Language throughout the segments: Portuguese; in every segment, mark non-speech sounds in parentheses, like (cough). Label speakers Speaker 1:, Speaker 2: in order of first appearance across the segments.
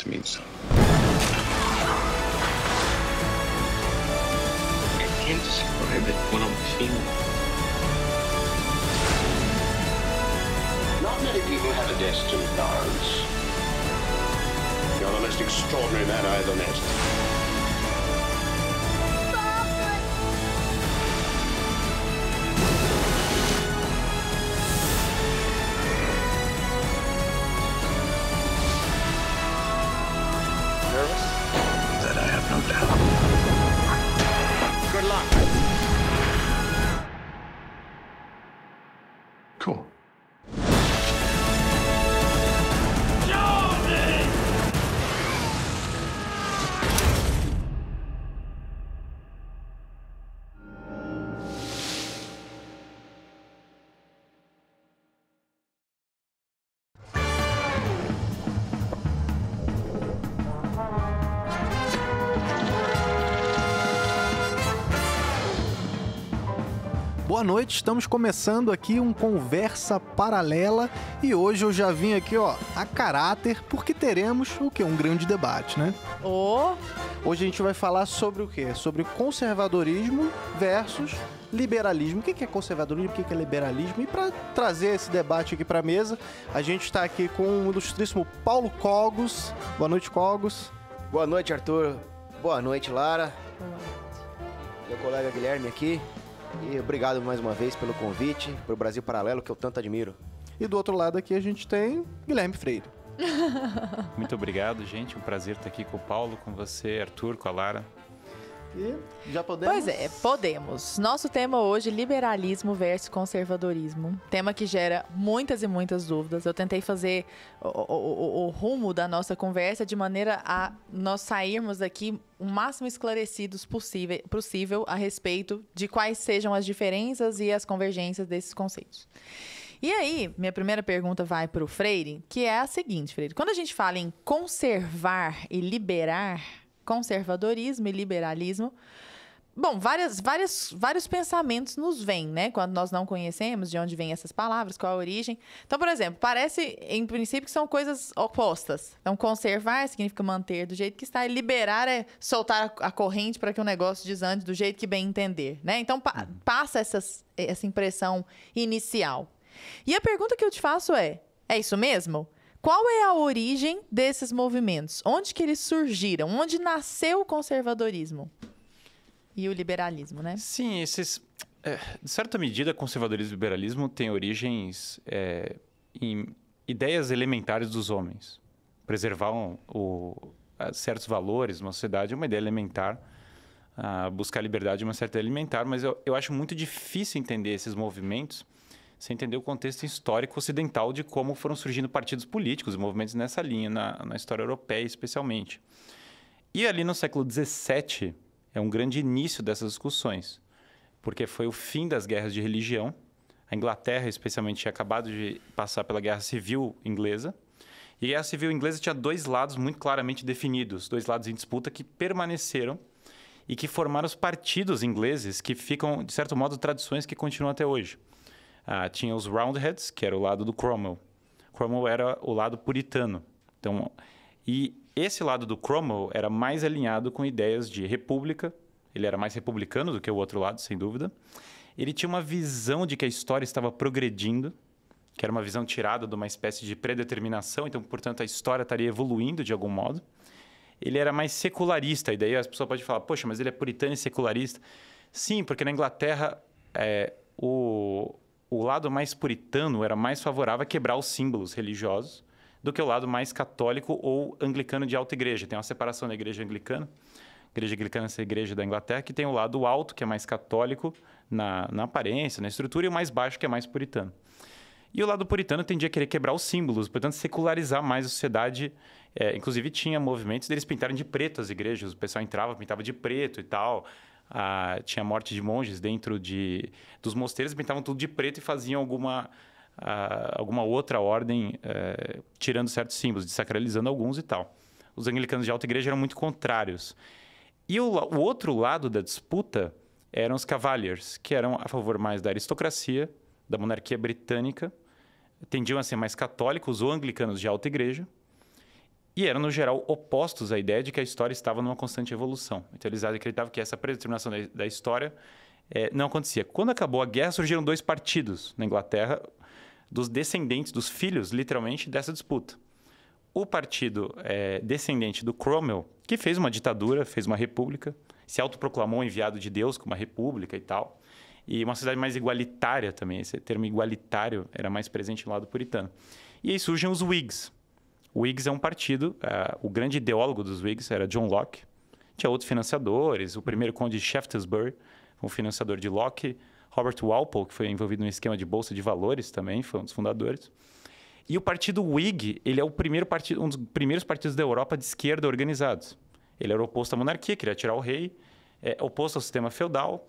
Speaker 1: to mean something. I can't
Speaker 2: describe it when I'm feeling. Not many people have a destined dance. You're the most extraordinary man I ever met.
Speaker 3: boa noite. Estamos começando aqui um conversa paralela e hoje eu já vim aqui, ó, a caráter, porque teremos o que um grande debate, né? Oh. Hoje a gente vai falar sobre o quê? Sobre conservadorismo versus liberalismo. O que é conservadorismo? O que é liberalismo? E para trazer esse debate aqui para a mesa, a gente está aqui com o ilustríssimo Paulo Cogos. Boa noite, Cogos. Boa noite, Arthur. Boa noite, Lara. Boa
Speaker 2: noite. Meu colega Guilherme aqui. E obrigado mais uma vez pelo convite, para o Brasil Paralelo, que eu tanto admiro. E do
Speaker 3: outro lado aqui a gente tem Guilherme Freire.
Speaker 4: (laughs) Muito obrigado, gente. Um prazer estar aqui com o Paulo, com você, Arthur, com a Lara.
Speaker 5: E já podemos? Pois é, podemos. Nosso tema hoje, liberalismo versus conservadorismo. Tema que gera muitas e muitas dúvidas. Eu tentei fazer o, o, o, o rumo da nossa conversa de maneira a nós sairmos aqui o máximo esclarecidos possível, possível a respeito de quais sejam as diferenças e as convergências desses conceitos. E aí, minha primeira pergunta vai para o Freire, que é a seguinte, Freire. Quando a gente fala em conservar e liberar, conservadorismo e liberalismo. Bom, várias, várias, vários pensamentos nos vêm, né? Quando nós não conhecemos de onde vêm essas palavras, qual a origem. Então, por exemplo, parece, em princípio, que são coisas opostas. Então, conservar significa manter do jeito que está, e liberar é soltar a corrente para que o negócio desande do jeito que bem entender, né? Então, pa hum. passa essas, essa impressão inicial. E a pergunta que eu te faço é: é isso mesmo? Qual é a origem desses movimentos? Onde que eles surgiram? Onde nasceu o conservadorismo e o liberalismo, né? Sim,
Speaker 4: esses, é, de certa medida, conservadorismo e liberalismo têm origens é, em ideias elementares dos homens. Preservar um, o, certos valores numa sociedade é uma ideia elementar. Uh, buscar liberdade é uma certa ideia elementar, mas eu, eu acho muito difícil entender esses movimentos você entender o contexto histórico ocidental de como foram surgindo partidos políticos e movimentos nessa linha, na, na história europeia especialmente. E ali no século XVII é um grande início dessas discussões, porque foi o fim das guerras de religião. A Inglaterra, especialmente, tinha acabado de passar pela Guerra Civil Inglesa. E a Guerra Civil Inglesa tinha dois lados muito claramente definidos, dois lados em disputa que permaneceram e que formaram os partidos ingleses que ficam, de certo modo, tradições que continuam até hoje. Ah, tinha os Roundheads, que era o lado do Cromwell. Cromwell era o lado puritano. Então, e esse lado do Cromwell era mais alinhado com ideias de república. Ele era mais republicano do que o outro lado, sem dúvida. Ele tinha uma visão de que a história estava progredindo, que era uma visão tirada de uma espécie de predeterminação, então, portanto, a história estaria evoluindo de algum modo. Ele era mais secularista, e daí é, as pessoas podem falar, poxa, mas ele é puritano e secularista. Sim, porque na Inglaterra é, o, o lado mais puritano era mais favorável a quebrar os símbolos religiosos do que o lado mais católico ou anglicano de alta igreja. Tem uma separação da igreja anglicana. A igreja anglicana é a igreja da Inglaterra, que tem o lado alto, que é mais católico na, na aparência, na estrutura, e o mais baixo, que é mais puritano. E o lado puritano tendia a querer quebrar os símbolos, portanto, secularizar mais a sociedade. É, inclusive, tinha movimentos deles pintarem de preto as igrejas, o pessoal entrava, pintava de preto e tal. Ah, tinha morte de monges dentro de, dos mosteiros, pintavam tudo de preto e faziam alguma, ah, alguma outra ordem, eh, tirando certos símbolos, desacralizando alguns e tal. Os anglicanos de alta igreja eram muito contrários. E o, o outro lado da disputa eram os Cavaliers, que eram a favor mais da aristocracia, da monarquia britânica, tendiam a ser mais católicos ou anglicanos de alta igreja, e eram, no geral, opostos à ideia de que a história estava numa constante evolução. Então, eles acreditavam que essa predeterminação da, da história é, não acontecia. Quando acabou a guerra, surgiram dois partidos na Inglaterra, dos descendentes, dos filhos, literalmente, dessa disputa. O partido é, descendente do Cromwell, que fez uma ditadura, fez uma república, se autoproclamou enviado de Deus com uma república e tal, e uma sociedade mais igualitária também. Esse termo igualitário era mais presente no lado puritano. E aí surgem os Whigs, o Whigs é um partido, uh, o grande ideólogo dos Whigs era John Locke. Tinha outros financiadores, o primeiro conde Shaftesbury, um financiador de Locke, Robert Walpole, que foi envolvido num esquema de bolsa de valores também, foi um dos fundadores. E o partido Whig, ele é o primeiro partido, um dos primeiros partidos da Europa de esquerda organizados. Ele era oposto à monarquia, queria tirar o rei, é, oposto ao sistema feudal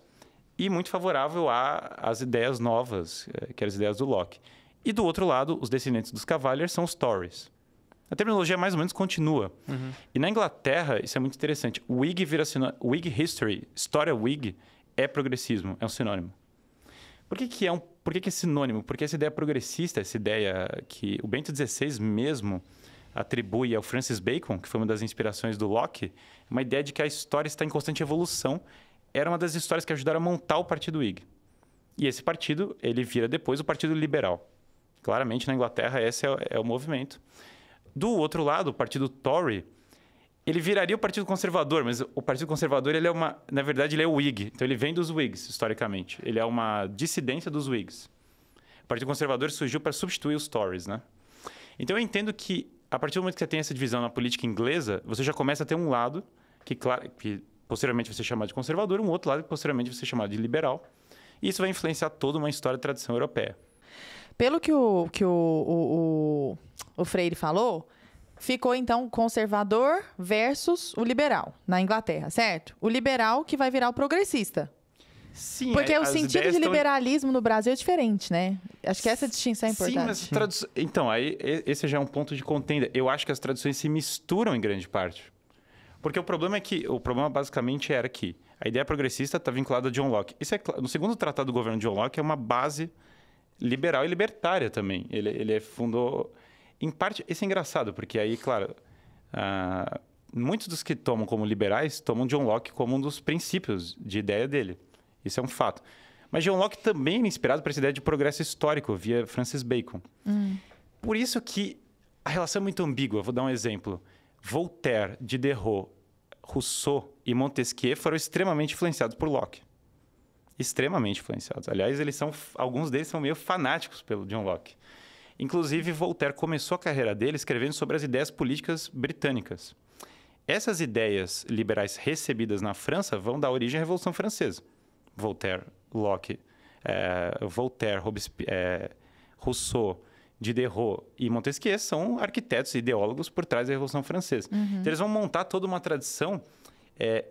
Speaker 4: e muito favorável às ideias novas, eh, que eram as ideias do Locke. E do outro lado, os descendentes dos Cavaliers são os Tories. A terminologia mais ou menos continua. Uhum. E na Inglaterra, isso é muito interessante. Whig vira sino... Whig history, história Whig, é progressismo, é um sinônimo. Por que, que, é, um... Por que, que é sinônimo? Porque essa ideia progressista, essa ideia que o Bento XVI mesmo atribui ao Francis Bacon, que foi uma das inspirações do Locke, é uma ideia de que a história está em constante evolução, era uma das histórias que ajudaram a montar o Partido Whig. E esse partido, ele vira depois o Partido Liberal. Claramente, na Inglaterra, esse é, é o movimento. Do outro lado, o partido Tory, ele viraria o Partido Conservador, mas o Partido Conservador, ele é uma, na verdade, ele é o Whig. Então ele vem dos Whigs, historicamente. Ele é uma dissidência dos Whigs. O Partido Conservador surgiu para substituir os Tories, né? Então eu entendo que a partir do momento que você tem essa divisão na política inglesa, você já começa a ter um lado que, claro, que posteriormente vai ser chamado de conservador, um outro lado que posteriormente vai ser chamado de liberal. E isso vai influenciar toda uma história da tradição europeia
Speaker 5: pelo que o, que o, o, o, o Freire falou, ficou então conservador versus o liberal na Inglaterra, certo? O liberal que vai virar o progressista. Sim,
Speaker 4: Porque é, o sentido de liberalismo
Speaker 5: estão... no Brasil é diferente, né? Acho que essa distinção é importante. Sim, mas
Speaker 4: tradu... Então, aí esse já é um ponto de contenda. Eu acho que as traduções se misturam em grande parte. Porque o problema é que o problema basicamente era que a ideia progressista está vinculada a John Locke. Isso é no segundo tratado do governo de John Locke é uma base liberal e libertária também. Ele, ele fundou. Em parte, isso é engraçado, porque aí, claro, uh, muitos dos que tomam como liberais tomam John Locke como um dos princípios de ideia dele. Isso é um fato. Mas John Locke também é inspirado para essa ideia de progresso histórico via Francis Bacon. Hum. Por isso que a relação é muito ambígua. Vou dar um exemplo. Voltaire, Diderot, Rousseau e Montesquieu foram extremamente influenciados por Locke extremamente influenciados. Aliás, eles são alguns deles são meio fanáticos pelo John Locke. Inclusive, Voltaire começou a carreira dele escrevendo sobre as ideias políticas britânicas. Essas ideias liberais recebidas na França vão dar origem à Revolução Francesa. Voltaire, Locke, é, Voltaire, Robespierre, é, Rousseau, Diderot e Montesquieu são arquitetos e ideólogos por trás da Revolução Francesa. Uhum. Então, eles vão montar toda uma tradição é,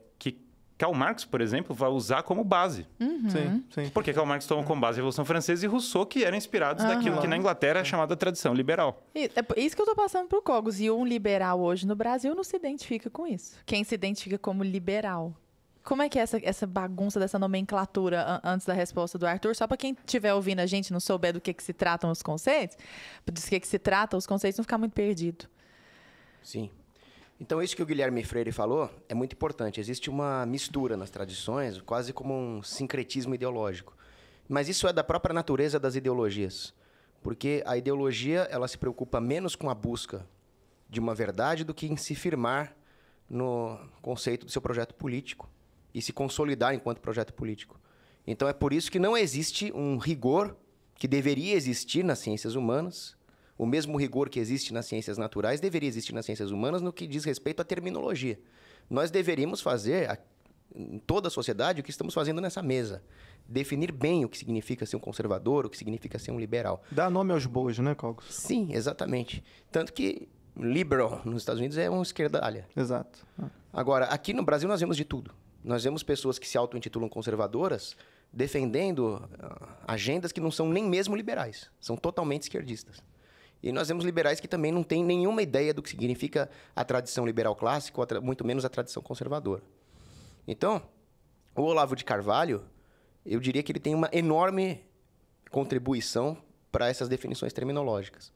Speaker 4: Karl Marx, por exemplo, vai usar como base. Uhum. Sim, sim. Porque Karl Marx tomou como base a Revolução Francesa e Rousseau, que eram inspirados uhum. daquilo que na Inglaterra é chamada tradição liberal.
Speaker 5: E, é isso que eu estou passando pro Cogos. E um liberal hoje no Brasil não se identifica com isso. Quem se identifica como liberal? Como é que é essa, essa bagunça dessa nomenclatura antes da resposta do Arthur? Só para quem estiver ouvindo a gente não souber do que, que se tratam os conceitos, do que, que se trata os conceitos, não ficar muito perdido.
Speaker 2: Sim. Então, isso que o Guilherme Freire falou é muito importante. Existe uma mistura nas tradições, quase como um sincretismo ideológico. Mas isso é da própria natureza das ideologias. Porque a ideologia ela se preocupa menos com a busca de uma verdade do que em se firmar no conceito do seu projeto político e se consolidar enquanto projeto político. Então é por isso que não existe um rigor que deveria existir nas ciências humanas o mesmo rigor que existe nas ciências naturais deveria existir nas ciências humanas no que diz respeito à terminologia. Nós deveríamos fazer, a, em toda a sociedade, o que estamos fazendo nessa mesa. Definir bem o que significa ser um conservador, o que significa ser um liberal. Dá nome aos bois, né, Cogos? Sim, exatamente. Tanto que liberal nos Estados Unidos é um esquerdalha. Exato. Ah. Agora, aqui no Brasil nós vemos de tudo. Nós vemos pessoas que se auto-intitulam conservadoras defendendo ah, agendas que não são nem mesmo liberais, são totalmente esquerdistas. E nós vemos liberais que também não têm nenhuma ideia do que significa a tradição liberal clássica, muito menos a tradição conservadora. Então, o Olavo de Carvalho, eu diria que ele tem uma enorme contribuição para essas definições terminológicas.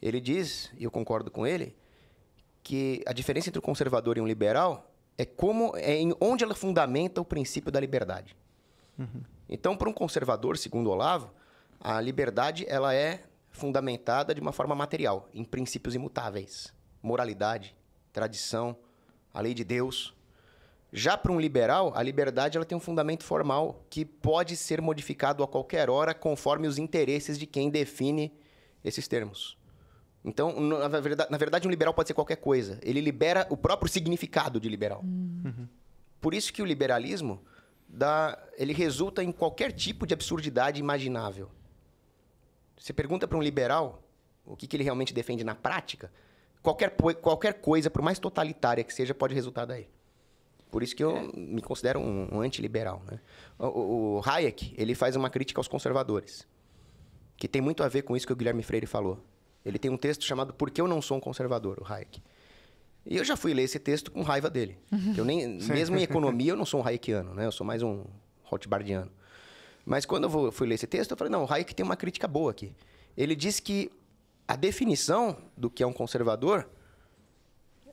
Speaker 2: Ele diz, e eu concordo com ele, que a diferença entre o conservador e um liberal é como é em onde ela fundamenta o princípio da liberdade. Uhum. Então, para um conservador, segundo Olavo, a liberdade ela é fundamentada de uma forma material, em princípios imutáveis, moralidade, tradição, a lei de Deus. Já para um liberal, a liberdade ela tem um fundamento formal que pode ser modificado a qualquer hora conforme os interesses de quem define esses termos. Então, na verdade, na verdade, um liberal pode ser qualquer coisa. Ele libera o próprio significado de liberal.
Speaker 5: Uhum.
Speaker 2: Por isso que o liberalismo dá, ele resulta em qualquer tipo de absurdidade imaginável. Você pergunta para um liberal o que, que ele realmente defende na prática, qualquer, qualquer coisa, por mais totalitária que seja, pode resultar daí. Por isso que eu é. me considero um, um antiliberal. Né? O, o, Hayek ele faz uma crítica aos conservadores, que tem muito a ver com isso que o Guilherme Freire falou. Ele tem um texto chamado Por que eu não sou um conservador, o Hayek. E eu já fui ler esse texto com raiva dele. Uhum. Eu nem, (laughs) mesmo em economia, eu não sou um hayekiano, né? eu sou mais um rothbardiano. Mas quando eu fui ler esse texto, eu falei, não, o Hayek tem uma crítica boa aqui. Ele diz que a definição do que é um conservador,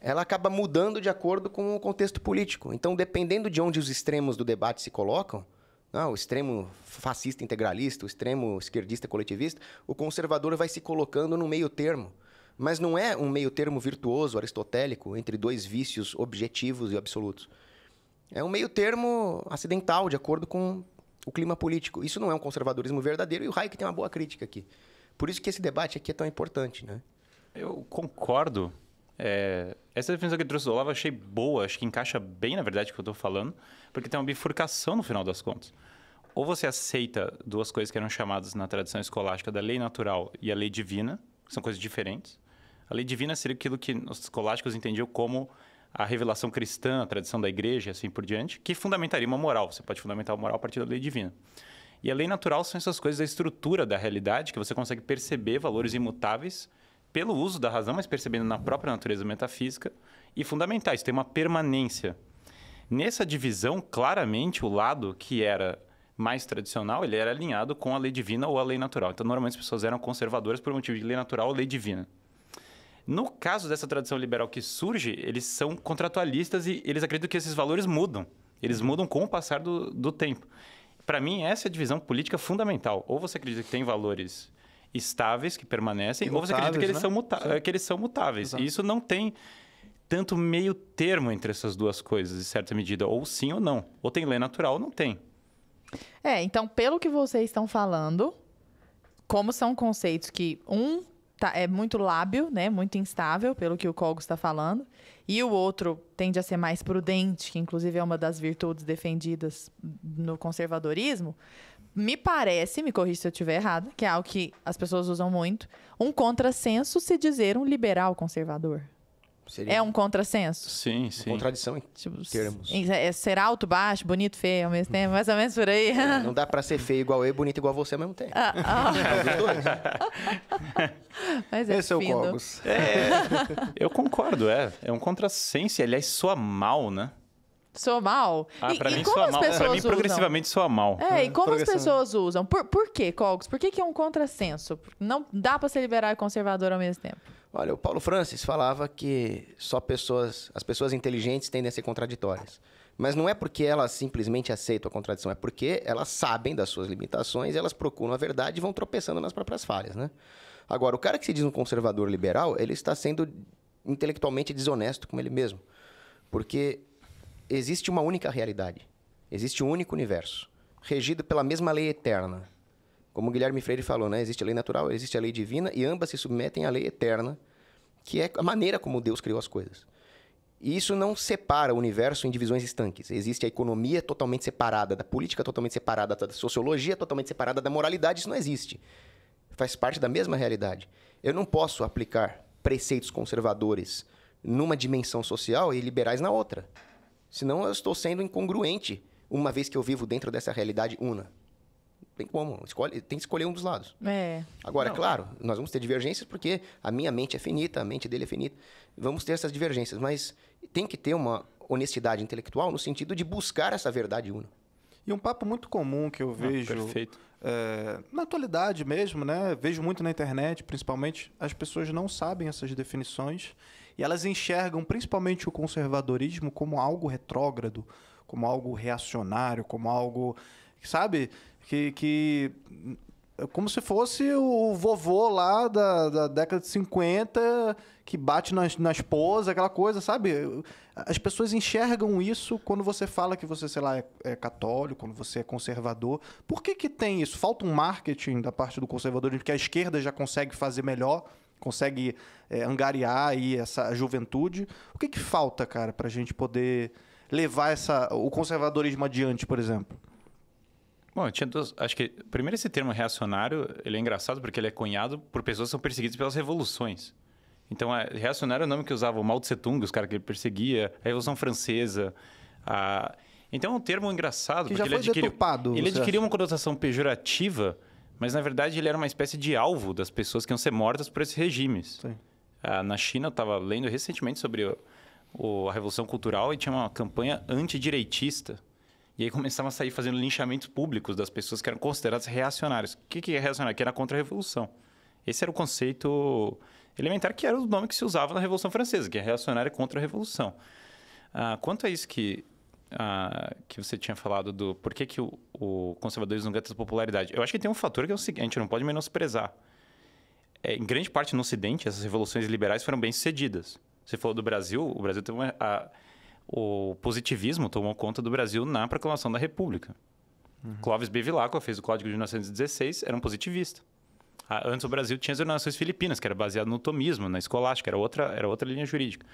Speaker 2: ela acaba mudando de acordo com o contexto político. Então, dependendo de onde os extremos do debate se colocam, não, né, o extremo fascista integralista, o extremo esquerdista coletivista, o conservador vai se colocando no meio termo. Mas não é um meio termo virtuoso, aristotélico, entre dois vícios objetivos e absolutos. É um meio termo acidental, de acordo com o clima político. Isso não é um conservadorismo verdadeiro e o Hayek tem uma boa crítica aqui. Por isso que esse debate aqui é tão importante, né?
Speaker 4: Eu concordo. É, essa definição que ele trouxe do Olavo eu achei boa, acho que encaixa bem, na verdade, o que eu estou falando, porque tem uma bifurcação no final das contas. Ou você aceita duas coisas que eram chamadas na tradição escolástica da lei natural e a lei divina, que são coisas diferentes. A lei divina seria aquilo que os escolásticos entendiam como a revelação cristã, a tradição da igreja e assim por diante, que fundamentaria uma moral. Você pode fundamentar uma moral a partir da lei divina. E a lei natural são essas coisas da estrutura da realidade, que você consegue perceber valores imutáveis pelo uso da razão, mas percebendo na própria natureza metafísica e fundamentar. Isso tem uma permanência. Nessa divisão, claramente, o lado que era mais tradicional, ele era alinhado com a lei divina ou a lei natural. Então, normalmente as pessoas eram conservadoras por motivo de lei natural ou lei divina. No caso dessa tradição liberal que surge, eles são contratualistas e eles acreditam que esses valores mudam. Eles uhum. mudam com o passar do, do tempo. Para mim, essa é a divisão política fundamental. Ou você acredita que tem valores estáveis que permanecem, mutáveis, ou você acredita que eles, né? são, muta que eles são mutáveis. Exato. E isso não tem tanto meio termo entre essas duas coisas, em certa medida. Ou sim ou não. Ou tem lei natural ou não tem.
Speaker 5: É, então, pelo que vocês estão falando, como são conceitos que um tá, é muito lábio, né? Muito instável, pelo que o colgo está falando. E o outro tende a ser mais prudente, que inclusive é uma das virtudes defendidas no conservadorismo. Me parece, me corrija se eu estiver errada, que é algo que as pessoas usam muito, um contrassenso se dizer um liberal conservador. Seria... É um contrassenso?
Speaker 4: Sim, sim. Uma
Speaker 2: contradição em tipo, termos.
Speaker 5: É ser alto, baixo, bonito, feio ao mesmo tempo, mais ou menos por aí. É, não
Speaker 2: dá para ser feio igual eu e bonito igual você ao mesmo
Speaker 4: tempo. Ah, ah.
Speaker 3: (laughs)
Speaker 5: Mas é Esse é o Cogos.
Speaker 4: É, eu concordo, é. É um contrassenso, aliás, soa mal, né?
Speaker 5: Soa mal? Ah, e, e mim soa mal. Pra mim, progressivamente
Speaker 4: soa mal. É, e como as pessoas
Speaker 5: usam? Por, por quê, Cogos? Por que, que é um contrassenso? Não dá para ser liberal e conservador ao mesmo tempo.
Speaker 2: Olha, o Paulo Francis falava que só pessoas, as pessoas inteligentes tendem a ser contraditórias. Mas não é porque elas simplesmente aceitam a contradição, é porque elas sabem das suas limitações, elas procuram a verdade e vão tropeçando nas próprias falhas, né? Agora, o cara que se diz um conservador liberal, ele está sendo intelectualmente desonesto com ele mesmo. Porque existe uma única realidade, existe um único universo, regido pela mesma lei eterna, como Guilherme Freire falou, né? Existe a lei natural, existe a lei divina, e ambas se submetem à lei eterna, que é a maneira como Deus criou as coisas. E isso não separa o universo em divisões estanques. Existe a economia totalmente separada, da política totalmente separada, da sociologia totalmente separada, da moralidade, isso não existe. Faz parte da mesma realidade. Eu não posso aplicar preceitos conservadores numa dimensão social e liberais na outra. Senão eu estou sendo incongruente, uma vez que eu vivo dentro dessa realidade una tem como, escolhe, tem que escolher um dos lados.
Speaker 5: É. Agora, Não, claro,
Speaker 2: nós vamos ter divergências porque a minha mente é finita, a mente dele é finita. Vamos ter essas divergências, mas tem que ter uma honestidade intelectual no sentido de buscar essa verdade una.
Speaker 3: E um papo muito comum que eu ah, vejo é, na atualidade mesmo, né? Vejo muito na internet, principalmente, as pessoas não sabem essas definições e elas enxergam principalmente o conservadorismo como algo retrógrado, como algo reacionário, como algo, sabe? que, que como se fosse o vovô lá da, da década de 50 que bate na, na esposa, aquela coisa, sabe? As pessoas enxergam isso quando você fala que você, sei lá, é, é, católico, quando você é conservador. Por que, que tem isso? Falta um marketing da parte do conservadorismo que a esquerda já consegue fazer melhor, consegue é, angariar aí essa juventude. O que, que falta, cara, para a gente poder levar essa, o conservadorismo adiante, por exemplo?
Speaker 4: Bom, tinha duas. Acho que. Primeiro, esse termo reacionário ele é engraçado porque ele é cunhado por pessoas que são perseguidas pelas revoluções. Então, é, reacionário é o nome que usava o Mao Tse Tung, os caras que ele perseguia, a Revolução Francesa. A... Então, é um termo engraçado. Que porque já ele foi adquiriu, detupado, ele adquiriu uma conotação pejorativa, mas na verdade ele era uma espécie de alvo das pessoas que iam ser mortas por esses regimes. Ah, na China, eu estava lendo recentemente sobre o, o, a Revolução Cultural e tinha uma campanha antidireitista e aí começavam a sair fazendo linchamentos públicos das pessoas que eram consideradas reacionárias. O que, que é reacionário? Que era contra a Revolução. Esse era o conceito elementar, que era o nome que se usava na Revolução Francesa, que é reacionário contra a Revolução. Ah, quanto a isso que, ah, que você tinha falado do por que, que o, o conservadorismo ganha tanta popularidade, eu acho que tem um fator que é o seguinte, a gente não pode menosprezar. É, em grande parte no Ocidente, essas revoluções liberais foram bem sucedidas. Você falou do Brasil, o Brasil teve uma, a, o positivismo tomou conta do Brasil na proclamação da República. Uhum. Clóvis B. Vilacqua fez o Código de 1916, era um positivista. Ah, antes o Brasil tinha as denominações filipinas, que era baseado no tomismo, na escolástica, era outra, era outra linha jurídica.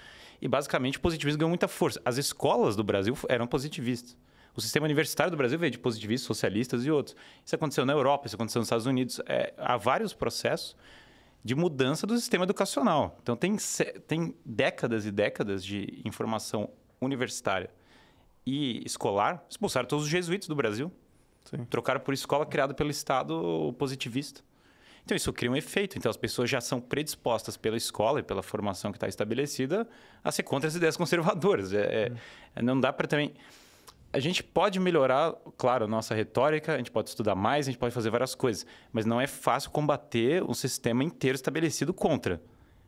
Speaker 4: E basicamente o positivismo ganhou muita força. As escolas do Brasil eram positivistas. O sistema universitário do Brasil veio de positivistas, socialistas e outros. Isso aconteceu na Europa, isso aconteceu nos Estados Unidos. É, há vários processos de mudança do sistema educacional. Então, tem, tem décadas e décadas de informação universitária e escolar, expulsaram todos os jesuítas do Brasil. Sim. Trocaram por escola criada pelo Estado positivista. Então, isso cria um efeito. Então, as pessoas já são predispostas pela escola e pela formação que está estabelecida a ser contra as ideias conservadoras. É, é, uhum. não dá para também. A gente pode melhorar, claro, a nossa retórica, a gente pode estudar mais, a gente pode fazer várias coisas, mas não é fácil combater um sistema inteiro estabelecido contra.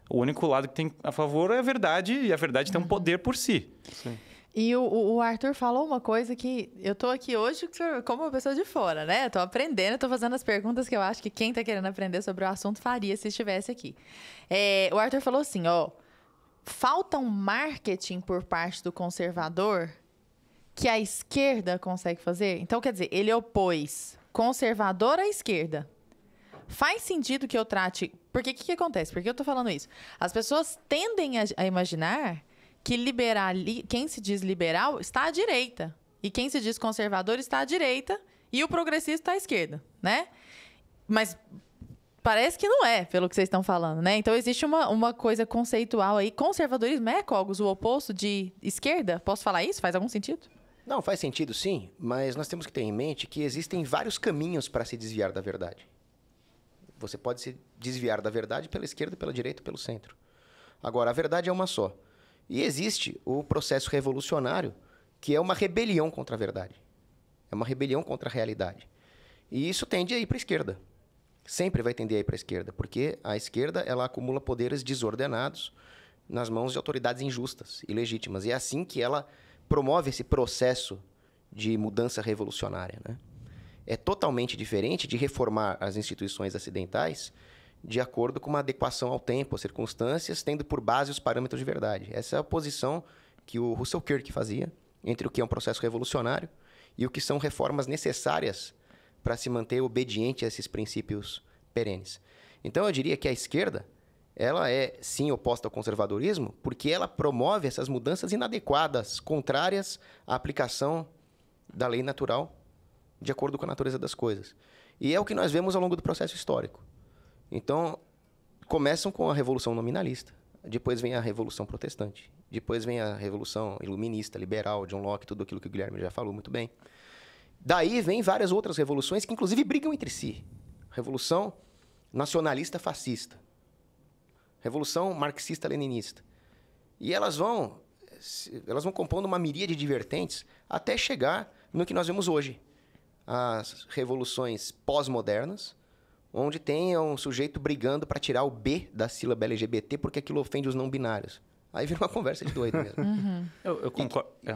Speaker 4: O único lado que tem a favor é a verdade, e a verdade tem um uhum. poder por si. Sim.
Speaker 5: E o, o, Arthur falou uma coisa que eu tô aqui hoje como uma pessoa de fora, né? Eu tô aprendendo, tô fazendo as perguntas que eu acho que quem tá querendo aprender sobre o assunto faria se estivesse aqui. É, o Arthur falou assim, ó, falta um marketing por parte do conservador que a esquerda consegue fazer. Então, quer dizer, ele opôs conservador à esquerda. Faz sentido que eu trate porque o que, que, acontece? Por que eu tô falando isso? As pessoas tendem a, a imaginar que liberal, li, quem se diz liberal está à direita. E quem se diz conservador está à direita e o progressista está à esquerda, né? Mas parece que não é, pelo que vocês estão falando, né? Então existe uma, uma coisa conceitual aí. Conservadorismo é, Cogos, o oposto de esquerda? Posso falar isso? Faz algum sentido?
Speaker 2: Não, faz sentido sim, mas nós temos que ter em mente que existem vários caminhos para se desviar da verdade. Você pode se desviar da verdade pela esquerda, pela direita, pelo centro. Agora, a verdade é uma só. E existe o processo revolucionário, que é uma rebelião contra a verdade. É uma rebelião contra a realidade. E isso tende a ir para a esquerda. Sempre vai tender a ir para a esquerda, porque a esquerda ela acumula poderes desordenados nas mãos de autoridades injustas, ilegítimas. E é assim que ela promove esse processo de mudança revolucionária, né? é totalmente diferente de reformar as instituições acidentais de acordo com uma adequação ao tempo, às circunstâncias, tendo por base os parâmetros de verdade. Essa é a posição que o Russell Kirk fazia entre o que é um processo revolucionário e o que são reformas necessárias para se manter obediente a esses princípios perenes. Então eu diria que a esquerda, ela é sim oposta ao conservadorismo, porque ela promove essas mudanças inadequadas, contrárias à aplicação da lei natural de acordo com a natureza das coisas. E é o que nós vemos ao longo do processo histórico. Então, começam com a Revolução Nominalista, depois vem a Revolução Protestante, depois vem a Revolução Iluminista, Liberal, John Locke, tudo aquilo que o Guilherme já falou muito bem. Daí vem várias outras revoluções que, inclusive, brigam entre si. Revolução nacionalista fascista, revolução marxista-leninista. E elas vão, elas vão compondo uma miríade de vertentes até chegar no que nós vemos hoje, as revoluções pós-modernas, onde tem um sujeito brigando para tirar o B da sílaba LGBT porque aquilo ofende os não binários. Aí vira uma conversa de doido mesmo. Uhum. Eu, eu concordo. É,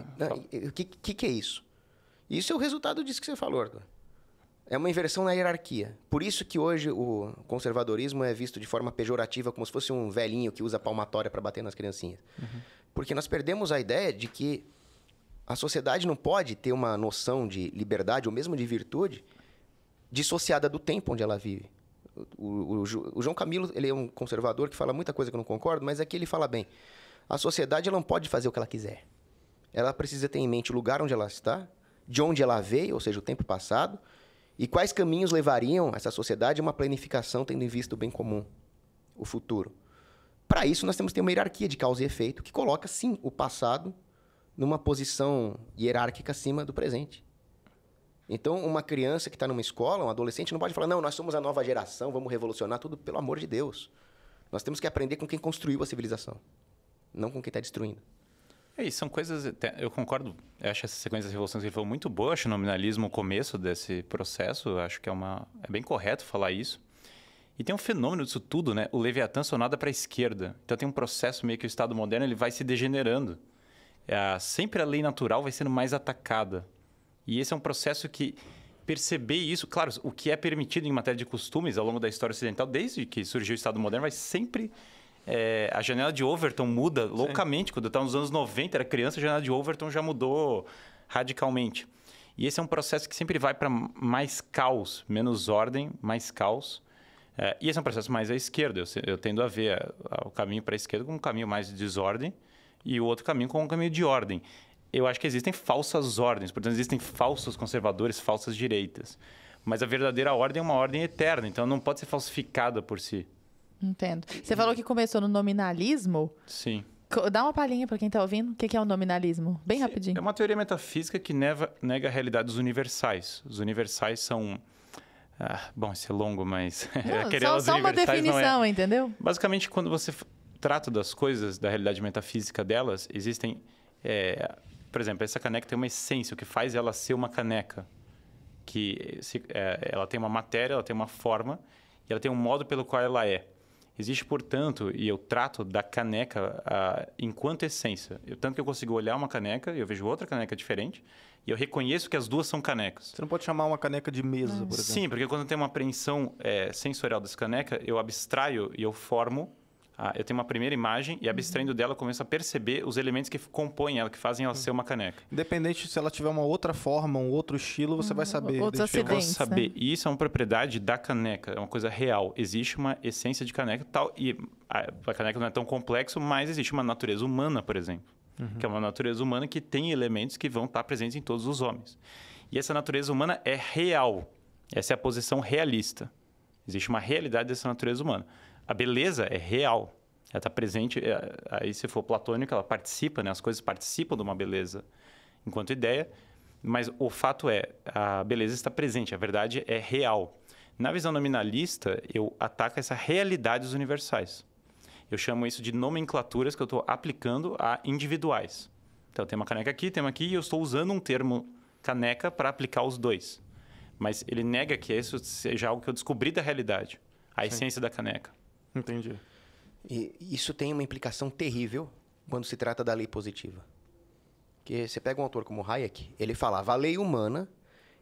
Speaker 2: o que, que, que, é isso? Isso é o resultado disso que você falou, Arthur. É uma inversão na hierarquia. Por isso que hoje o conservadorismo é visto de forma pejorativa, como se fosse um velhinho que usa palmatória para bater nas criancinhas. Uhum. Porque nós perdemos a ideia de que a sociedade não pode ter uma noção de liberdade ou mesmo de virtude dissociada do tempo onde ela vive. O, o, o, João Camilo ele é um conservador que fala muita coisa que eu não concordo, mas aqui é ele fala bem. A sociedade ela não pode fazer o que ela quiser. Ela precisa ter em mente o lugar onde ela está, de onde ela veio, ou seja, o tempo passado, e quais caminhos levariam essa sociedade a uma planificação tendo em vista o bem comum, o futuro. Para isso, nós temos que ter uma hierarquia de causa e efeito que coloca, sim, o passado numa posição hierárquica acima do presente. Então, uma criança que está numa escola, um adolescente, não pode falar, não, nós somos a nova geração, vamos revolucionar tudo, pelo amor de Deus. Nós temos que aprender com quem construiu a civilização, não com quem está destruindo.
Speaker 4: É, e são coisas, eu concordo, eu acho essa sequência das revoluções que muito boa, acho o nominalismo o começo desse processo, acho que é, uma, é bem correto falar isso. E tem um fenômeno disso tudo, né? O Leviatã sonada para a esquerda. Então tem um processo meio que o Estado moderno ele vai se degenerando é, sempre a lei natural vai sendo mais atacada. E esse é um processo que perceber isso, claro, o que é permitido em matéria de costumes ao longo da história ocidental, desde que surgiu o Estado moderno, vai sempre é, a janela de Overton muda Sim. loucamente. Quando eu estava nos anos 90, era criança, a janela de Overton já mudou radicalmente. E esse é um processo que sempre vai para mais caos, menos ordem, mais caos. É, e esse é um processo mais à esquerda. Eu, eu tendo a ver a, é, a, o caminho para a esquerda como um caminho mais de desordem e o outro caminho como um caminho de ordem. Eu acho que existem falsas ordens, portanto, existem falsos conservadores, falsas direitas. Mas a verdadeira ordem é uma ordem eterna, então não pode ser falsificada por si.
Speaker 5: Entendo. Você falou que começou no nominalismo? Sim. Dá uma palhinha para quem está ouvindo. O que é o nominalismo? Bem Sim, rapidinho.
Speaker 4: É uma teoria metafísica que neva, nega realidades universais. Os universais são. Ah, bom, isso é longo, mas. (laughs) Não, só, só uma é. definição, é... entendeu? Basicamente, quando você trato das coisas, da realidade metafísica delas, existem. É, por exemplo, essa caneca tem uma essência, o que faz ela ser uma caneca. Que se, é, ela tem uma matéria, ela tem uma forma e ela tem um modo pelo qual ela é. Existe, portanto, e eu trato da caneca a, enquanto essência. Eu, tanto que eu consigo olhar uma caneca e eu vejo outra caneca diferente e eu reconheço que as duas são canecas. Você
Speaker 3: não pode chamar uma caneca de mesa, por exemplo. Sim,
Speaker 4: porque quando tem tenho uma apreensão é, sensorial dessa caneca, eu abstraio e eu formo ah, eu tenho uma primeira imagem e abstraindo uhum. dela eu começo a perceber os elementos que compõem ela, que fazem ela ser uma caneca.
Speaker 3: Independente se ela tiver uma outra forma, um outro estilo, você vai ah, saber. Outros acidentes, eu vou saber. Né?
Speaker 4: E isso é uma propriedade da caneca, é uma coisa real. Existe uma essência de caneca tal e a caneca não é tão complexo, mas existe uma natureza humana, por exemplo, uhum. que é uma natureza humana que tem elementos que vão estar presentes em todos os homens. E essa natureza humana é real. Essa é a posição realista. Existe uma realidade dessa natureza humana a beleza é real. Ela está presente. É, aí, se for platônica, ela participa, né? As coisas participam de uma beleza enquanto ideia. Mas o fato é, a beleza está presente, a verdade é real. Na visão nominalista, eu ataco essa realidade dos universais. Eu chamo isso de nomenclaturas que eu estou aplicando a individuais. Então, tem uma caneca aqui, tem uma aqui, e eu estou usando um termo caneca para aplicar os dois. Mas ele nega que isso seja algo que eu descobri da realidade, a Sim. essência da caneca.
Speaker 3: Entendi.
Speaker 2: E isso tem uma implicação terrível quando se trata da lei positiva. Que você pega um autor como Hayek, ele falava a lei humana,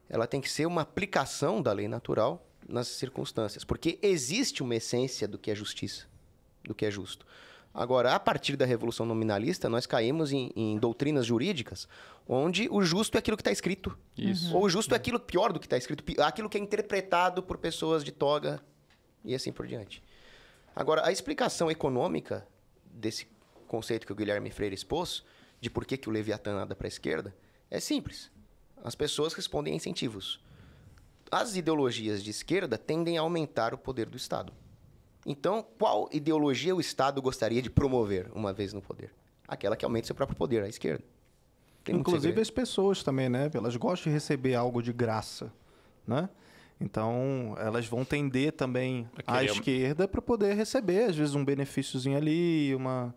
Speaker 2: ela tem que ser uma aplicação da lei natural nas circunstâncias, porque existe uma essência do que é justiça, do que é justo. Agora, a partir da revolução nominalista, nós caímos em, em doutrinas jurídicas onde o justo é aquilo que está escrito. Isso. Ou o justo é aquilo pior do que está escrito, aquilo que é interpretado por pessoas de toga e assim por diante. Agora, a explicação econômica desse conceito que o Guilherme Freire expôs, de por que, que o Leviatã anda para a esquerda, é simples. As pessoas respondem a incentivos. As ideologias de esquerda tendem a aumentar o poder do Estado. Então, qual ideologia o Estado gostaria de promover uma vez no poder? Aquela que aumenta seu próprio poder, a esquerda. Tem Inclusive as
Speaker 3: pessoas também, né? Elas gostam de receber algo de graça, né? Então, elas vão tender também à esquerda para poder receber, às vezes, um benefíciozinho ali, uma.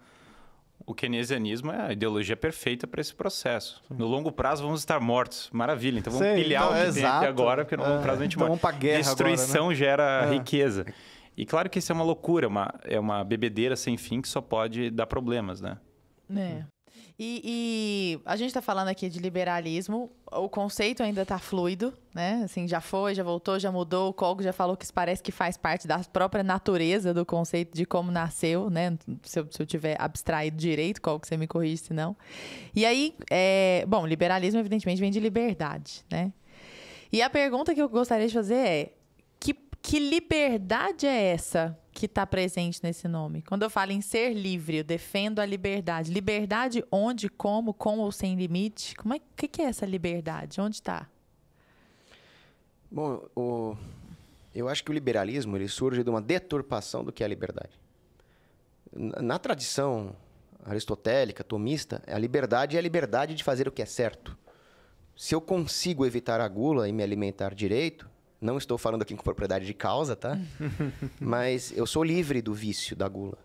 Speaker 4: O keynesianismo é a ideologia perfeita para esse processo. Sim. No longo prazo vamos estar mortos. Maravilha. Então vamos Sim, pilhar então, o que é agora, porque no longo é. prazo a gente então morre. guerra Destruição agora, né? gera é. riqueza. E claro que isso é uma loucura, uma, é uma bebedeira sem fim que só pode dar problemas, né?
Speaker 5: É. E, e, a gente está falando aqui de liberalismo, o conceito ainda está fluido, né? Assim, já foi, já voltou, já mudou. O Colgo já falou que isso parece que faz parte da própria natureza do conceito de como nasceu, né? Se eu, se eu tiver abstraído direito, Colgo, você me corrige se não. E aí, é, bom, liberalismo evidentemente vem de liberdade, né? E a pergunta que eu gostaria de fazer é: que liberdade é essa que está presente nesse nome? Quando eu falo em ser livre, eu defendo a liberdade. Liberdade onde, como, com ou sem limite? Como é que, que é essa liberdade? Onde está?
Speaker 2: Bom, o, eu acho que o liberalismo ele surge de uma deturpação do que é a liberdade. Na, na tradição aristotélica, tomista, a liberdade é a liberdade de fazer o que é certo. Se eu consigo evitar a gula e me alimentar direito, não estou falando aqui com propriedade de causa, tá? (laughs) Mas eu sou livre do vício da gula.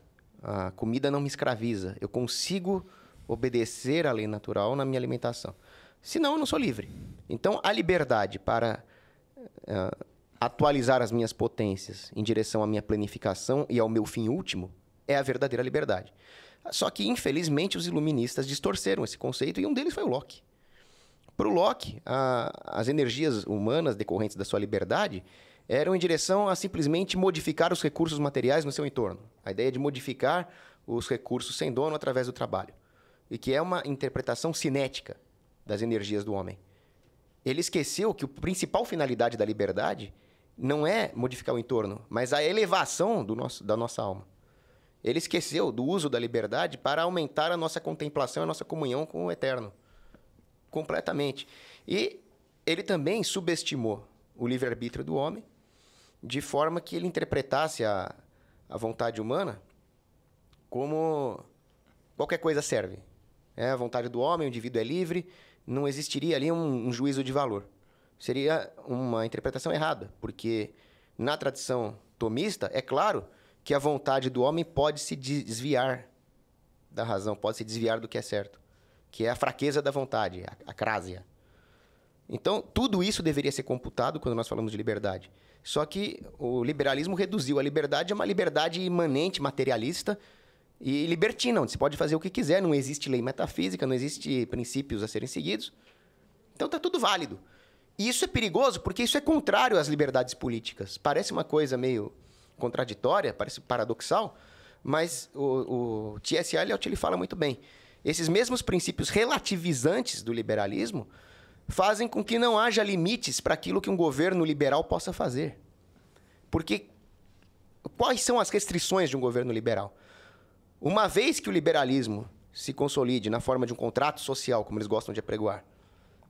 Speaker 2: A comida não me escraviza. Eu consigo obedecer à lei natural na minha alimentação. Senão, eu não sou livre. Então, a liberdade para uh, atualizar as minhas potências em direção à minha planificação e ao meu fim último é a verdadeira liberdade. Só que, infelizmente, os iluministas distorceram esse conceito e um deles foi o Locke. Para o Locke, a, as energias humanas decorrentes da sua liberdade eram em direção a simplesmente modificar os recursos materiais no seu entorno. A ideia de modificar os recursos sem dono através do trabalho. E que é uma interpretação cinética das energias do homem. Ele esqueceu que a principal finalidade da liberdade não é modificar o entorno, mas a elevação do nosso, da nossa alma. Ele esqueceu do uso da liberdade para aumentar a nossa contemplação, a nossa comunhão com o eterno completamente. E ele também subestimou o livre-arbítrio do homem, de forma que ele interpretasse a, a vontade humana como qualquer coisa serve. É a vontade do homem, o indivíduo é livre, não existiria ali um, um juízo de valor. Seria uma interpretação errada, porque na tradição tomista, é claro que a vontade do homem pode se desviar da razão, pode se desviar do que é certo que é a fraqueza da vontade, a, a crásia. Então, tudo isso deveria ser computado quando nós falamos de liberdade. Só que o liberalismo reduziu a liberdade a é uma liberdade imanente, materialista e libertina, onde se pode fazer o que quiser, não existe lei metafísica, não existe princípios a serem seguidos. Então tá tudo válido. E isso é perigoso porque isso é contrário às liberdades políticas. Parece uma coisa meio contraditória, parece paradoxal, mas o, o T.S. Eliot ele fala muito bem esses mesmos princípios relativizantes do liberalismo fazem com que não haja limites para aquilo que um governo liberal possa fazer. Porque quais são as restrições de um governo liberal? Uma vez que o liberalismo se consolide na forma de um contrato social, como eles gostam de apregoar,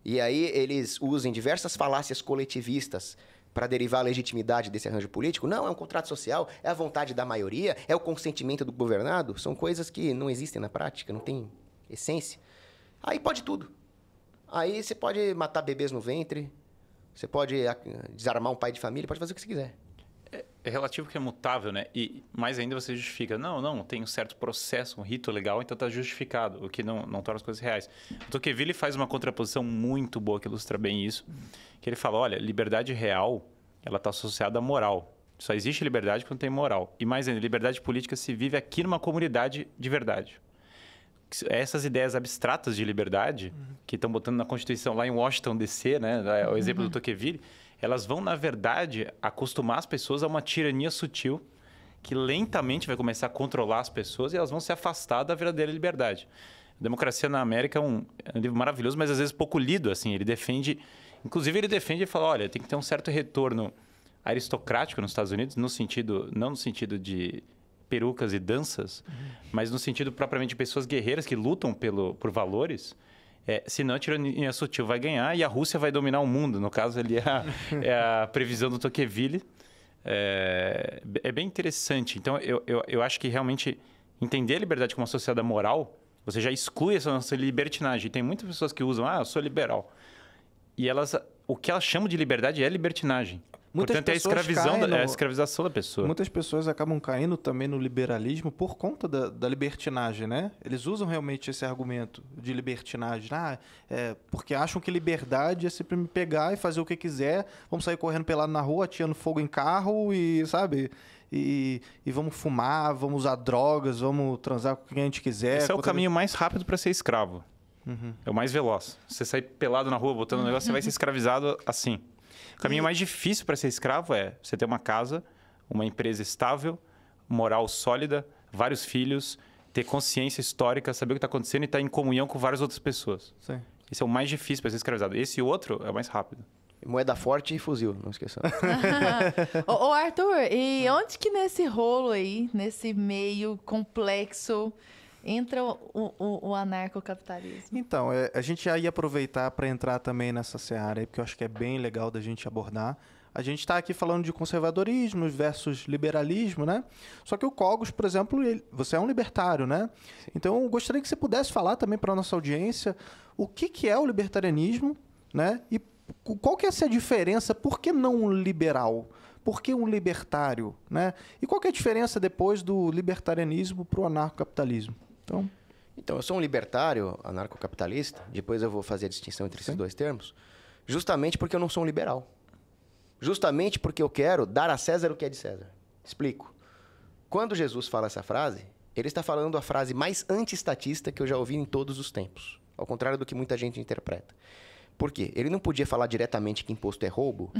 Speaker 2: e aí eles usem diversas falácias coletivistas para derivar a legitimidade desse arranjo político. Não, é um contrato social, é a vontade da maioria, é o consentimento do governado. São coisas que não existem na prática, não tem essência, aí pode tudo. Aí você pode matar bebês no ventre, você pode desarmar um pai de família, pode fazer o que você quiser.
Speaker 4: É, é, relativo que é mutável, né? E mais ainda você justifica, não, não, tem um certo processo, um rito legal, então tá justificado, o que não, não torna as coisas reais. O Tocqueville faz uma contraposição muito boa que ilustra bem isso, que ele fala, olha, liberdade real, ela está associada à moral. Só existe liberdade quando tem moral. E mais ainda, liberdade política se vive aqui numa comunidade de verdade essas ideias abstratas de liberdade uhum. que estão botando na Constituição lá em Washington DC, né, é o uhum. exemplo uhum. do Tocqueville, elas vão na verdade acostumar as pessoas a uma tirania sutil que lentamente vai começar a controlar as pessoas e elas vão se afastar da verdadeira liberdade. Democracia na América é um, é um livro maravilhoso, mas às vezes pouco lido assim. Ele defende, inclusive ele defende e fala, olha, tem que ter um certo retorno aristocrático nos Estados Unidos, no sentido não no sentido de perucas e danças, uhum. mas no sentido propriamente de pessoas guerreiras que lutam pelo, por valores. É, senão a tirania sutil vai ganhar e a Rússia vai dominar o mundo. No caso, ali é a, é a (laughs) previsão do Tocqueville. É, é bem interessante. Então, eu, eu, eu acho que realmente entender a liberdade como uma sociedade moral, você já exclui essa nossa libertinagem. Tem muitas pessoas que usam, ah, eu sou liberal. E elas, o que elas chamam de liberdade é libertinagem. Muitas Portanto, é a, escravizão no, é a escravização da pessoa. Muitas
Speaker 3: pessoas acabam caindo também no liberalismo por conta da, da libertinagem, né? Eles usam realmente esse argumento de libertinagem. Né? Ah, é, porque acham que liberdade é sempre me pegar e fazer o que quiser, vamos sair correndo pelado na rua, atirando fogo em carro e, sabe? E, e, vamos fumar, vamos usar drogas, vamos transar com quem a gente quiser. Esse é o caminho
Speaker 4: ele... mais rápido para ser escravo. Uhum. É o mais veloz. Você sair pelado na rua botando um negócio, você vai ser escravizado assim. O caminho e... mais difícil para ser escravo é você ter uma casa, uma empresa estável, moral sólida, vários filhos, ter consciência histórica, saber o que está acontecendo e estar tá em comunhão com várias outras pessoas. Sim. Esse é o mais difícil para ser escravizado. Esse outro é o mais rápido. Moeda forte e fuzil, não esqueçam.
Speaker 5: (laughs) ô, Arthur, e onde que nesse rolo aí, nesse meio complexo, entra o, o, o anarcocapitalismo?
Speaker 3: Então, é, a gente já ia aproveitar para entrar também nessa seara aí, porque eu acho que é bem legal da gente abordar. A gente está aqui falando de conservadorismo versus liberalismo, né? Só que o Cogos, por exemplo, ele, você é um libertário, né? Então, eu gostaria que você pudesse falar também para a nossa audiência o que, que é o libertarianismo, né? E qual que é essa diferença? Por que não um liberal? Por que um libertário? Né? E qual que é a diferença depois do libertarianismo para o anarcocapitalismo? Então,
Speaker 2: então eu sou um libertário anarcocapitalista, depois eu vou fazer a distinção entre esses Sim. dois termos, justamente porque eu não sou um liberal. Justamente porque eu quero dar a César o que é de César. Explico. Quando Jesus fala essa frase, ele está falando a frase mais antiestatista que eu já ouvi em todos os tempos. Ao contrário do que muita gente interpreta. Por quê? Ele não podia falar diretamente que imposto é roubo,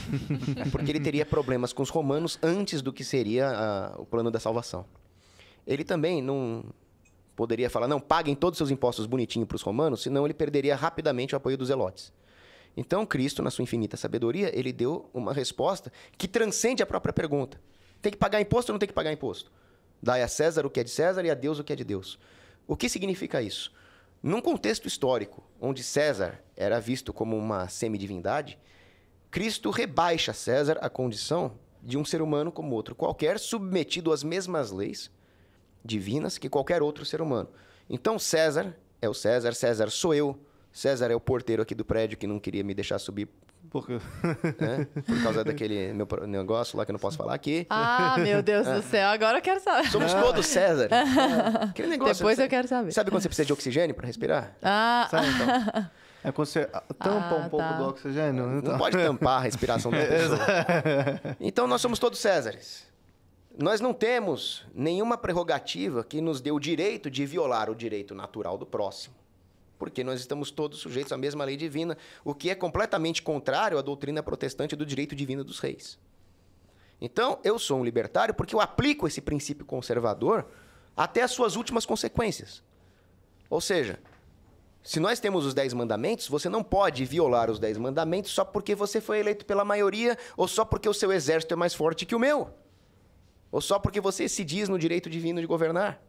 Speaker 2: (laughs) porque ele teria problemas com os romanos antes do que seria ah, o plano da salvação. Ele também não, poderia falar, não, paguem todos os seus impostos bonitinho para os romanos, senão ele perderia rapidamente o apoio dos zelotes. Então, Cristo, na sua infinita sabedoria, ele deu uma resposta que transcende a própria pergunta. Tem que pagar imposto ou não tem que pagar imposto? Dá a César o que é de César e a Deus o que é de Deus. O que significa isso? Num contexto histórico, onde César era visto como uma semidivindade, Cristo rebaixa César à condição de um ser humano como outro qualquer, submetido às mesmas leis, divinas que qualquer outro ser humano. Então César é o César, César sou eu, César é o porteiro aqui do prédio que não queria me deixar subir Por
Speaker 3: né,
Speaker 2: causa daquele meu negócio lá que eu não posso falar aqui. Ah, meu Deus do ah.
Speaker 5: céu, agora eu quero saber. Somos todos César. Ah. (laughs) Aquele negócio. Depois eu quero saber.
Speaker 2: Sabe quando você precisa de oxigênio para respirar?
Speaker 5: Ah. Sabe, então? (laughs)
Speaker 3: É quando você tampa ah, um pouco tá. do oxigênio. Então. Não pode tampar a
Speaker 2: respiração da (laughs) pessoa. então nós somos todos Césares. Nós não temos nenhuma prerrogativa que nos dê o direito de violar o direito natural do próximo, porque nós estamos todos sujeitos à mesma lei divina, o que é completamente contrário à doutrina protestante do direito divino dos reis. Então, eu sou um libertário porque eu aplico esse princípio conservador até as suas últimas consequências. Ou seja, se nós temos os dez mandamentos, você não pode violar os dez mandamentos só porque você foi eleito pela maioria ou só porque o seu exército é mais forte que o meu. Ou só porque você se diz no direito divino de governar?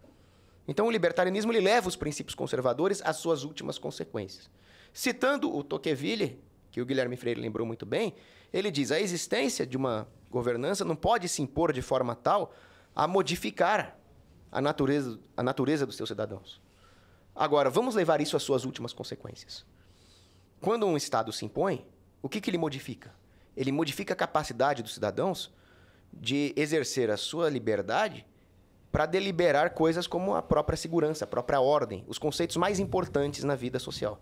Speaker 2: Então, o libertarianismo leva os princípios conservadores às suas últimas consequências. Citando o Tocqueville, que o Guilherme Freire lembrou muito bem, ele diz: a existência de uma governança não pode se impor de forma tal a modificar a natureza, a natureza dos seus cidadãos. Agora, vamos levar isso às suas últimas consequências. Quando um Estado se impõe, o que, que ele modifica? Ele modifica a capacidade dos cidadãos de exercer a sua liberdade para deliberar coisas como a própria segurança, a própria ordem, os conceitos mais importantes na vida social.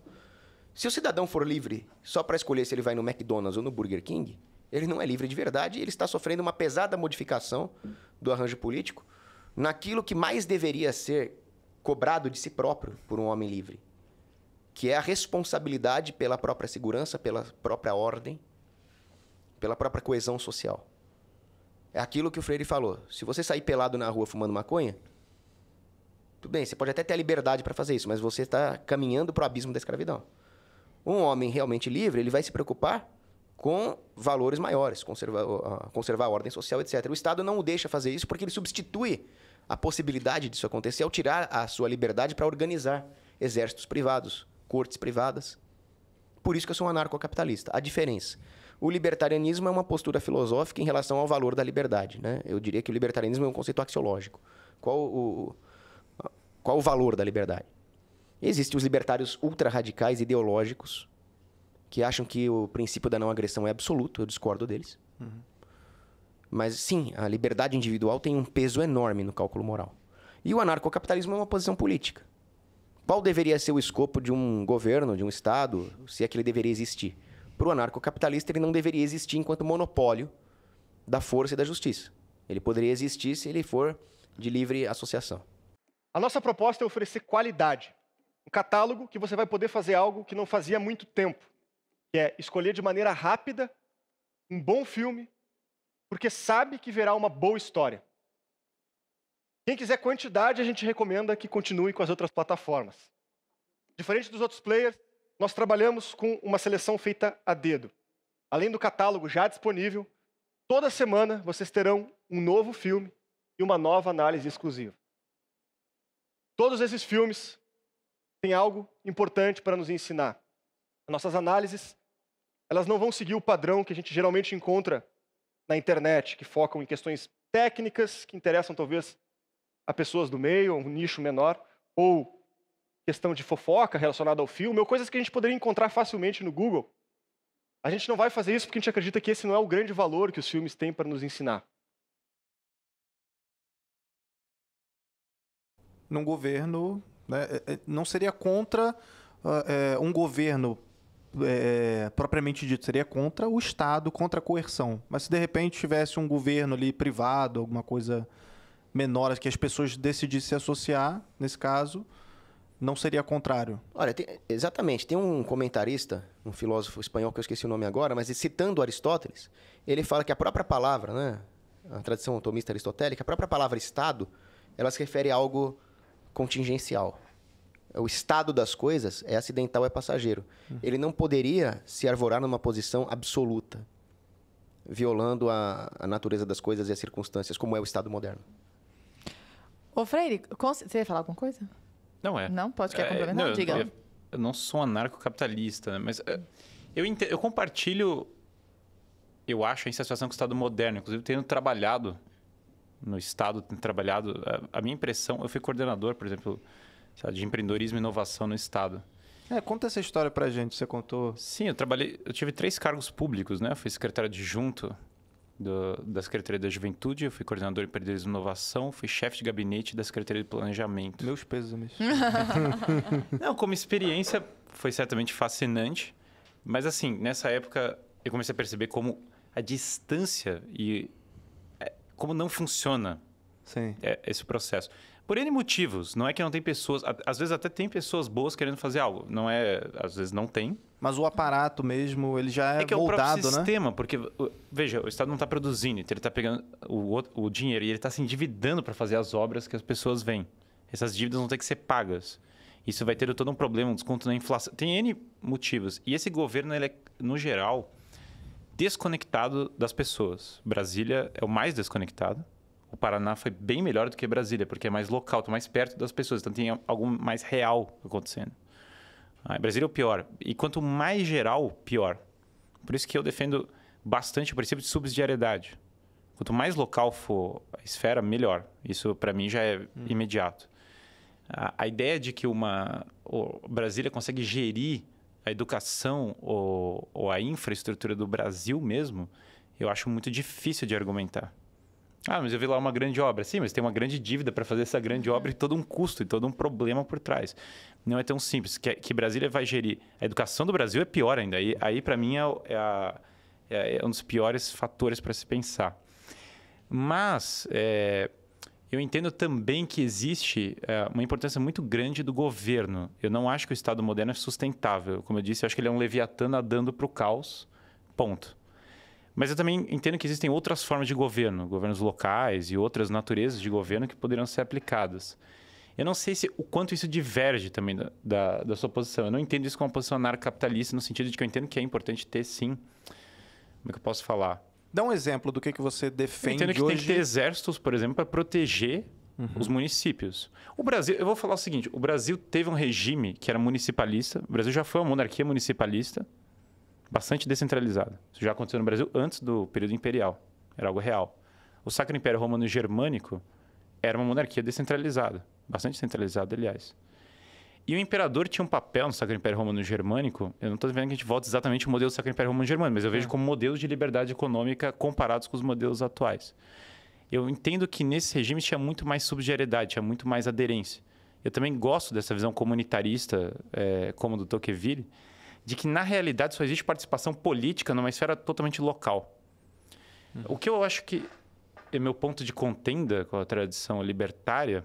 Speaker 2: Se o cidadão for livre só para escolher se ele vai no McDonald's ou no Burger King, ele não é livre de verdade, ele está sofrendo uma pesada modificação do arranjo político naquilo que mais deveria ser cobrado de si próprio por um homem livre, que é a responsabilidade pela própria segurança, pela própria ordem, pela própria coesão social. É aquilo que o Freire falou. Se você sair pelado na rua fumando maconha, tudo bem, você pode até ter a liberdade para fazer isso, mas você está caminhando para o abismo da escravidão. Um homem realmente livre, ele vai se preocupar com valores maiores, conservar, conservar a ordem social, etc. O Estado não o deixa fazer isso porque ele substitui a possibilidade disso acontecer ao tirar a sua liberdade para organizar exércitos privados, cortes privadas. Por isso que eu sou um anarcocapitalista. A diferença o libertarianismo é uma postura filosófica em relação ao valor da liberdade. Né? Eu diria que o libertarianismo é um conceito axiológico. Qual o, qual o valor da liberdade? Existem os libertários ultra-radicais ideológicos que acham que o princípio da não agressão é absoluto, eu discordo deles. Uhum. Mas sim, a liberdade individual tem um peso enorme no cálculo moral. E o anarcocapitalismo é uma posição política. Qual deveria ser o escopo de um governo, de um Estado, se é que ele deveria existir? para o anarcocapitalista, ele não deveria existir enquanto monopólio da força e da justiça. Ele poderia existir se ele for de livre associação.
Speaker 1: A nossa proposta é oferecer qualidade. Um catálogo que você vai poder fazer algo que não fazia há muito tempo, que é escolher de maneira rápida um bom filme, porque sabe que verá uma boa história. Quem quiser quantidade, a gente recomenda que continue com as outras plataformas. Diferente dos outros players, nós trabalhamos com uma seleção feita a dedo. Além do catálogo já disponível, toda semana vocês terão um novo filme e uma nova análise exclusiva. Todos esses filmes têm algo importante para nos ensinar. nossas análises, elas não vão seguir o padrão que a gente geralmente encontra na internet, que focam em questões técnicas que interessam talvez a pessoas do meio, a um nicho menor, ou questão de fofoca relacionada ao filme, ou coisas que a gente poderia encontrar facilmente no Google. A gente não vai fazer isso porque a gente acredita que esse não é o grande valor que os filmes têm para nos ensinar.
Speaker 3: Num governo. Né, é, é, não seria contra uh, um governo propriamente dito, seria contra o Estado, contra a coerção. Mas se de repente tivesse um governo ali privado, alguma coisa menor, que as pessoas decidissem se associar, nesse caso, não seria contrário.
Speaker 2: Olha, tem, exatamente. Tem um comentarista, um filósofo espanhol que eu esqueci o nome agora, mas citando Aristóteles, ele fala que a própria palavra, né, a tradição otomista aristotélica, a própria palavra Estado, ela se refere a algo contingencial. O estado das coisas é acidental, é passageiro. Uhum. Ele não poderia se arvorar numa posição absoluta, violando a, a natureza das coisas e as circunstâncias, como é o Estado moderno.
Speaker 5: Ô, Freire, você ia falar alguma coisa? Não é. Não? Pode quer é, complementar? Não, Diga. Eu,
Speaker 4: eu, não sou anarcocapitalista, né? mas é, eu, eu compartilho, eu acho, a insatisfação com o Estado moderno. Inclusive, tendo trabalhado no Estado, tendo trabalhado... A, a minha impressão... Eu fui coordenador, por exemplo, de empreendedorismo e inovação no Estado. É, conta essa história pra gente, você contou. Sim, eu trabalhei, eu tive três cargos públicos, né? Eu fui secretário adjunto do, da Secretaria da Juventude, eu fui coordenador de empreendedorismo e inovação, fui chefe de gabinete da Secretaria de Planejamento. Meus pesos, (laughs)
Speaker 1: (laughs)
Speaker 4: Não, como experiência foi certamente fascinante, mas assim, nessa época eu comecei a perceber como a distância e é, como não funciona Sim. É, esse processo por N motivos. Não é que não tem pessoas. Às vezes até tem pessoas boas querendo fazer algo. Não é. Às vezes não tem.
Speaker 3: Mas o aparato mesmo, ele já é, é que moldado, é o próprio né?
Speaker 4: sistema, porque, veja, o Estado não está produzindo, então ele está pegando o, o dinheiro e ele está se endividando para fazer as obras que as pessoas vêm. Essas dívidas vão ter que ser pagas. Isso vai ter todo um problema, um desconto na inflação. Tem N motivos. E esse governo, ele é, no geral, desconectado das pessoas. Brasília é o mais desconectado o Paraná foi bem melhor do que Brasília, porque é mais local, está mais perto das pessoas, então tem algo mais real acontecendo. Ah, Brasília é o pior. E quanto mais geral, pior. Por isso que eu defendo bastante o princípio de subsidiariedade. Quanto mais local for a esfera, melhor. Isso, para mim, já é hum. imediato. A, a, ideia de que uma Brasília consegue gerir a educação ou, ou a infraestrutura do Brasil mesmo, eu acho muito difícil de argumentar. Ah, mas eu vi lá uma grande obra. Sim, mas tem uma grande dívida para fazer essa grande obra e todo um custo e todo um problema por trás. Não é tão simples. Que, que Brasília vai gerir. A educação do Brasil é pior ainda. aí, aí para mim, é, é a, é, é, um dos piores fatores para se pensar. Mas é, eu entendo também que existe é, uma importância muito grande do governo. Eu não acho que o Estado moderno é sustentável. Como eu disse, eu acho que ele é um leviatã nadando para o caos. Ponto. Mas eu também entendo que existem outras formas de governo, governos locais e outras naturezas de governo que poderiam ser aplicadas. Eu não sei se o quanto isso diverge também da, da, da sua posição. Eu não entendo isso como uma posição anarcapitalista, no sentido de que eu entendo que é importante ter, sim. Como é que eu posso falar? Dá um
Speaker 3: exemplo do que, que você
Speaker 4: defende eu entendo que hoje... tem que ter exércitos, por exemplo, para proteger uhum. os municípios. O Brasil... Eu vou falar o seguinte. O Brasil teve um regime que era municipalista. O Brasil já foi uma monarquia municipalista bastante descentralizada. Isso já aconteceu no Brasil antes do período imperial, era algo real. O Sacro Império Romano Germânico era uma monarquia descentralizada, bastante centralizada, aliás. E o imperador tinha um papel no Sacro Império Romano Germânico. Eu não estou vendo que a gente volta exatamente o modelo do Sacro Império Romano Germânico, mas eu vejo é. como modelos de liberdade econômica comparados com os modelos atuais. Eu entendo que nesse regime tinha muito mais subsidiariedade, tinha muito mais aderência. Eu também gosto dessa visão comunitarista, é, como do Tocqueville, de que, na realidade, só existe participação política numa esfera totalmente local. Uhum. O que eu acho que é meu ponto de contenda com a tradição libertária.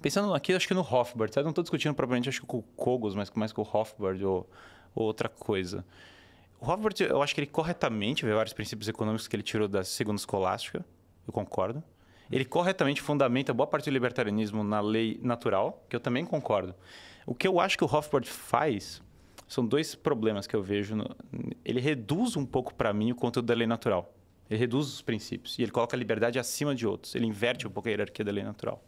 Speaker 4: Pensando aqui, acho que no Hofbard, Não estou discutindo propriamente acho que com o Kogos, mas mais com o Hofbard ou, ou outra coisa. O Hofbard, eu acho que ele corretamente vê vários princípios econômicos que ele tirou da segunda escolástica, eu concordo. Ele corretamente fundamenta boa parte do libertarianismo na lei natural, que eu também concordo. O que eu acho que o Hofbard faz são dois problemas que eu vejo. No... Ele reduz um pouco para mim o conteúdo da lei natural. Ele reduz os princípios e ele coloca a liberdade acima de outros. Ele inverte um pouco a hierarquia da lei natural.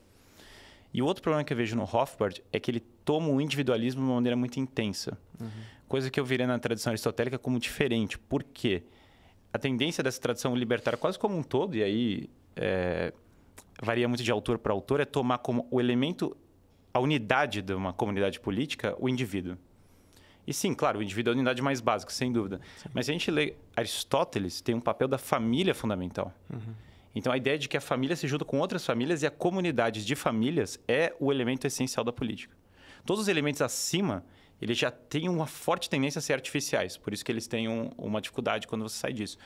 Speaker 4: E o outro problema que eu vejo no Hofbard é que ele toma o individualismo de uma maneira muito intensa. Uhum. Coisa que eu virei na tradição aristotélica como diferente. Por quê? A tendência dessa tradição libertária, quase como um todo, e aí é, varia muito de autor para autor, é tomar como o elemento, a unidade de uma comunidade política, o indivíduo. E sim, claro, o indivíduo é a unidade mais básica, sem dúvida. Sim. Mas se a gente lê Aristóteles, tem um papel da família fundamental. Uhum. Então, a ideia de que a família se junta com outras famílias e a comunidade de famílias é o elemento essencial da política. Todos os elementos acima, eles já têm uma forte tendência a ser artificiais, por isso que eles têm um, uma dificuldade quando você sai disso.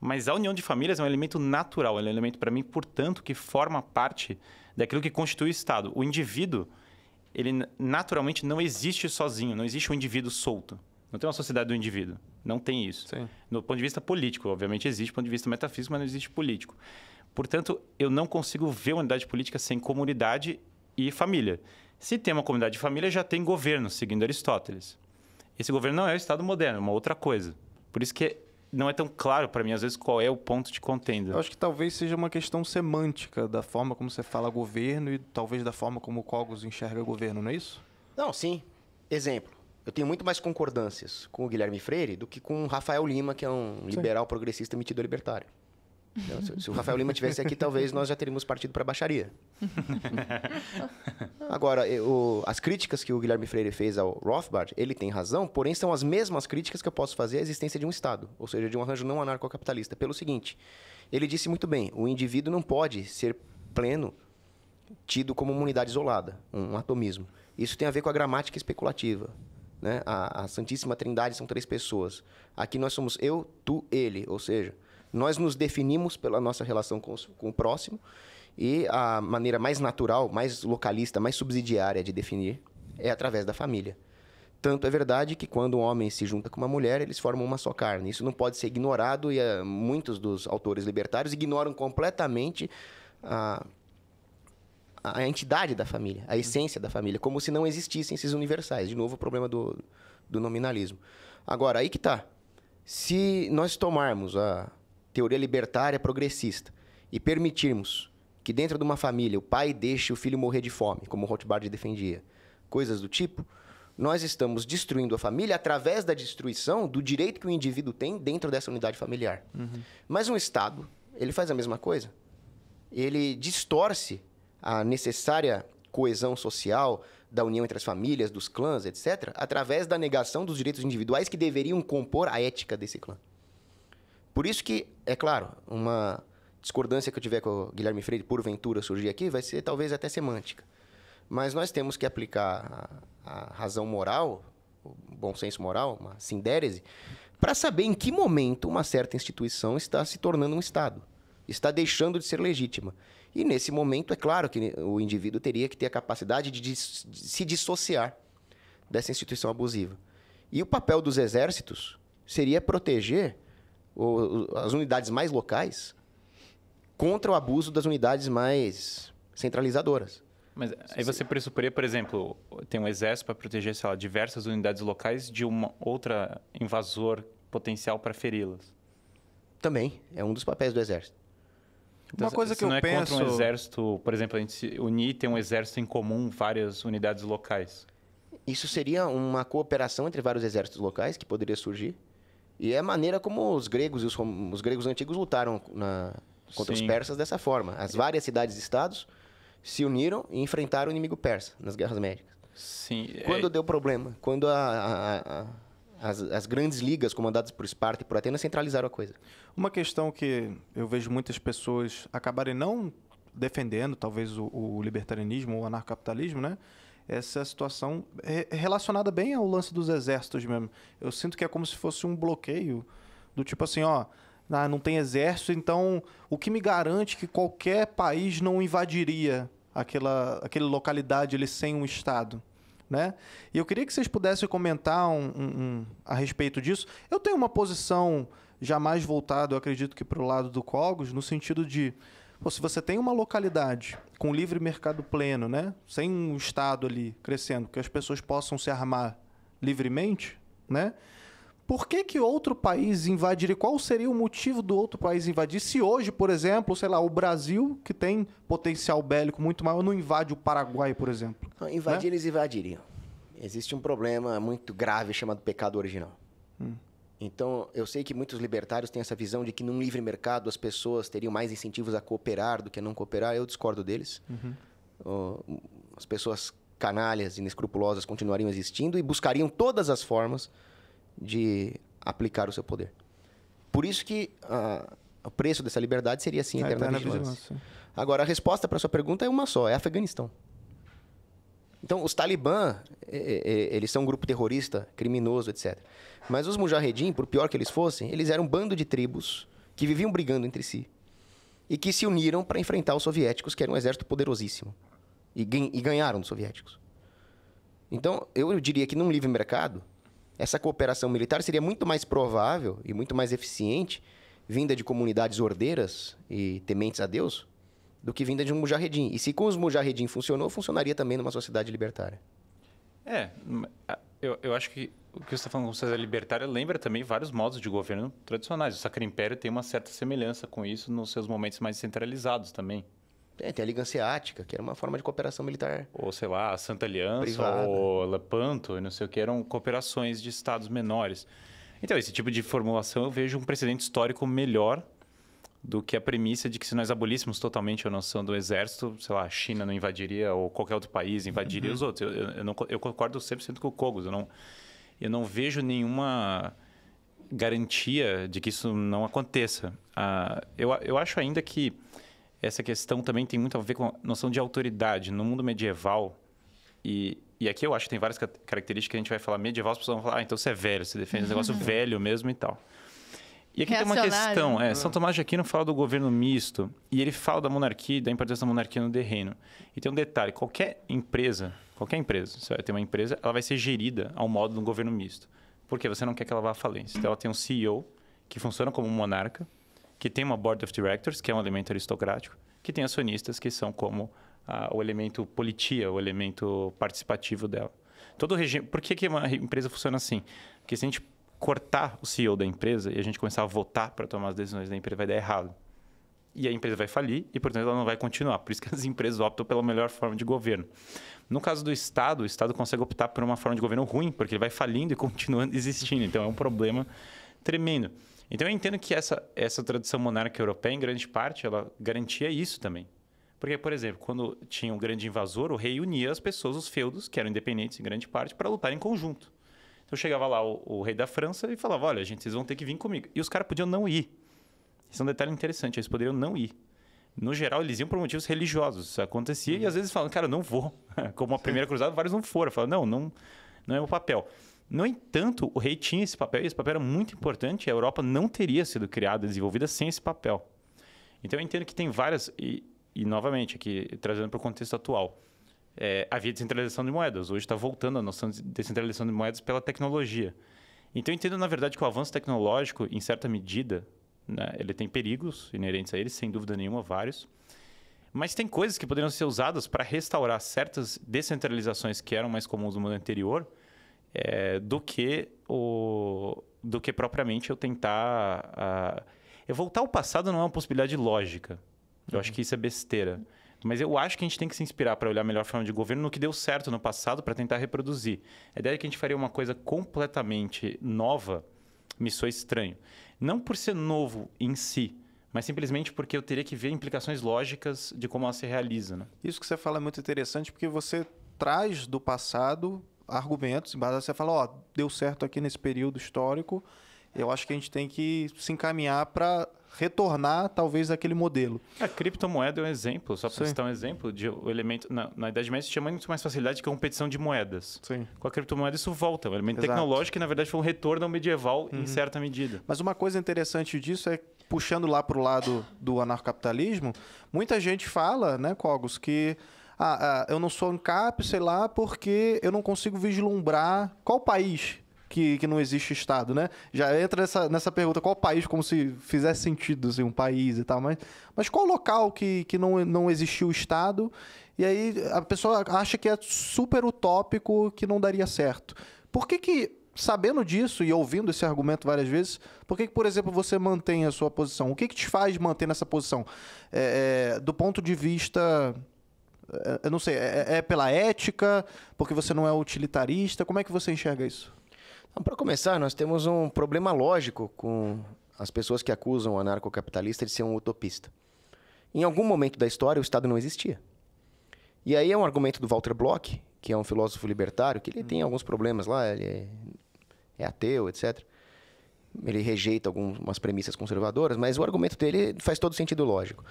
Speaker 4: Mas a união de famílias é um elemento natural, é um elemento, para mim, portanto, que forma parte daquilo que constitui o Estado. O indivíduo ele naturalmente não existe sozinho, não existe um indivíduo solto. Não tem uma sociedade do indivíduo. Não tem isso. Sim. No ponto de vista político, obviamente existe, do ponto de vista metafísico, mas não existe político. Portanto, eu não consigo ver unidade política sem comunidade e família. Se tem uma comunidade de família, já tem governo, seguindo Aristóteles. Esse governo não é o Estado moderno, é uma outra coisa. Por isso que não é tão claro para mim, às vezes, qual é o ponto de contenda. Eu acho
Speaker 3: que talvez seja uma questão semântica da forma como você fala governo e talvez da forma como o Cogos enxerga governo, não é isso? Não, sim. Exemplo. Eu tenho muito mais
Speaker 2: concordâncias com o Guilherme Freire do que com o Rafael Lima, que é um sim. liberal progressista metido libertário.
Speaker 4: Então, se, se, o Rafael Lima tivesse aqui, talvez nós já
Speaker 2: teríamos partido para a baixaria. (laughs) Agora, as críticas que o Guilherme Freire fez ao Rothbard, ele tem razão, porém são as mesmas críticas que eu posso fazer à existência de um Estado, ou seja, de um arranjo não anarcocapitalista. Pelo seguinte, ele disse muito bem, o indivíduo não pode ser pleno tido como uma unidade isolada, um atomismo. Isso tem a ver com a gramática especulativa. Né? A, a Santíssima Trindade são três pessoas. Aqui nós somos eu, tu, ele, ou seja, nós nos definimos pela nossa relação com, os, com o próximo e a maneira mais natural, mais localista, mais subsidiária de definir é através da família. Tanto é verdade que quando um homem se junta com uma mulher, eles formam uma só carne. Isso não pode ser ignorado e uh, muitos dos autores libertários ignoram completamente a, a entidade da família, a essência da família, como se não existissem esses universais. De novo, o problema do, do nominalismo. Agora, aí que está. Se nós tomarmos a, teoria libertária progressista e permitirmos que dentro de uma família o pai deixe o filho morrer de fome, como Rothbard defendia, coisas do tipo, nós estamos destruindo a família através da destruição do direito que o indivíduo tem dentro dessa unidade familiar. Uhum. Mas um Estado, ele faz a mesma coisa. Ele distorce a necessária coesão social da união entre as famílias, dos clãs, etc., através da negação dos direitos individuais que deveriam compor a ética desse clã. Por isso que, é claro, uma discordância que eu tiver com o Guilherme Freire, porventura surgir aqui, vai ser talvez até semântica. Mas nós temos que aplicar a, a razão moral, o bom senso moral, uma sindérese, para saber em que momento uma certa instituição está se tornando um Estado, está deixando de ser legítima. E nesse momento, é claro que o indivíduo teria que ter a capacidade de, dis de se dissociar dessa instituição abusiva. E o papel dos exércitos seria proteger as unidades mais locais contra o abuso das unidades mais centralizadoras.
Speaker 4: Mas aí você pressupõe, por exemplo, tem um exército para proteger, sei lá, diversas unidades locais de uma outra invasor potencial para feri-las.
Speaker 2: Também, é um dos papéis
Speaker 4: do exército. Então, uma coisa que não eu é penso... contra um exército, por exemplo, a gente se unir e ter um exército em comum, várias unidades locais. Isso seria uma cooperação entre vários exércitos
Speaker 2: locais que poderia surgir. E é a maneira como os gregos e os, os gregos antigos lutaram na, contra Sim. os persas dessa forma. As várias cidades-estados se uniram e enfrentaram o inimigo persa nas guerras médicas.
Speaker 4: Sim. É quando
Speaker 2: é... deu problema? Quando a, a, a, as, as, grandes ligas comandadas por Esparta e por Atenas centralizaram a coisa.
Speaker 3: Uma questão que eu vejo muitas pessoas acabarem não defendendo, talvez o, o libertarianismo ou o anarcapitalismo, né? essa situação relacionada bem ao lance dos exércitos mesmo. Eu sinto que é como se fosse um bloqueio do tipo assim, ó, ah, não tem exército, então o que me garante que qualquer país não invadiria aquela, aquela localidade ele sem um Estado? Né? E eu queria que vocês pudessem comentar um, um, um, a respeito disso. Eu tenho uma posição jamais voltada, eu acredito que para o lado do Cogos, no sentido de se você tem uma localidade com livre mercado pleno, né? Sem um Estado ali crescendo, que as pessoas possam se armar livremente, né? Por que, que outro país invadiria? Qual seria o motivo do outro país invadir? Se hoje, por exemplo, sei lá, o Brasil, que tem potencial bélico muito maior, não invade o Paraguai, por exemplo? Né? invadir, né? eles invadiriam. Existe um problema
Speaker 2: muito grave chamado pecado original. Hum. Então, eu sei que muitos libertários têm essa visão de que num livre mercado as pessoas teriam mais incentivos a cooperar do que a não cooperar. Eu discordo deles. Uhum. As pessoas canalhas, inescrupulosas continuariam existindo e buscariam todas as formas de aplicar o seu poder. Por isso que uh, o preço dessa liberdade seria, sim, a eterna, eterna vigilância. vigilância. Agora, a resposta para a sua pergunta é uma só, é Afeganistão. Então, os Talibã, eles são um grupo terrorista, criminoso, etc. Mas os Mujahedin, por pior que eles fossem, eles eram um bando de tribos que viviam brigando entre si e que se uniram para enfrentar os soviéticos, que era um exército poderosíssimo. E, e ganharam dos soviéticos. Então, eu diria que num livre mercado, essa cooperação militar seria muito mais provável e muito mais eficiente vinda de comunidades ordeiras e tementes a Deus do que vinda de um mujahedin. E se com os mujahedin funcionou, funcionaria também numa sociedade libertária.
Speaker 4: É, eu, eu acho que o que você está falando com é libertária lembra também vários modos de governo tradicionais. O Sacro Império tem uma certa semelhança com isso nos seus momentos mais centralizados também. É, tem a Liga Asiática, que era uma forma de cooperação militar. Ou, sei lá, a Santa Aliança, privada. ou Lepanto, não sei o que, eram cooperações de estados menores. Então, esse tipo de formulação eu vejo um precedente histórico melhor do que a premissa de que se nós abolíssemos totalmente a noção do exército, sei lá, a China não invadiria ou qualquer outro país invadiria uhum. os outros. Eu, eu, eu, não, eu concordo 100% com o Cogos. Eu não, eu não vejo nenhuma garantia de que isso não aconteça. Ah, eu, eu acho ainda que essa questão também tem muito a ver com a noção de autoridade. No mundo medieval, e, e aqui eu acho que tem várias características que a gente vai falar medieval, as pessoas vão falar, ah, então você é velho, você defende um negócio (laughs) velho mesmo e tal. E aqui tem uma questão. É, São ah. Tomás de Aquino fala do governo misto e ele fala da monarquia, da importância da monarquia no terreno. E tem um detalhe: qualquer empresa, qualquer empresa, você vai ter uma empresa, ela vai ser gerida ao modo de um governo misto. Porque você não quer que ela vá à falência. Então ela tem um CEO que funciona como um monarca, que tem uma board of directors, que é um elemento aristocrático, que tem acionistas que são como ah, o elemento politia, o elemento participativo dela. Todo regime. Por que, que uma empresa funciona assim? Porque se a gente cortar o CEO da empresa e a gente começar a votar para tomar as decisões da empresa, vai dar errado. E a empresa vai falir e, portanto, ela não vai continuar. Por isso que (laughs) as empresas optam pela melhor forma de governo. No caso do Estado, o Estado consegue optar por uma forma de governo ruim, porque ele vai falindo e (laughs) continuando existindo. Então, é um problema tremendo. Então, eu entendo que essa, essa tradição monárquica europeia, em grande parte, ela garantia isso também. Porque, por exemplo, quando tinha um grande invasor, o rei unia as pessoas, os feudos, que eram independentes em grande parte, para lutar em conjunto. Então chegava lá o, o, rei da França e falava: olha, gente, vocês vão ter que vir comigo. E os caras podiam não ir. Isso é um detalhe interessante, eles poderiam não ir. No geral, eles iam por motivos religiosos. Isso acontecia uhum. e às vezes falam: cara, eu não vou. (laughs) Como a primeira cruzada, vários não foram. Falam: não, não, não é o papel. No entanto, o rei tinha esse papel e esse papel era muito importante. a Europa não teria sido criada, desenvolvida sem esse papel. Então eu entendo que tem várias. E, e novamente, aqui trazendo para o contexto atual é, havia descentralização de moedas. Hoje está voltando a noção de descentralização de moedas pela tecnologia. Então, eu entendo, na verdade, que o avanço tecnológico, em certa medida, né, ele tem perigos inerentes a ele, sem dúvida nenhuma, vários. Mas tem coisas que poderiam ser usadas para restaurar certas descentralizações que eram mais comuns no mundo anterior, é, do que o, do que propriamente eu tentar. A... Ah, eu voltar ao passado não é uma possibilidade lógica. Eu uhum. acho que isso é besteira. Mas eu acho que a gente tem que se inspirar para olhar a melhor forma de governo no que deu certo no passado para tentar reproduzir. A ideia é que a gente faria uma coisa completamente nova me soa estranho. Não por ser novo em si, mas simplesmente porque eu teria que ver implicações lógicas de como ela se realiza. Né? Isso que você fala é muito interessante porque
Speaker 3: você traz do passado argumentos, a você fala, ó, oh, deu certo aqui nesse período histórico, eu acho que a gente tem que se encaminhar para retornar talvez aquele modelo.
Speaker 4: A criptomoeda é um exemplo, só para citar um exemplo de o elemento na, na Idade Média se tinha muito mais facilidade que a competição de moedas. Sim. Com a criptomoeda isso volta, é um elemento Exato. tecnológico que na verdade foi um retorno ao medieval uhum. em certa medida.
Speaker 3: Mas uma coisa interessante disso é puxando lá para o lado do anarcapitalismo, muita gente fala, né, Cogos, que ah, ah, eu não sou ANCAP, sei lá, porque eu não consigo vislumbrar qual país que, que não existe Estado, né? Já entra nessa, nessa pergunta, qual país, como se fizesse sentido, assim, um país e tal, mas, mas qual local que, que não, não existiu Estado? E aí a pessoa acha que é super utópico, que não daria certo. Por que que sabendo disso e ouvindo esse argumento várias vezes, por que, que por exemplo, você mantém a sua posição? O que, que te faz manter nessa posição? É, é, do ponto de vista. É, eu não sei, é, é, pela ética? Porque você não é utilitarista? Como é que você enxerga isso? Então, para começar,
Speaker 2: nós temos um problema lógico com as pessoas que acusam o anarcocapitalista de ser um utopista. Em algum momento da história, o Estado não existia. E aí é um argumento do Walter Bloch, que é um filósofo libertário, que ele hum. tem alguns problemas lá, ele é, é ateu, etc. Ele rejeita algumas premissas conservadoras, mas o argumento dele faz todo sentido lógico.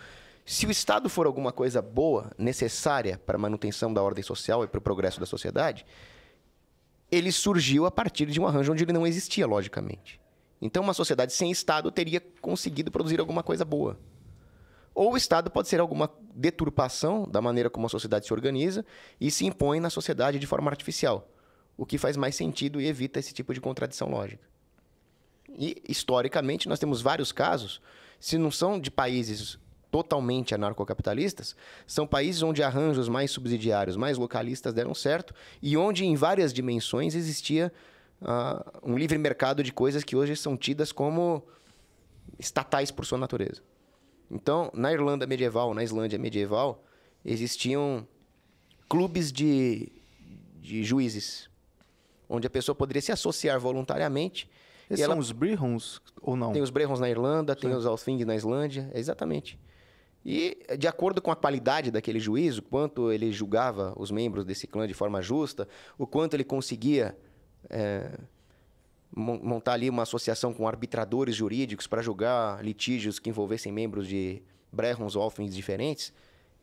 Speaker 2: Se o Estado for alguma coisa boa, necessária para a manutenção da ordem social e para o progresso da sociedade, ele surgiu a partir de um arranjo onde ele não existia, logicamente. Então, uma sociedade sem Estado teria conseguido produzir alguma coisa boa. Ou o Estado pode ser alguma deturpação da maneira como a sociedade se organiza e se impõe na sociedade de forma artificial, o que faz mais sentido e evita esse tipo de contradição lógica. E, historicamente, nós temos vários casos, se não são de países totalmente anarcocapitalistas, são países onde arranjos mais subsidiários, mais localistas deram certo e onde, em várias dimensões, existia uh, um livre mercado de coisas que hoje são tidas como estatais por sua natureza. Então, na Irlanda medieval, na Islândia medieval, existiam clubes de, de juízes, onde a pessoa poderia se associar voluntariamente.
Speaker 3: Esses são os Brehons ou não? Tem os
Speaker 2: Brehons na Irlanda, Sim. tem os Althing na Islândia, é exatamente. E, de acordo com a qualidade daquele juízo, o quanto ele julgava os membros desse clã de forma justa, o quanto ele conseguia é, montar ali uma associação com arbitradores jurídicos para julgar litígios que envolvessem membros de Brehons ou Alfins diferentes,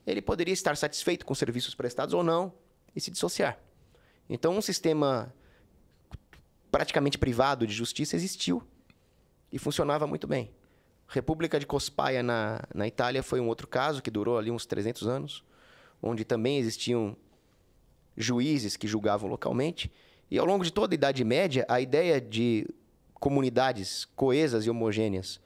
Speaker 2: ele poderia estar satisfeito com serviços prestados ou não e se dissociar. Então, um sistema praticamente privado de justiça existiu e funcionava muito bem. República de Cospaia, na, na Itália, foi um outro caso que durou ali uns 300 anos, onde também existiam juízes que julgavam localmente. E ao longo de toda a Idade Média, a ideia de comunidades coesas e homogêneas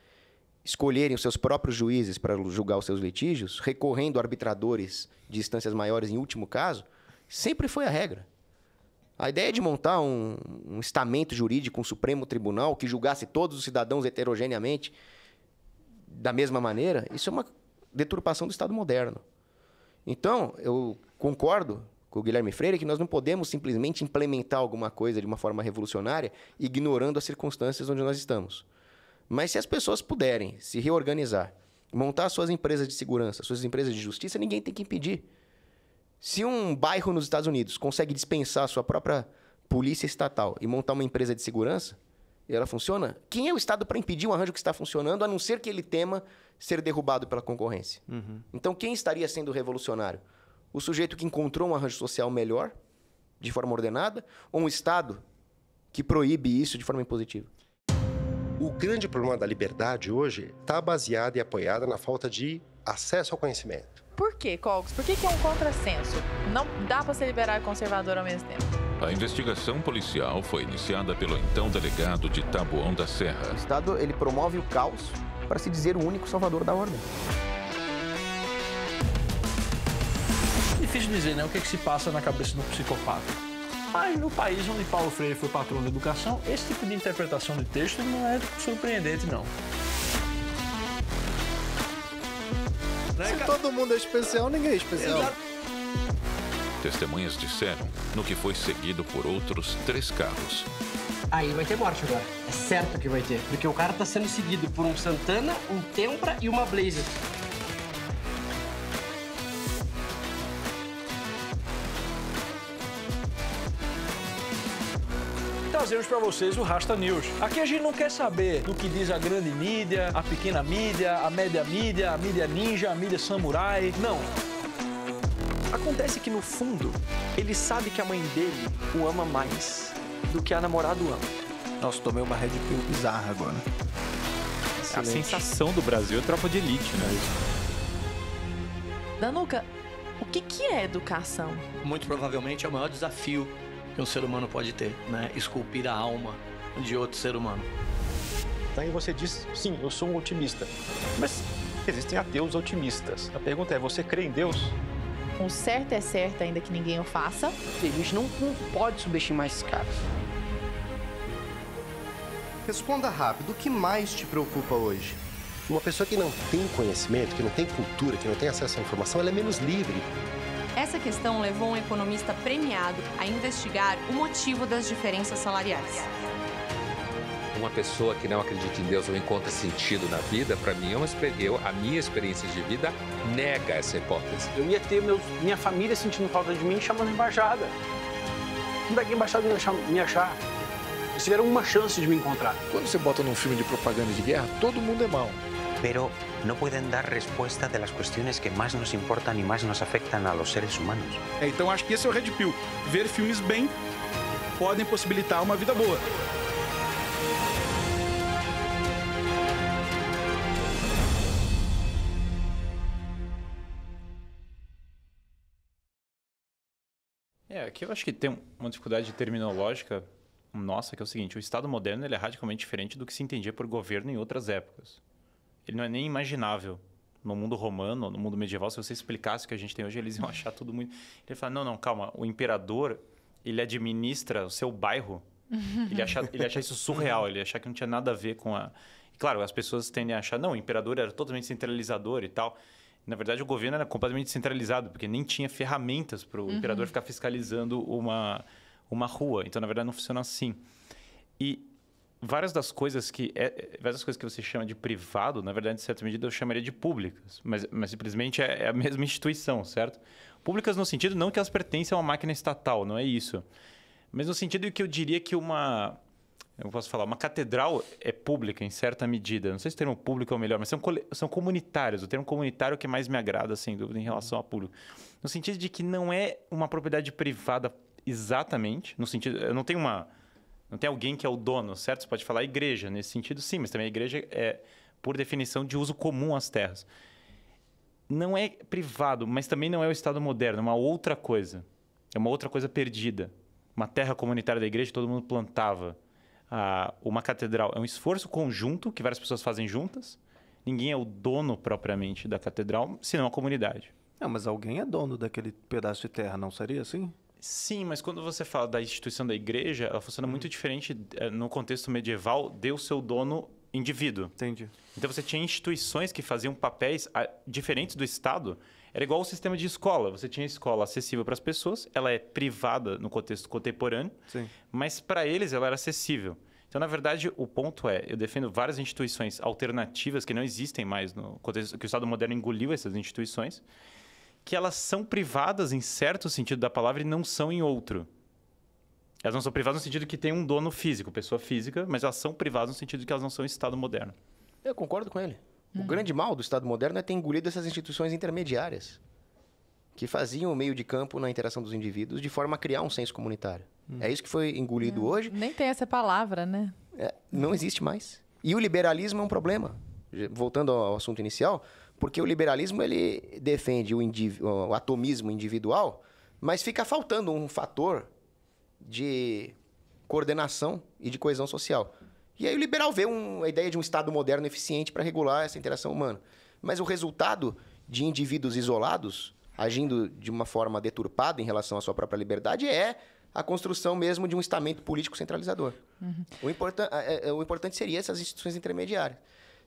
Speaker 2: escolherem os seus próprios juízes para julgar os seus litígios, recorrendo a arbitradores de instâncias maiores em último caso, sempre foi a regra. A ideia de montar um, um estamento jurídico, um Supremo Tribunal que julgasse todos os cidadãos heterogeneamente da mesma maneira, isso é uma deturpação do Estado moderno. Então, eu concordo com o Guilherme Freire que nós não podemos simplesmente implementar alguma coisa de uma forma revolucionária, ignorando as circunstâncias onde nós estamos. Mas se as pessoas puderem se reorganizar, montar suas empresas de segurança, suas empresas de justiça, ninguém tem que impedir. Se um bairro nos Estados Unidos consegue dispensar sua própria polícia estatal e montar uma empresa de segurança, e ela funciona, quem é o Estado para impedir um arranjo que está funcionando, a não ser que ele tema ser derrubado pela concorrência? Uhum. Então, quem estaria sendo revolucionário? O sujeito que encontrou um arranjo social melhor, de forma ordenada, ou um Estado que proíbe isso de forma impositiva? O grande problema da liberdade hoje está baseado e apoiado na falta
Speaker 1: de acesso ao conhecimento.
Speaker 5: Por quê, Cogos? Por que, que é um contrassenso? Não dá para ser liberal e conservador ao mesmo tempo.
Speaker 4: A investigação policial foi iniciada pelo então delegado de Taboão da Serra. O
Speaker 2: Estado ele promove o caos para se dizer o único salvador da ordem.
Speaker 4: Difícil dizer, né? O que, é que se passa na cabeça do psicopata. Mas no país onde Paulo Freire foi patrão da educação, esse tipo de interpretação de texto não é surpreendente, não.
Speaker 3: Se todo mundo é especial, ninguém é especial. Exato.
Speaker 4: Testemunhas disseram no que foi seguido por outros três carros.
Speaker 5: Aí vai ter morte agora. É certo que vai ter. Porque o cara tá sendo seguido por um Santana, um Tempra e uma Blazer.
Speaker 4: trazemos para vocês o Rasta
Speaker 3: News. Aqui a gente não quer saber do que diz a grande mídia, a pequena mídia, a média mídia, a mídia ninja, a mídia samurai. Não.
Speaker 1: Acontece que no fundo,
Speaker 3: ele sabe que a mãe dele o ama mais do que a namorada o ama. Nossa, tomei
Speaker 4: uma red pill bizarra agora. Excelente. A sensação do Brasil é tropa de elite, né?
Speaker 5: Danuca, o que, que é educação?
Speaker 4: Muito
Speaker 1: provavelmente é o maior desafio que um ser humano pode ter, né? Esculpir a alma de outro
Speaker 4: ser humano. Daí então, você diz, sim, eu sou um otimista. Mas existem ateus otimistas. A pergunta é, você crê em Deus?
Speaker 5: O certo é certo, ainda que ninguém o faça. A gente não, não pode subestimar esses caras.
Speaker 2: Responda rápido, o que mais te preocupa hoje? Uma pessoa que não tem conhecimento, que não tem cultura, que não tem acesso à informação, ela é menos livre.
Speaker 5: Essa questão levou um economista premiado a investigar o motivo das diferenças salariais
Speaker 2: uma pessoa que não acredita em Deus ou encontra sentido na vida, para mim, é um eu, a minha
Speaker 4: experiência de vida nega essa hipótese. Eu ia ter meus, minha família sentindo falta de mim chamando a embaixada. é que a embaixada ia me achar. Eles tiveram uma chance de
Speaker 1: me encontrar. Quando você bota num filme de propaganda de guerra, todo mundo é mau. Pero no pueden dar
Speaker 4: respuesta de las que más nos importan y más nos afectan a los seres humanos. É, então acho que esse é o Red Pill. Ver filmes bem podem possibilitar uma vida boa. É, aqui eu acho que tem uma dificuldade terminológica nossa, que é o seguinte, o Estado moderno ele é radicalmente diferente do que se entendia por governo em outras épocas. Ele não é nem imaginável. No mundo romano, no mundo medieval, se você explicasse o que a gente tem hoje, eles iam achar tudo muito... Ele fala, não, não, calma, o imperador, ele administra o seu bairro. Ele acha, ele acha isso surreal, ele acha que não tinha nada a ver com a... E, claro, as pessoas tendem a achar, não, o imperador era totalmente centralizador e tal... Na verdade, o governo era completamente descentralizado, porque nem tinha ferramentas para o uhum. imperador ficar fiscalizando uma, uma rua. Então, na verdade, não funciona assim. E várias das coisas que é, várias das coisas que você chama de privado, na verdade, em certa medida, eu chamaria de públicas. Mas, mas simplesmente é, é a mesma instituição, certo? Públicas no sentido não que elas pertencem a uma máquina estatal, não é isso. Mas no sentido que eu diria que uma eu posso falar, uma catedral é pública em certa medida. Não sei se o termo público é o melhor, mas são, são comunitários. O termo comunitário é o que mais me agrada, sem dúvida, em relação ao público. No sentido de que não é uma propriedade privada exatamente, no sentido... Eu não tenho uma... Não tem alguém que é o dono, certo? Você pode falar igreja nesse sentido, sim. Mas também a igreja é, por definição, de uso comum às terras. Não é privado, mas também não é o Estado moderno. É uma outra coisa. É uma outra coisa perdida. Uma terra comunitária da igreja todo mundo plantava uma catedral é um esforço conjunto que várias pessoas fazem juntas. Ninguém é o dono propriamente da catedral, senão a comunidade. Não, mas alguém é dono daquele pedaço de terra, não seria assim? Sim, mas quando você fala da instituição da igreja, ela funciona hum. muito diferente eh, no contexto medieval de o seu dono indivíduo. Entendi. Então você tinha instituições que faziam papéis ah, diferentes do Estado era igual o sistema de escola. Você tinha escola acessível para as pessoas, ela é privada no contexto contemporâneo, Sim. mas para eles ela era acessível. Então, na verdade, o ponto é, eu defendo várias instituições alternativas que não existem mais no contexto que o Estado moderno engoliu essas instituições, que elas são privadas em certo sentido da palavra e não são em outro. Elas não são privadas no sentido que tem um dono físico, pessoa física, mas elas são privadas no sentido que elas não são Estado moderno. Eu concordo com ele. O hum. grande
Speaker 2: mal do Estado moderno é ter engolido essas instituições intermediárias que faziam o meio de campo na interação dos indivíduos de forma a criar um senso comunitário. Hum. É isso que foi engolido é. hoje.
Speaker 5: Nem tem essa palavra, né?
Speaker 2: É, não existe mais. E o liberalismo é um problema. Voltando ao assunto inicial, porque o liberalismo ele defende o, o atomismo individual, mas fica faltando um fator de coordenação e de coesão social. E aí o liberal vê um, a ideia de um Estado moderno eficiente para regular essa interação humana. Mas o resultado de indivíduos isolados, agindo de uma forma deturpada em relação à sua própria liberdade, é a construção mesmo de um estamento político centralizador. Uhum. O, importan é, é, o importante seria essas instituições intermediárias.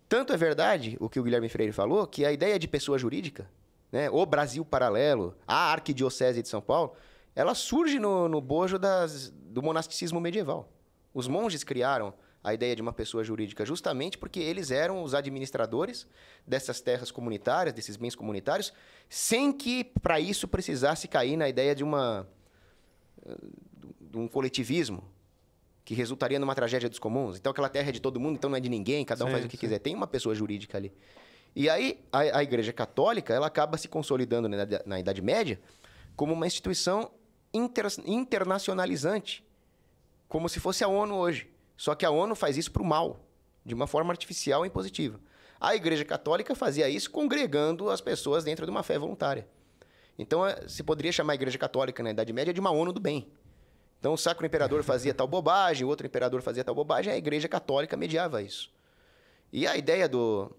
Speaker 2: Tanto é verdade o que o Guilherme Freire falou, que a ideia de pessoa jurídica, né, o Brasil paralelo, a arquidiocese de São Paulo, ela surge no, no bojo das, do monasticismo medieval. Os monges criaram a ideia de uma pessoa jurídica, justamente porque eles eram os administradores dessas terras comunitárias, desses bens comunitários, sem que para isso precisasse cair na ideia de uma de um coletivismo que resultaria numa tragédia dos comuns. Então aquela terra é de todo mundo, então não é de ninguém, cada um sim, faz o que sim. quiser. Tem uma pessoa jurídica ali. E aí a, a Igreja Católica ela acaba se consolidando na, na Idade Média como uma instituição inter, internacionalizante, como se fosse a ONU hoje. Só que a ONU faz isso para o mal, de uma forma artificial e impositiva. A Igreja Católica fazia isso congregando as pessoas dentro de uma fé voluntária. Então, é, se poderia chamar a Igreja Católica na Idade Média de uma ONU do bem. Então, o Sacro Imperador fazia tal bobagem, o outro imperador fazia tal bobagem, a Igreja Católica mediava isso. E a ideia do,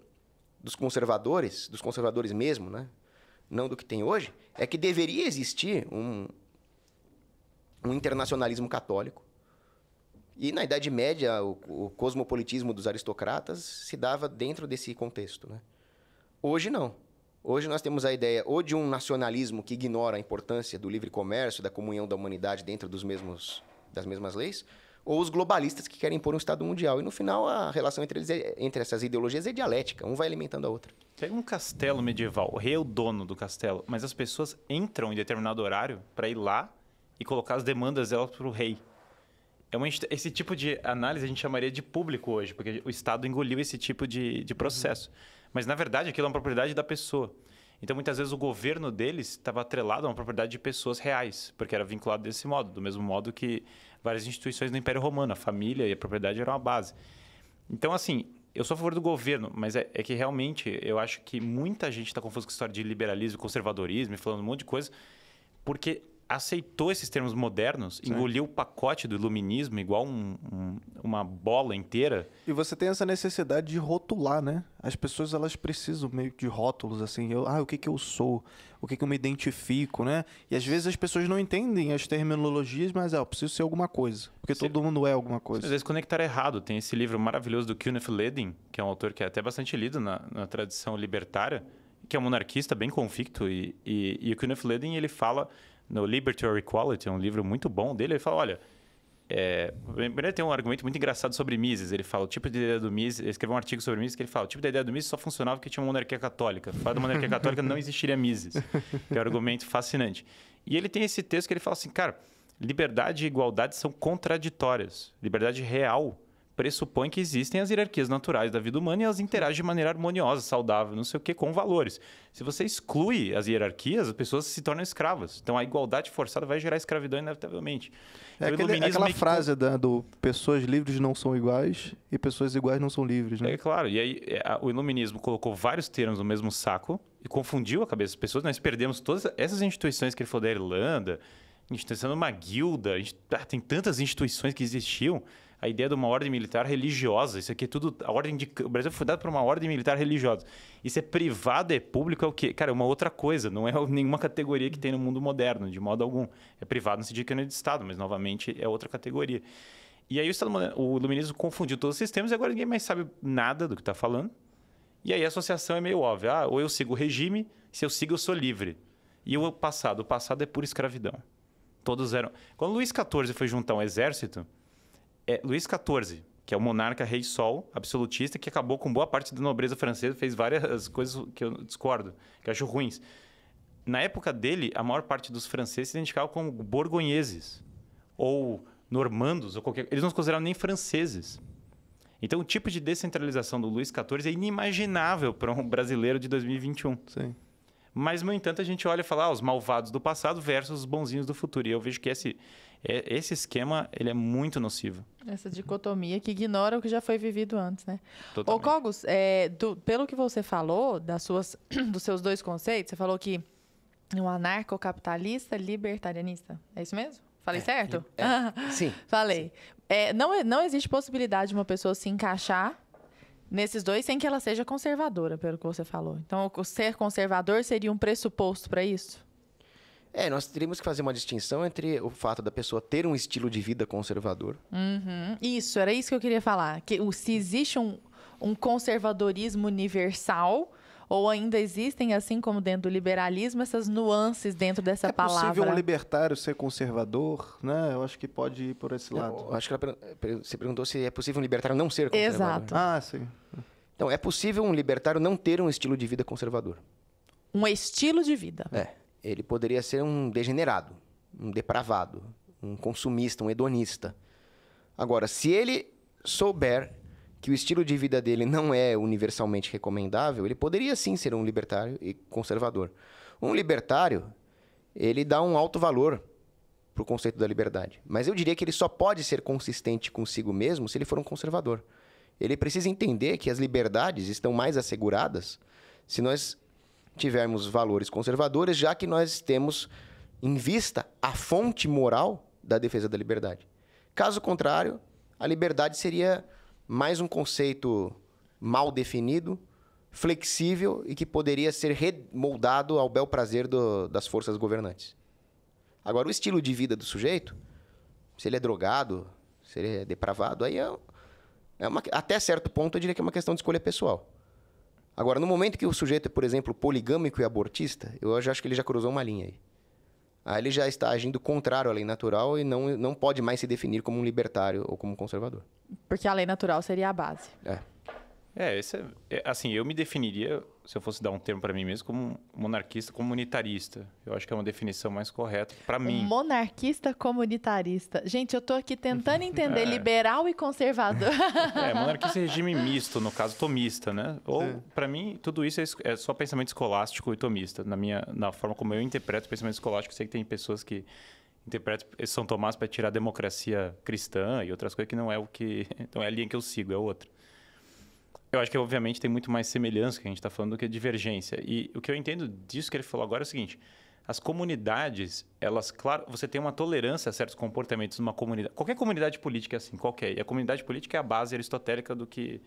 Speaker 2: dos conservadores, dos conservadores mesmo, né? não do que tem hoje, é que deveria existir um, um internacionalismo católico e na Idade Média, o, o cosmopolitismo dos aristocratas se dava dentro desse contexto. Né? Hoje, não. Hoje nós temos a ideia ou de um nacionalismo que ignora a importância do livre comércio, da comunhão da humanidade dentro dos mesmos, das mesmas leis, ou os globalistas que querem impor um Estado mundial. E no final, a relação entre, eles é, entre essas ideologias é dialética, um vai alimentando a outra.
Speaker 4: Tem um castelo medieval, o rei é o dono do castelo, mas as pessoas entram em determinado horário para ir lá e colocar as demandas delas para o rei é uma, esse tipo de análise a gente chamaria de público hoje, porque o Estado engoliu esse tipo de, de uhum. processo. Uhum. Mas, na verdade, aquilo é uma propriedade da pessoa. Então, muitas vezes, o governo deles estava atrelado a uma propriedade de pessoas reais, porque era vinculado desse modo, do mesmo modo que várias instituições do Império Romano, a família e a propriedade eram a base. Então, assim, eu sou a favor do governo, mas é, é que realmente eu acho que muita gente está confusa com a história de liberalismo, conservadorismo, falando um monte de coisa, porque aceitou esses termos modernos, certo. engoliu o pacote do iluminismo igual um, um, uma bola inteira.
Speaker 3: E você tem essa necessidade de rotular, né? As pessoas elas precisam meio de rótulos assim, eu, ah, o que que eu sou? O que que eu me identifico, né? E às vezes as pessoas não entendem as terminologias, mas é eu preciso ser alguma coisa, porque Sim. todo mundo é alguma coisa. Às
Speaker 4: vezes conectar errado. Tem esse livro maravilhoso do Kenneth Ledin, que é um autor que é até bastante lido na, na tradição libertária, que é um monarquista bem convicto e, e, e o Kenneth Ledin ele fala no Liberty or Equality, é um livro muito bom dele, ele fala, olha, é, primeiro tem um argumento muito engraçado sobre Mises. Ele fala o tipo de ideia do Mises. Ele escreveu um artigo sobre Mises que ele fala o tipo de ideia do Mises só funcionava porque tinha uma monarquia católica. Fora da monarquia católica não existiria Mises. Que é um argumento fascinante. E ele tem esse texto que ele fala assim, cara, liberdade e igualdade são contraditórias. Liberdade real pressupõe que existem as hierarquias naturais da vida humana e elas interagem de maneira harmoniosa, saudável, não sei o que, com valores. Se você exclui as hierarquias, as pessoas se tornam escravas. Então a igualdade forçada vai gerar escravidão inevitavelmente. É então, aquele, é aquela frase
Speaker 3: que... da, do pessoas livres não são iguais e pessoas iguais não são livres, né? É
Speaker 4: claro. E aí é, a, o iluminismo colocou vários termos no mesmo saco e confundiu a cabeça das pessoas. Nós perdemos todas essas instituições que ele falou da Irlanda, instituição de uma guilda, gente, ah, tem tantas instituições que existiam a ideia de uma ordem militar religiosa. Isso aqui é tudo. A ordem de, o Brasil foi dado por uma ordem militar religiosa. Isso é privado, é público, é o quê? Cara, é uma outra coisa. Não é nenhuma categoria que tem no mundo moderno, de modo algum. É privado no sentido que não é de Estado, mas novamente é outra categoria. E aí o, Estado moderno, o iluminismo confundiu todos os sistemas e agora ninguém mais sabe nada do que está falando. E aí a associação é meio óbvia. Ah, ou eu sigo o regime, se eu sigo, eu sou livre. E o passado? O passado é pura escravidão. Todos eram. Quando Luís XIV foi juntar um exército, é Luís XIV, que é o monarca rei sol absolutista, que acabou com boa parte da nobreza francesa, fez várias coisas que eu discordo, que eu acho ruins. Na época dele, a maior parte dos franceses se identificava como borgonheses, ou normandos, ou qualquer... Eles não se consideravam nem franceses. Então, o tipo de descentralização do Luís XIV é inimaginável para um brasileiro de 2021. Sim. Mas, no entanto, a gente olha e fala ah, os malvados do passado versus os bonzinhos do futuro. E eu vejo que esse é, esse esquema, ele é muito nocivo.
Speaker 5: Essa dicotomia que ignora o que já foi vivido antes, né? Totalmente. Ô, Cogos, é, do, pelo que você falou, das suas, (clears throat) dos seus dois conceitos, você falou que um anarcocapitalista libertarianista. É isso mesmo? Falei é, certo? É, (laughs) sim. Falei. Sim. É, não, não existe possibilidade de uma pessoa se encaixar nesses dois sem que ela seja conservadora, pelo que você falou. Então, ser conservador seria um pressuposto para isso?
Speaker 2: É, nós teríamos que fazer uma distinção entre o fato da pessoa ter um estilo de vida conservador.
Speaker 5: Uhum. Isso, era isso que eu queria falar. Que se existe um, um conservadorismo universal ou ainda existem, assim como dentro do liberalismo, essas nuances dentro dessa palavra? É possível palavra. um
Speaker 3: libertário ser conservador, né? Eu acho que pode ir por esse lado. Eu acho que ela, você perguntou se é possível um libertário não
Speaker 2: ser conservador. Exato. Ah, sim. Então, é possível um libertário não ter um estilo de vida conservador.
Speaker 5: Um estilo de vida.
Speaker 2: É ele poderia ser um degenerado, um depravado, um consumista, um hedonista. Agora, se ele souber que o estilo de vida dele não é universalmente recomendável, ele poderia sim ser um libertário e conservador. Um libertário, ele dá um alto valor para o conceito da liberdade. Mas eu diria que ele só pode ser consistente consigo mesmo se ele for um conservador. Ele precisa entender que as liberdades estão mais asseguradas se nós tivermos valores conservadores, já que nós temos em vista a fonte moral da defesa da liberdade. Caso contrário, a liberdade seria mais um conceito mal definido, flexível e que poderia ser remoldado ao bel prazer do, das forças governantes. Agora, o estilo de vida do sujeito, se ele é drogado, se ele é depravado, aí é, é uma, até certo ponto eu diria que é uma questão de escolha pessoal. Agora, no momento que o sujeito é, por exemplo, poligâmico e abortista, eu já acho que ele já cruzou uma linha aí. Aí ele já está agindo contrário à lei natural e não, não pode mais se definir como um libertário ou como um conservador.
Speaker 5: Porque a lei natural seria a base. É. É, esse
Speaker 4: é, é, assim, eu me definiria, se eu fosse dar um termo para mim mesmo, como monarquista comunitarista. Eu acho que é uma definição mais correta para mim. Um
Speaker 5: monarquista comunitarista. Gente, eu tô aqui tentando (laughs) entender é. liberal e conservador. (laughs) é, monarquista é regime
Speaker 4: misto, no caso tomista, né? Ou é. para mim tudo isso é, é, só pensamento escolástico e tomista, na minha na forma como eu interpreto pensamento escolástico, sei que tem pessoas que interpretam São Tomás para tirar a democracia cristã e outras coisas que não é o que, então (laughs) é a linha que eu sigo, é outra eu acho que, obviamente, tem muito mais semelhança que a gente está falando do que divergência. E o que eu entendo disso que ele falou agora é o seguinte: as comunidades, elas, claro, você tem uma tolerância a certos comportamentos numa comunidade. Qualquer comunidade política é assim, qualquer. E a comunidade política é a base aristotélica do que.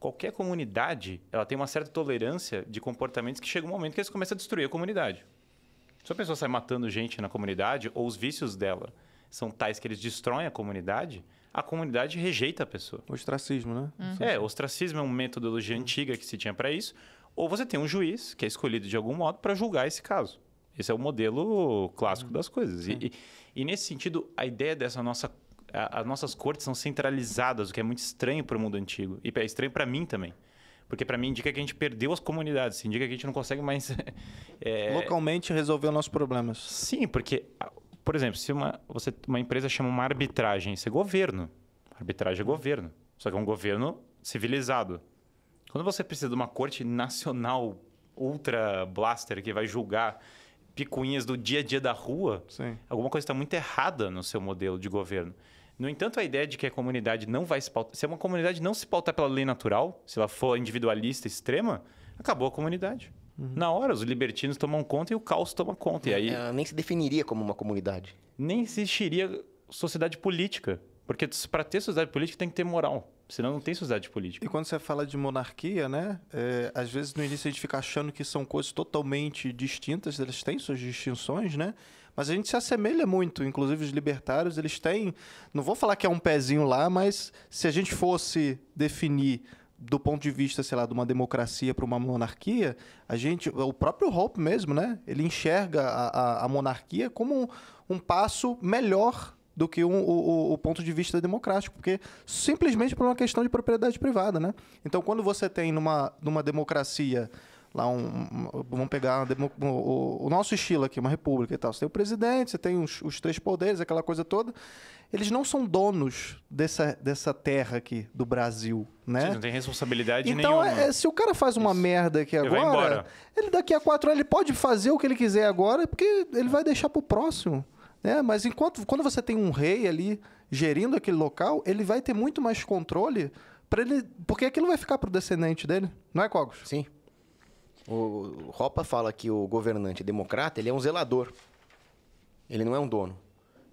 Speaker 4: Qualquer comunidade, ela tem uma certa tolerância de comportamentos que chega um momento que eles começam a destruir a comunidade. Se a pessoa sai matando gente na comunidade, ou os vícios dela são tais que eles destroem a comunidade, a comunidade rejeita a pessoa. Ostracismo, né? Uhum. É, ostracismo é uma metodologia uhum. antiga que se tinha para isso. Ou você tem um juiz que é escolhido de algum modo para julgar esse caso. Esse é o modelo clássico uhum. das coisas. E, e, e, nesse sentido, a ideia dessa nossa. as nossas cortes são centralizadas, o que é muito estranho para o mundo antigo. E é estranho para mim também. Porque para mim indica que a gente perdeu as comunidades, indica que a gente não consegue mais. (laughs) É... Localmente resolver os nossos problemas. Sim, porque por exemplo, se uma, você, uma empresa chama uma arbitragem, isso é governo. Arbitragem é governo. Só que é um governo civilizado. Quando você precisa de uma corte nacional ultra blaster que vai julgar picuinhas do dia a dia da rua, Sim. alguma coisa está muito errada no seu modelo de governo. No entanto, a ideia de que a comunidade não vai se pautar. Se uma comunidade não se pautar pela lei natural, se ela for individualista extrema, acabou a comunidade. Uhum. Na hora, os libertinos tomam conta e o caos toma conta. E aí... É, nem se definiria como uma comunidade. Nem existiria sociedade política. Porque para ter sociedade política tem que ter moral. Senão não tem sociedade política. E
Speaker 3: quando você fala de monarquia, né? É, às vezes no início a gente fica achando que são coisas totalmente distintas, elas têm suas distinções, né? Mas a gente se assemelha muito, inclusive os libertários, eles têm. Não vou falar que é um pezinho lá, mas se a gente fosse definir do ponto de vista, sei lá, de uma democracia para uma monarquia, a gente, o próprio Hope mesmo, né? Ele enxerga a, a, a monarquia como um, um, passo melhor do que um, o, o, ponto de vista democrático, porque simplesmente por uma questão de propriedade privada, né? Então, quando você tem numa, numa democracia lá um, um vamos pegar demo, o, o, nosso estilo aqui, uma república e tal. Você tem o presidente, você tem os, os, três poderes, aquela coisa toda. Eles não são donos dessa, dessa terra aqui do Brasil, né?
Speaker 4: não tem responsabilidade então, nenhuma. Então, é,
Speaker 3: se o cara faz uma Isso. merda aqui agora, ele, daqui a quatro anos ele pode fazer o que ele quiser agora, porque ele vai deixar para o próximo. Né? Mas enquanto quando você tem um rei ali gerindo aquele local, ele vai ter muito mais controle para ele, porque aquilo vai ficar para o descendente dele, não é Cogos? Sim. O
Speaker 2: Ropa fala que o governante democrata ele é um zelador. Ele não é um dono.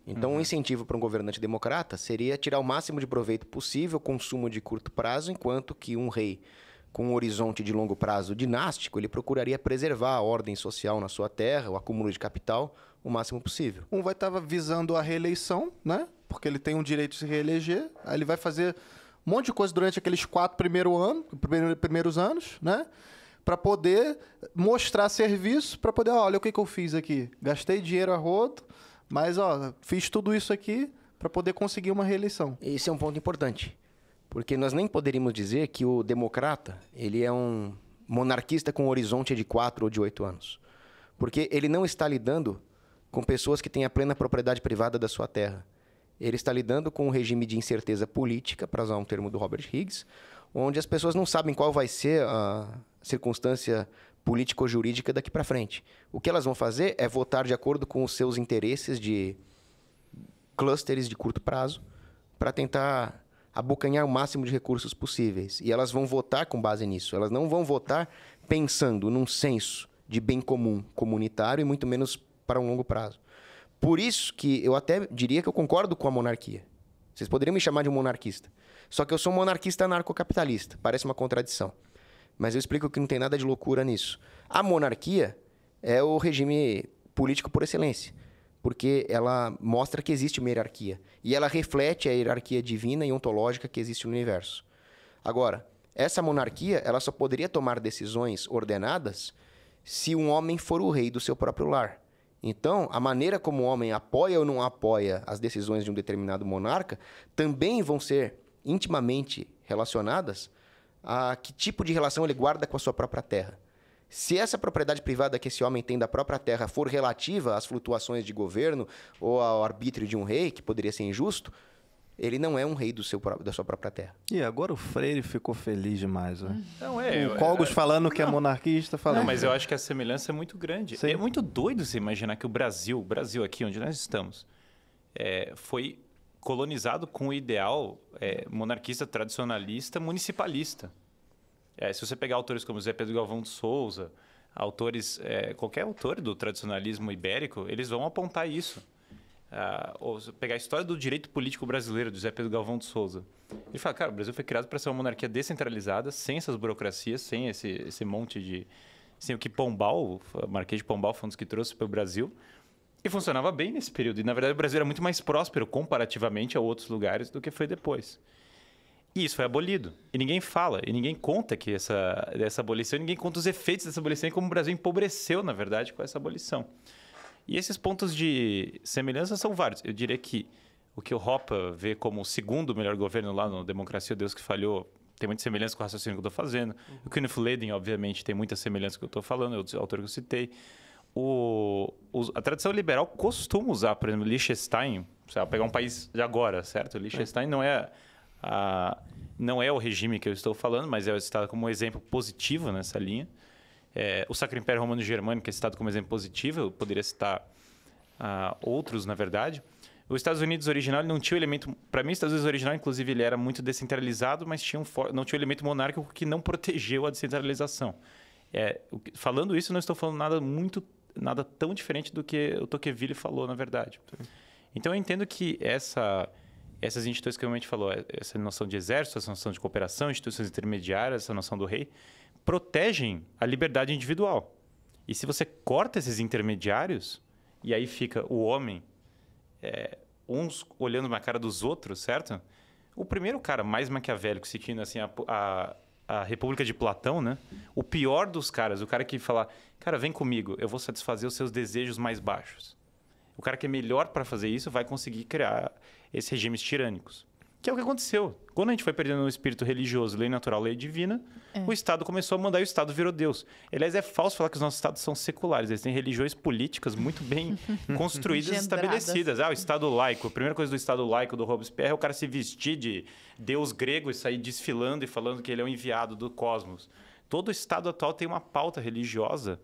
Speaker 2: Então, uhum. um incentivo para um governante democrata seria tirar o máximo de proveito possível, consumo de curto prazo, enquanto que um rei com um horizonte de longo prazo dinástico, ele procuraria preservar a ordem social na sua terra, o acúmulo de capital, o máximo possível.
Speaker 3: Um vai estar visando a reeleição, né? Porque ele tem um direito de se reeleger, aí ele vai fazer um monte de coisa durante aqueles quatro primeiro ano, primeiros anos, né? para poder mostrar serviço, para poder, ó, olha o que, que eu fiz aqui. Gastei dinheiro a rodo, mas ó, fiz tudo isso aqui para poder conseguir uma reeleição. Esse é um ponto importante, porque nós
Speaker 2: nem poderíamos dizer que o democrata ele é um monarquista com um horizonte de quatro ou de oito anos, porque ele não está lidando com pessoas que têm a plena propriedade privada da sua terra. Ele está lidando com um regime de incerteza política, para usar um termo do Robert Higgs, onde as pessoas não sabem qual vai ser a, circunstância político-jurídica daqui para frente. O que elas vão fazer é votar de acordo com os seus interesses de clusters de curto prazo para tentar abocanhar o máximo de recursos possíveis. E elas vão votar com base nisso. Elas não vão votar pensando num senso de bem comum comunitário e muito menos para um longo prazo. Por isso que eu até diria que eu concordo com a monarquia. Vocês poderiam me chamar de um monarquista. Só que eu sou um monarquista anarcocapitalista. Parece uma contradição. Mas eu explico que não tem nada de loucura nisso. A monarquia é o regime político por excelência, porque ela mostra que existe uma hierarquia e ela reflete a hierarquia divina e ontológica que existe no universo. Agora, essa monarquia, ela só poderia tomar decisões ordenadas se um homem for o rei do seu próprio lar. Então, a maneira como o homem apoia ou não apoia as decisões de um determinado monarca também vão ser intimamente relacionadas a que tipo de relação ele guarda com a sua própria terra. Se essa propriedade privada que esse homem tem da própria terra for relativa às flutuações de governo ou ao arbítrio de um rei, que poderia ser injusto, ele não é um rei do seu, da sua própria terra.
Speaker 3: E agora o Freire ficou feliz demais, né? Não é. O Cogos é, é. falando não, que é monarquista, falando. Não, mas eu acho
Speaker 4: que a semelhança é muito grande. Sim. É muito doido se imaginar que o Brasil, o Brasil aqui onde nós estamos, é, foi colonizado com o ideal é, monarquista, tradicionalista, municipalista. É, se você pegar autores como Zé Pedro Galvão de Souza, autores, é, qualquer autor do tradicionalismo ibérico, eles vão apontar isso. Ah, ou pegar a história do direito político brasileiro, do Zé Pedro Galvão de Souza. Ele fala, cara, o Brasil foi criado para ser uma monarquia descentralizada, sem essas burocracias, sem esse, esse monte de... Sem o que Pombal, o Marquês de Pombal foi um dos que trouxe para o Brasil, e funcionava bem nesse período. E, na verdade, o Brasil era muito mais próspero comparativamente a outros lugares do que foi depois. E isso foi abolido. E ninguém fala, e ninguém conta que essa, dessa abolição, ninguém conta os efeitos dessa abolição e como o Brasil empobreceu, na verdade, com essa abolição. E esses pontos de semelhança são vários. Eu diria que o que o Hoppe vê como o segundo melhor governo lá no Democracia Deus que Falhou tem muita semelhança com o raciocínio que eu estou fazendo. Uhum. O Kenneth Ledin, obviamente, tem muita semelhança com o que eu estou falando, é o autor que eu citei o, a tradição liberal costuma usar, por exemplo, Liechtenstein, você vai pegar um país de agora, certo? Liechtenstein é. não é a, não é o regime que eu estou falando, mas é citado como um exemplo positivo nessa linha. É, o Sacro Império Romano Germânico é citado como exemplo positivo, eu poderia citar uh, outros, na verdade. Os Estados Unidos original não tinha o elemento. Para mim, os Estados Unidos original, inclusive, ele era muito descentralizado, mas tinha um for... não tinha o elemento monárquico que não protegeu a descentralização. É, falando isso, não estou falando nada muito nada tão diferente do que o Tocqueville falou, na verdade. Sim. Então eu entendo que essa essas instituições que realmente falou, essa noção de exército, essa noção de cooperação, instituições intermediárias, essa noção do rei, protegem a liberdade individual. E se você corta esses intermediários, e aí fica o homem, é, uns olhando na cara dos outros, certo? O primeiro cara mais maquiavélico, citando assim a, a, a República de Platão, né? O pior dos caras, o cara que fala Cara, vem comigo, eu vou satisfazer os seus desejos mais baixos. O cara que é melhor para fazer isso vai conseguir criar esses regimes tirânicos. Que é o que aconteceu. Quando a gente foi perdendo o espírito religioso, lei natural, lei divina, é. o Estado começou a mandar e o Estado virou Deus. Aliás, é falso falar que os nossos Estados são seculares. Eles têm religiões políticas muito bem (laughs) construídas e estabelecidas. Ah, o Estado laico. A primeira coisa do Estado laico do Robespierre é o cara se vestir de deus grego e sair desfilando e falando que ele é o um enviado do cosmos. Todo Estado atual tem uma pauta religiosa,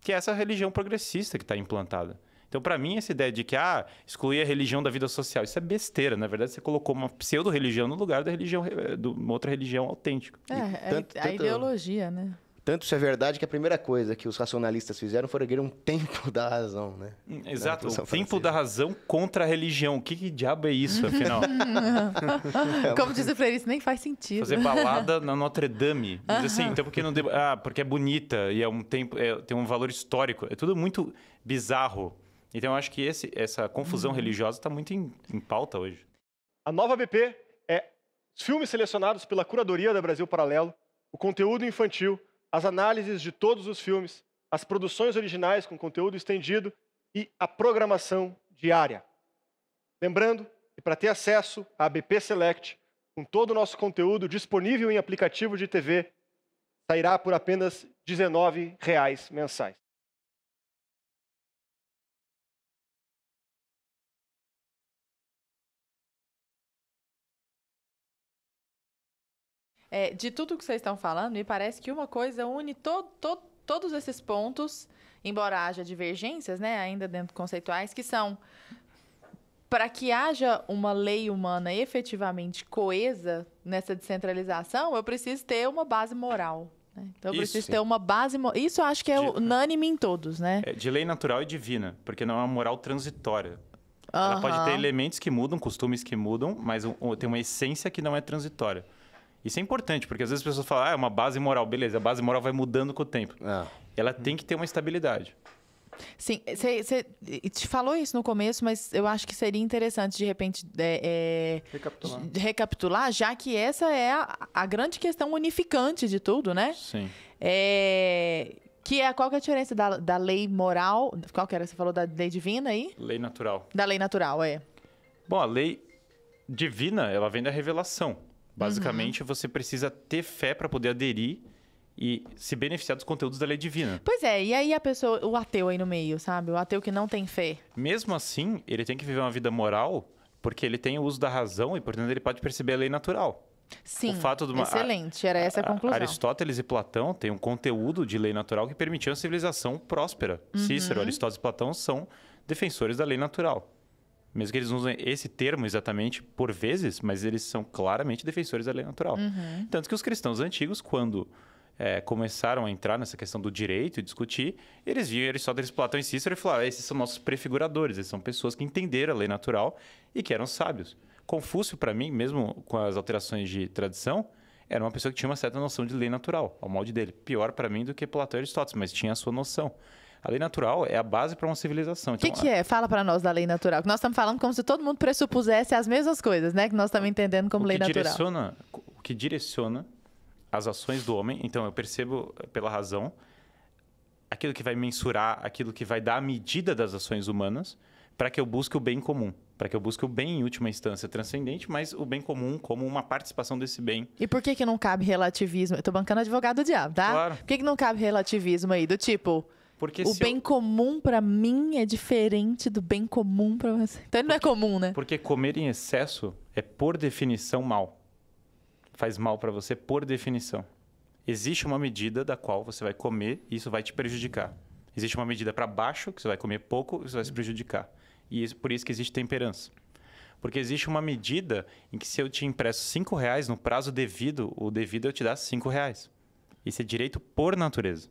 Speaker 4: que é essa religião progressista que está implantada. Então, para mim, essa ideia de que ah, excluir a religião da vida social, isso é besteira. Na verdade, você colocou uma pseudo-religião no lugar da religião, eh, de uma outra religião autêntica.
Speaker 5: É, é tanto, a, a ideologia, né?
Speaker 4: Tanto isso é verdade que a primeira coisa que os
Speaker 2: racionalistas fizeram foi erguer um tempo da razão, né? Hum, exato, o
Speaker 4: tempo da razão contra a religião. Que, que diabo é isso, afinal?
Speaker 5: (laughs) Como diz o Freire, isso nem faz sentido. Fazer balada
Speaker 4: na Notre Dame. Mas assim, então porque não... Ah, porque é bonita e é um tempo, é, tem um valor histórico. É tudo muito bizarro. Então, eu acho que esse, essa confusão uhum. religiosa está muito em, em pauta hoje. A nova BP é filmes selecionados pela
Speaker 1: curadoria da Brasil Paralelo, o conteúdo infantil as análises de todos os filmes, as produções originais com conteúdo estendido e a programação diária. Lembrando que para ter acesso à ABP Select, com todo o nosso conteúdo disponível em aplicativo de TV, sairá por apenas R$ 19 mensais.
Speaker 5: É, de tudo que vocês estão falando, me parece que uma coisa une to, to, todos esses pontos, embora haja divergências, né, ainda dentro conceituais, que são para que haja uma lei humana efetivamente coesa nessa descentralização, eu preciso ter uma base moral. Né? Então, eu Isso, preciso sim. ter uma base. Isso acho que é de... unânime em todos, né?
Speaker 4: É, de lei natural e divina, porque não é uma moral transitória.
Speaker 5: Uhum. Ela pode ter
Speaker 4: elementos que mudam, costumes que mudam, mas um, tem uma essência que não é transitória. Isso é importante, porque às vezes as pessoas falam, ah, é uma base moral, beleza, a base moral vai mudando com o tempo. É. Ela tem que ter uma estabilidade.
Speaker 5: Sim, você te falou isso no começo, mas eu acho que seria interessante de repente é, é, recapitular. recapitular. já que essa é a, a, grande questão unificante de tudo, né? Sim. É, que é qual que é a diferença da, da lei moral? Qual que era? Você falou da lei divina aí?
Speaker 4: Lei natural.
Speaker 5: Da lei natural, é.
Speaker 4: Bom, a lei divina, ela vem da revelação. Basicamente, uhum. você precisa ter fé para poder aderir e se beneficiar dos conteúdos da lei divina.
Speaker 5: Pois é, e aí a pessoa, o ateu aí no meio, sabe? O ateu que não tem fé.
Speaker 4: Mesmo assim, ele tem que viver uma vida moral, porque ele tem o uso da razão e, portanto, ele pode perceber a lei natural. Sim, o fato de uma,
Speaker 5: excelente, era essa a conclusão.
Speaker 4: Aristóteles e Platão têm um conteúdo de lei natural que permitiu uma civilização próspera. Uhum. Cícero, Aristóteles e Platão são defensores da lei natural mesmo que eles usem esse termo exatamente por vezes, mas eles são claramente defensores da lei natural. Uhum. Tanto que os cristãos antigos, quando é, começaram a entrar nessa questão do direito e discutir, eles viam Aristóteles, Platão e Cícero e falaram: ah, esses são nossos prefiguradores, eles são pessoas que entenderam a lei natural e que eram sábios. Confúcio, para mim, mesmo com as alterações de tradição, era uma pessoa que tinha uma certa noção de lei natural, ao molde dele. Pior para mim do que Platão e Aristóteles, mas tinha a sua noção. A lei natural é a base para uma civilização. O então, que, que
Speaker 5: é? Fala para nós da lei natural. nós estamos falando como se todo mundo pressupusesse as mesmas coisas, né? Que nós estamos entendendo como lei natural.
Speaker 4: Direciona, o que direciona as ações do homem, então eu percebo pela razão, aquilo que vai mensurar, aquilo que vai dar a medida das ações humanas, para que eu busque o bem comum para que eu busque o bem em última instância transcendente, mas o bem comum como uma participação desse bem.
Speaker 5: E por que que não cabe relativismo? Eu tô bancando advogado do diabo, tá? Claro. Por que, que não cabe relativismo aí? Do tipo, porque o bem eu... comum para mim é diferente do bem comum para você. Então ele não é comum, né?
Speaker 4: Porque comer em excesso é por definição mal. Faz mal para você por definição. Existe uma medida da qual você vai comer e isso vai te prejudicar. Existe uma medida para baixo que você vai comer pouco e isso vai se prejudicar. E isso, por isso que existe temperança. Porque existe uma medida em que se eu te impresso cinco reais no prazo devido, o devido é eu te dar cinco reais. Isso é direito por natureza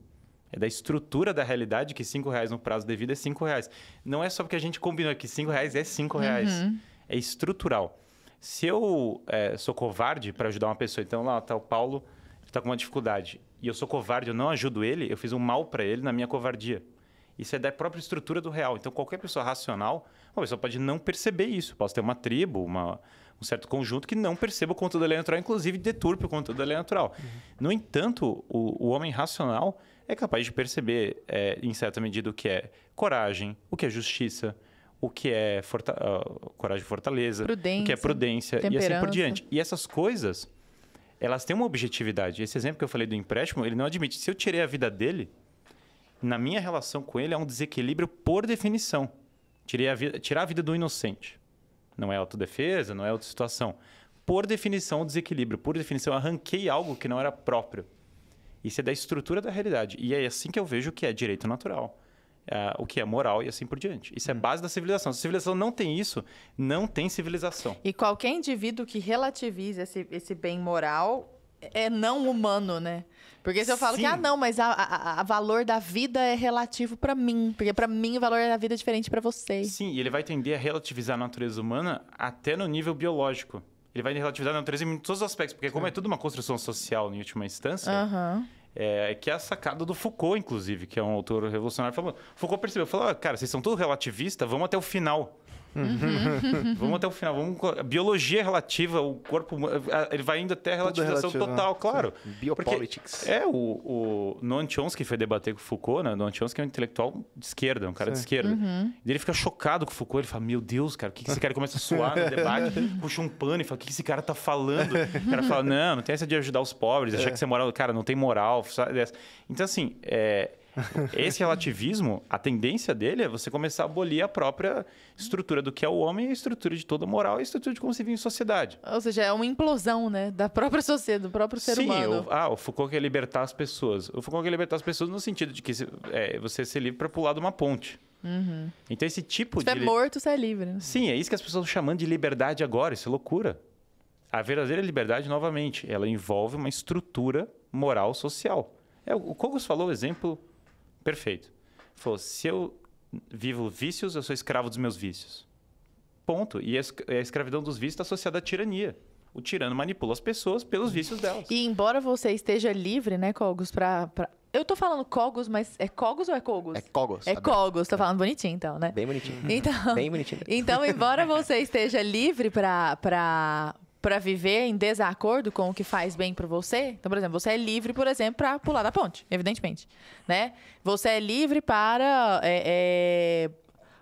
Speaker 4: é da estrutura da realidade que cinco reais no prazo devido é cinco reais. Não é só porque a gente combinou que cinco reais é cinco reais. Uhum. É estrutural. Se eu é, sou covarde para ajudar uma pessoa, então lá está o Paulo, ele tá com uma dificuldade, e eu sou covarde, eu não ajudo ele, eu fiz um mal para ele na minha covardia. Isso é da própria estrutura do real. Então, qualquer pessoa racional, uma pessoa pode não perceber isso. Posso ter uma tribo, uma, um certo conjunto que não perceba o conteúdo da lei natural, inclusive deturpe o conteúdo da lei natural. Uhum. No entanto, o, o homem racional, é capaz de perceber, é, em certa medida, o que é coragem, o que é justiça, o que é forta uh, coragem e fortaleza, prudência, o que é prudência e assim por diante. E essas coisas, elas têm uma objetividade. Esse exemplo que eu falei do empréstimo, ele não admite. Se eu tirei a vida dele, na minha relação com ele, há um desequilíbrio por definição. Tirei a vida, tirar a vida do inocente. Não é autodefesa, não é outra situação. Por definição, o desequilíbrio. Por definição, arranquei algo que não era próprio. Isso é da estrutura da realidade. E é assim que eu vejo o que é direito natural. É, o que é moral e assim por diante. Isso é hum. base da civilização. Se a civilização não tem isso, não tem civilização.
Speaker 5: E qualquer indivíduo que relativize esse, esse bem moral é não humano, né? Porque se eu falo Sim. que, ah, não, mas a, a, a, valor da vida é relativo para mim. Porque para mim o valor da vida é diferente para você. Sim,
Speaker 4: e ele vai tender a relativizar a natureza humana até no nível biológico ele vai relativizar na natureza em todos os aspectos, porque como é, é tudo uma construção social em última instância, uhum. é, que é a sacada do Foucault, inclusive, que é um autor revolucionário, falou. Foucault percebeu, falou, ah, cara, vocês são todos relativistas, vamos até o final.
Speaker 3: Uhum. (laughs) vamos
Speaker 4: até o final. Vamos... A biologia relativa, o corpo ele vai indo até a relativização relativo, total, né? claro. Biopolitics. é, o, o Noam Chomsky foi debater com o Foucault, né? Noam Chomsky é um intelectual de esquerda, um cara Sim. de esquerda. Uhum. E ele fica chocado com o Foucault, ele fala, meu Deus, cara, o que, que esse cara começa a suar no debate, (laughs) puxa um pano e fala, o que, que esse cara tá falando? O cara fala, não, não tem essa de ajudar os pobres, achar é. que você é moral. Cara, não tem moral. Sabe? Então, assim, é esse relativismo, a tendência dele é você começar a abolir a própria estrutura do que é o homem, a estrutura de toda moral e a estrutura de como se vive em sociedade.
Speaker 5: Ou seja, é uma implosão, né? Da própria sociedade, do próprio ser Sim, humano. Sim,
Speaker 4: ah, o Foucault quer libertar as pessoas. O Foucault quer libertar as pessoas no sentido de que é, você ser livre para pular de uma ponte. Uhum. Então, esse tipo se de. Se é morto,
Speaker 5: você é livre. Né? Sim, é isso
Speaker 4: que as pessoas estão chamando de liberdade agora, isso é loucura. A verdadeira liberdade, novamente, ela envolve uma estrutura moral social. É, o Cogos falou o exemplo Perfeito. falou: se eu vivo vícios, eu sou escravo dos meus vícios. Ponto. E é a escravidão dos vícios está associada à tirania o tirano manipula as pessoas pelos vícios delas.
Speaker 5: E embora você esteja livre, né, Cogos, pra. pra... Eu tô falando Cogos, mas é Cogos ou é Cogos? É Cogos. É Cogos, tô é. falando bonitinho então, né? Bem bonitinho. Então, bem bonitinho. (laughs) Então, embora você esteja livre para pra, para viver em desacordo com o que faz bem para você. Então, por exemplo, você é livre, por exemplo, para pular da ponte, evidentemente, né? Você é livre para é, é,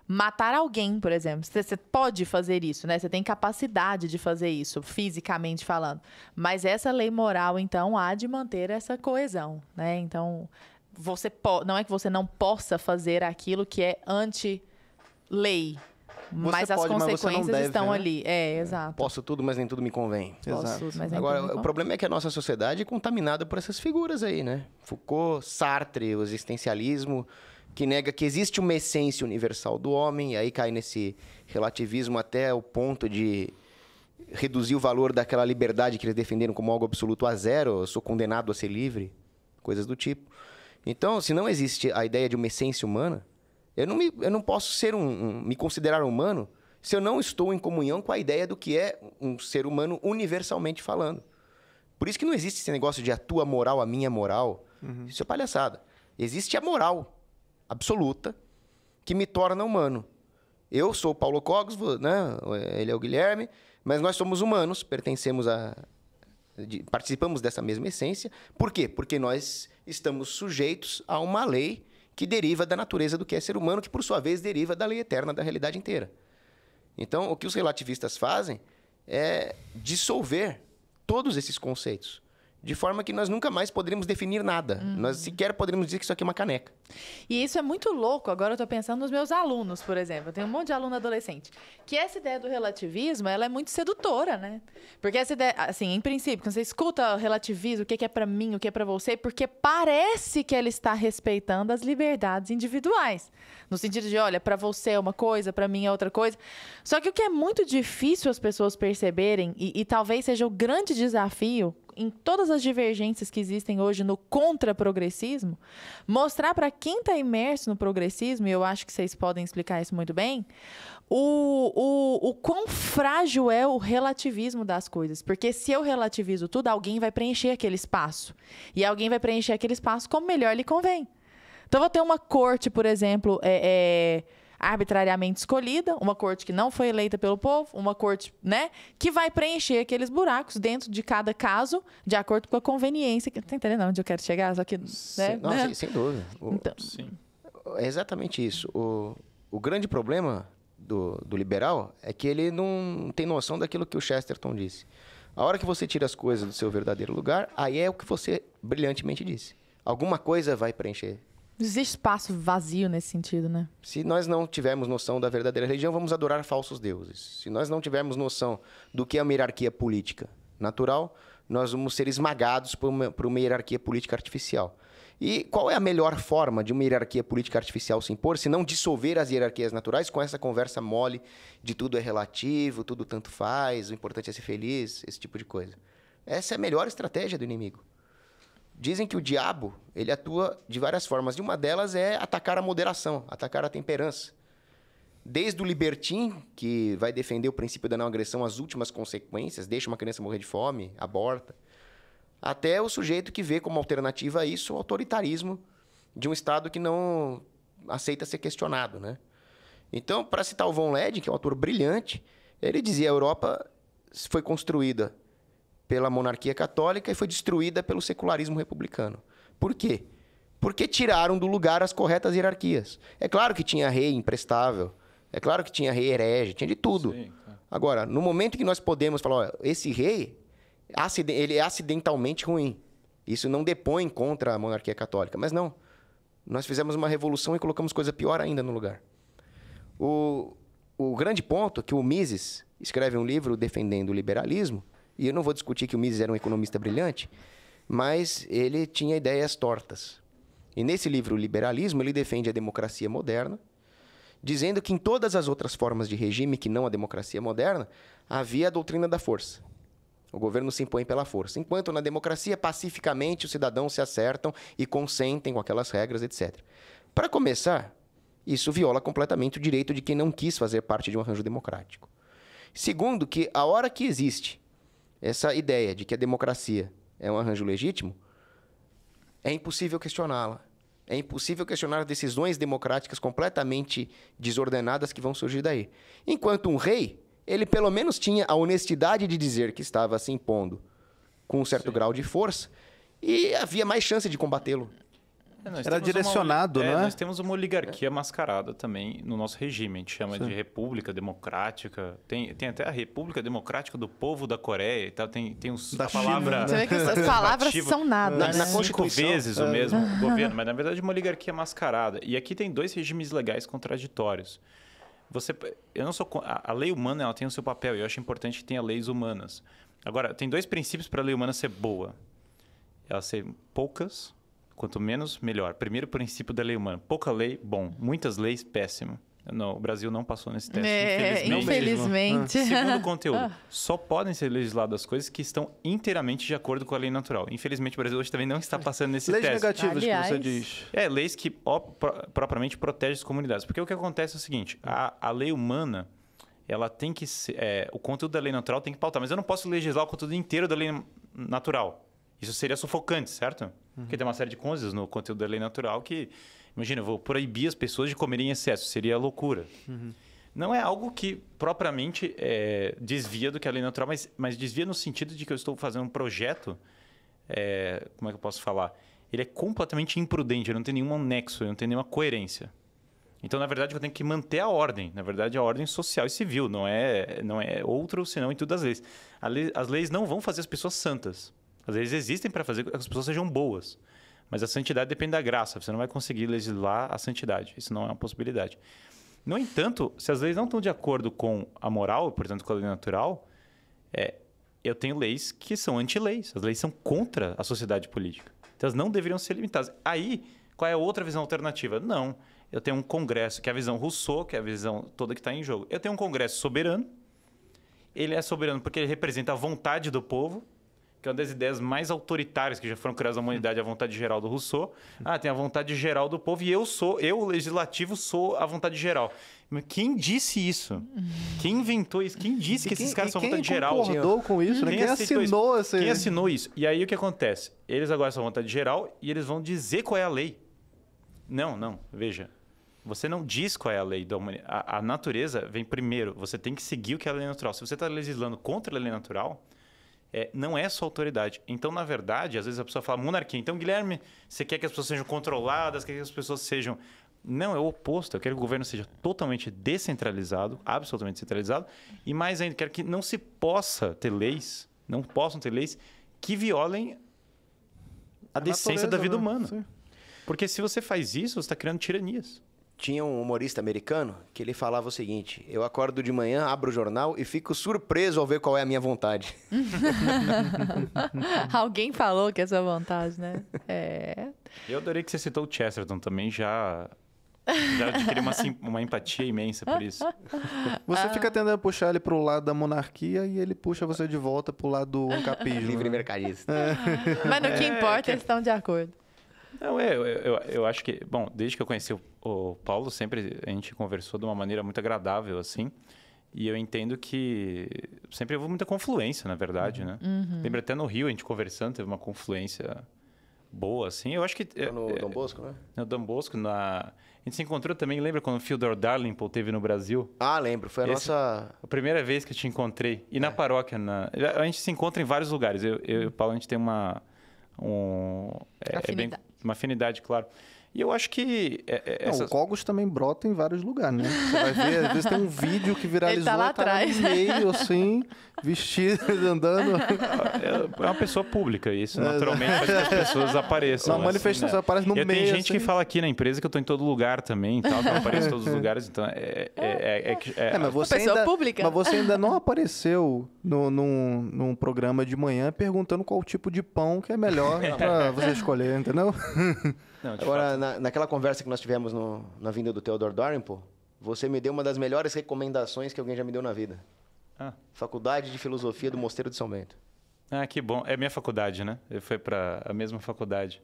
Speaker 5: matar alguém, por exemplo. Você, você pode fazer isso, né? Você tem capacidade de fazer isso, fisicamente falando. Mas essa lei moral, então, há de manter essa coesão, né? Então, você po não é que você não possa fazer aquilo que é anti lei, mas as consequências mas deve, estão né? ali. É, é, exato.
Speaker 2: Posso tudo, mas nem tudo me convém. Posso exato. tudo, mas nem Agora, tudo me convém. o problema é que a nossa sociedade é contaminada por essas figuras aí, né? Foucault, Sartre, o existencialismo, que nega que existe uma essência universal do homem, e aí cai nesse relativismo até o ponto de reduzir o valor daquela liberdade que eles defenderam como algo absoluto a zero, eu sou condenado a ser livre, coisas do tipo. Então, se não existe a ideia de uma essência humana, eu não, me, eu não posso ser um, um, me considerar humano se eu não estou em comunhão com a ideia do que é um ser humano universalmente falando. Por isso que não existe esse negócio de a tua moral, a minha moral. Uhum. Isso é palhaçada. Existe a moral absoluta que me torna humano. Eu sou o Paulo Cogos, né? ele é o Guilherme, mas nós somos humanos, pertencemos a. participamos dessa mesma essência. Por quê? Porque nós estamos sujeitos a uma lei que deriva da natureza do que é ser humano, que por sua vez deriva da lei eterna da realidade inteira. Então, o que os relativistas fazem é dissolver todos esses conceitos. De forma que nós nunca mais poderemos definir nada. Uhum. Nós sequer poderemos dizer que isso aqui é uma caneca.
Speaker 5: E isso é muito louco. Agora eu estou pensando nos meus alunos, por exemplo. Eu tenho um monte de aluno adolescente. Que essa ideia do relativismo, ela é muito sedutora, né? Porque essa ideia, assim, em princípio, quando você escuta o relativismo, o que é, é para mim, o que é para você, porque parece que ela está respeitando as liberdades individuais. No sentido de, olha, para você é uma coisa, para mim é outra coisa. Só que o que é muito difícil as pessoas perceberem, e, e talvez seja o grande desafio em todas as divergências que existem hoje no contra-progressismo, mostrar para quem está imerso no progressismo, e eu acho que vocês podem explicar isso muito bem, o, o, o quão frágil é o relativismo das coisas. Porque se eu relativizo tudo, alguém vai preencher aquele espaço. E alguém vai preencher aquele espaço como melhor lhe convém. Então, vou ter uma corte, por exemplo, é, é arbitrariamente escolhida, uma corte que não foi eleita pelo povo, uma corte, né, que vai preencher aqueles buracos dentro de cada caso, de acordo com a conveniência. Que, tá entendendo onde eu quero chegar? Só que, né? Sem, não, né? sem, sem dúvida. O, então. Sim.
Speaker 2: É exatamente isso. O, o grande problema do, do liberal é que ele não tem noção daquilo que o Chesterton disse. A hora que você tira as coisas do seu verdadeiro lugar, aí é o que você brilhantemente disse. Alguma coisa vai preencher
Speaker 5: não existe espaço vazio nesse sentido, né?
Speaker 2: Se nós não tivermos noção da verdadeira religião, vamos adorar falsos deuses. Se nós não tivermos noção do que é uma hierarquia política natural, nós vamos ser esmagados por uma, por uma hierarquia política artificial. E qual é a melhor forma de uma hierarquia política artificial se impor, se não dissolver as hierarquias naturais com essa conversa mole de tudo é relativo, tudo tanto faz, o importante é ser feliz, esse tipo de coisa? Essa é a melhor estratégia do inimigo. Dizem que o diabo, ele atua de várias formas. E uma delas é atacar a moderação, atacar a temperança. Desde o libertim, que vai defender o princípio da não agressão às últimas consequências, deixa uma criança morrer de fome, aborta, até o sujeito que vê como alternativa a isso o autoritarismo de um Estado que não aceita ser questionado, né? Então, para citar o Von Led, que é um autor brilhante, ele dizia a Europa foi construída pela monarquia católica e foi destruída pelo secularismo republicano. Por quê? Porque tiraram do lugar as corretas hierarquias. É claro que tinha rei imprestável, é claro que tinha rei herege, tinha de tudo. Sim, é. Agora, no momento que nós podemos falar, ó, esse rei, ele é acidentalmente ruim. Isso não depõe contra a monarquia católica, mas não. Nós fizemos uma revolução e colocamos coisa pior ainda no lugar. O, o grande ponto é que o Mises escreve um livro defendendo o liberalismo, e eu não vou discutir que o Mises era um economista brilhante, mas ele tinha ideias tortas. E nesse livro, o Liberalismo, ele defende a democracia moderna, dizendo que em todas as outras formas de regime, que não a democracia moderna, havia a doutrina da força. O governo se impõe pela força. Enquanto na democracia, pacificamente, os cidadãos se acertam e consentem com aquelas regras, etc. Para começar, isso viola completamente o direito de quem não quis fazer parte de um arranjo democrático. Segundo, que a hora que existe essa ideia de que a democracia é um arranjo legítimo, é impossível questioná-la. É impossível questionar decisões democráticas completamente desordenadas que vão surgir daí. Enquanto um rei, ele pelo menos tinha a honestidade de dizer que estava se impondo com um certo Sim. grau de força e havia mais chance de combatê-lo.
Speaker 4: É, Era direcionado, uma, é, né? nós temos uma oligarquia mascarada também no nosso regime. A gente chama Sim. de República Democrática. Tem, tem até a República Democrática do Povo da Coreia e tal. Tem, tem os, da a China, palavra... Você vê que as (laughs) palavras são nada. Na, né? na Cinco vezes o é. mesmo (laughs) governo, mas na verdade uma oligarquia mascarada. E aqui tem dois regimes legais contraditórios. Você, eu não sou a, a lei humana ela tem o seu papel e eu acho importante que tenha leis humanas. Agora, tem dois princípios para a lei humana ser boa. Ela ser poucas Quanto menos, melhor. Primeiro princípio da lei humana. Pouca lei, bom. Muitas leis, péssimo. Não, o Brasil não passou nesse teste, é, infelizmente. É, infelizmente. Ah. Segundo (laughs) conteúdo, ah. só podem ser legisladas coisas que estão inteiramente de acordo com a lei natural. Infelizmente, o Brasil hoje também não está passando nesse leis teste. Leis negativas, Aliás. que você diz. É, leis que ó, pro, propriamente protegem as comunidades. Porque o que acontece é o seguinte, a, a lei humana, ela tem que ser... É, o conteúdo da lei natural tem que pautar. Mas eu não posso legislar o conteúdo inteiro da lei natural. Isso seria sufocante, certo? Uhum. Porque tem uma série de coisas no conteúdo da lei natural que. Imagina, eu vou proibir as pessoas de comerem em excesso, seria loucura. Uhum. Não é algo que propriamente é, desvia do que é a lei natural, mas, mas desvia no sentido de que eu estou fazendo um projeto. É, como é que eu posso falar? Ele é completamente imprudente, ele não tem nenhum anexo. ele não tem nenhuma coerência. Então, na verdade, eu tenho que manter a ordem. Na verdade, a ordem social e civil, não é, não é outro senão em todas as leis. Lei, as leis não vão fazer as pessoas santas. As leis existem para fazer que as pessoas sejam boas. Mas a santidade depende da graça. Você não vai conseguir legislar a santidade. Isso não é uma possibilidade. No entanto, se as leis não estão de acordo com a moral, portanto, com a lei natural, é, eu tenho leis que são anti-leis. As leis são contra a sociedade política. Então, elas não deveriam ser limitadas. Aí, qual é a outra visão alternativa? Não. Eu tenho um Congresso, que é a visão Rousseau, que é a visão toda que está em jogo. Eu tenho um Congresso soberano. Ele é soberano porque ele representa a vontade do povo que é uma das ideias mais autoritárias que já foram criadas na humanidade, a vontade geral do Rousseau. Ah, tem a vontade geral do povo e eu sou, eu, o legislativo, sou a vontade geral. quem disse isso? Quem inventou isso? Quem disse e que quem, esses caras são vontade geral? Quem concordou com isso? Né? Quem, quem assinou isso? Esse... Quem assinou isso? E aí o que acontece? Eles agora são vontade geral e eles vão dizer qual é a lei. Não, não. Veja, você não diz qual é a lei da humanidade. A, a, natureza vem primeiro. Você tem que seguir o que é a lei natural. Se você está legislando contra a lei natural, é, não é só autoridade. Então, na verdade, às vezes a pessoa fala monarquia. Então, Guilherme, você quer que as pessoas sejam controladas, quer que as pessoas sejam. Não, é o oposto. Eu quero que o governo seja totalmente descentralizado, absolutamente centralizado. E mais ainda, quero que não se possa ter leis, não possam ter leis que violem a, a decência natureza, da vida né? humana. Sim. Porque se você faz isso, você está criando
Speaker 2: tiranias tinha um humorista americano que ele falava o seguinte: eu acordo de manhã, abro o jornal
Speaker 4: e fico surpreso ao ver qual é a minha vontade.
Speaker 5: (laughs) Alguém falou que é sua vontade, né? É.
Speaker 4: Eu adorei que você citou o Chesterton também, já. Já adquiri uma, uma empatia imensa por isso. Você fica ah. fica tentando puxar ele
Speaker 3: pro lado da monarquia e ele puxa você de volta pro lado do ancapismo. (laughs) Livre né? mercadista. É. Mas
Speaker 5: no que é, importa, é, que... eles estão de acordo.
Speaker 4: Não, é, eu, eu, eu acho que, bom, desde que eu conheci o, o, Paulo, sempre a gente conversou de uma maneira muito agradável, assim. E eu entendo que sempre houve muita confluência, na verdade, uhum. né? Uhum. Lembro até no Rio, a gente conversando, teve uma confluência boa, assim. Eu acho que... É, no é, Dom Bosco, né? No Dom Bosco, na... A gente se encontrou também, lembra quando o Fyodor Darlingpole teve no Brasil? Ah, lembro. Foi a Esse, nossa... A primeira vez que eu te encontrei. E é. na paróquia, na... A gente se encontra em vários lugares. Eu, eu e o Paulo, a gente tem uma... Um, é, é bem uma afinidade, claro. E eu acho que. É, é, essas... o Cogos
Speaker 3: também brota em vários lugares, né? Você vai ver, às vezes tem um vídeo que (laughs) tá viralizou Ele tá lá atrás. Tá meio assim, vestido, (laughs) andando. É,
Speaker 4: é uma pessoa pública, isso naturalmente faz que as é. pessoas apareçam. Uma assim, manifestação assim, né? aparece no e meio. Tem gente assim. que fala aqui na empresa que eu tô em todo lugar também, tal, que eu apareço em todos os (laughs) lugares, então é. é, é, é mas você pessoa ainda, pública. Mas você ainda
Speaker 3: não apareceu no, num, num programa de manhã perguntando qual tipo de pão que é melhor para você escolher, entendeu?
Speaker 2: Não, Agora, na, naquela conversa que nós tivemos no, na vinda do Theodore Darimpo, você me deu uma das melhores recomendações que alguém já me deu na vida. Ah. Faculdade de Filosofia do Mosteiro de São Bento.
Speaker 4: Ah, que bom. É minha faculdade, né? Foi para a mesma faculdade.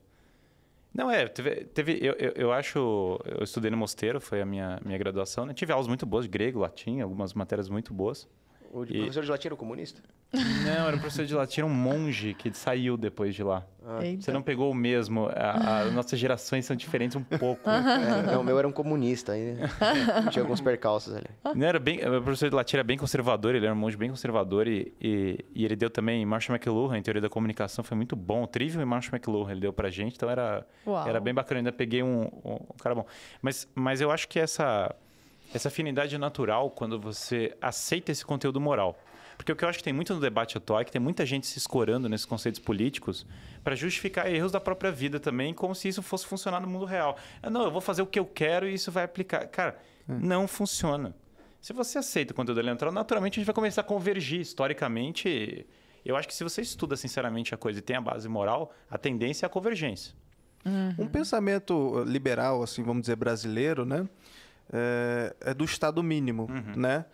Speaker 4: Não, é, teve, teve eu, eu, eu, acho, eu estudei no Mosteiro, foi a minha, minha graduação, né? Tive aulas muito boas de grego, latim, algumas matérias muito boas. O e... professor
Speaker 2: de latim era um comunista?
Speaker 4: Não, era um professor de latim, era um monge que saiu depois de lá. Ah. Você não pegou o mesmo. As (laughs) nossas gerações são diferentes um pouco. (laughs) É, não, o meu era um comunista. Ainda. Né? (laughs) Tinha alguns percalços ali. Não, era bem, o professor de latim era bem conservador, ele era um monge bem conservador. E, e, e ele deu também Marshall McLuhan, em Teoria da Comunicação, foi muito bom. O Trivium e Marshall McLuhan ele deu pra gente, então era, era bem bacana. Eu ainda peguei um, um, um cara bom. Mas, mas eu acho que essa essa afinidade natural quando você aceita esse conteúdo moral. Porque o que eu acho que tem muito no debate atual é que tem muita gente se escorando nesses conceitos políticos para justificar erros da própria vida também, como se isso fosse funcionar no mundo real. Eu, é, não, eu vou fazer o que eu quero e isso vai aplicar. Cara, é. não funciona. Se você aceita o conteúdo eleitoral, naturalmente a gente vai começar a convergir historicamente. Eu acho que se você estuda sinceramente a coisa e tem a base moral, a tendência é a convergência.
Speaker 3: Uhum. Um pensamento liberal, assim, vamos dizer, brasileiro, né? é, é do Estado mínimo, uhum. né?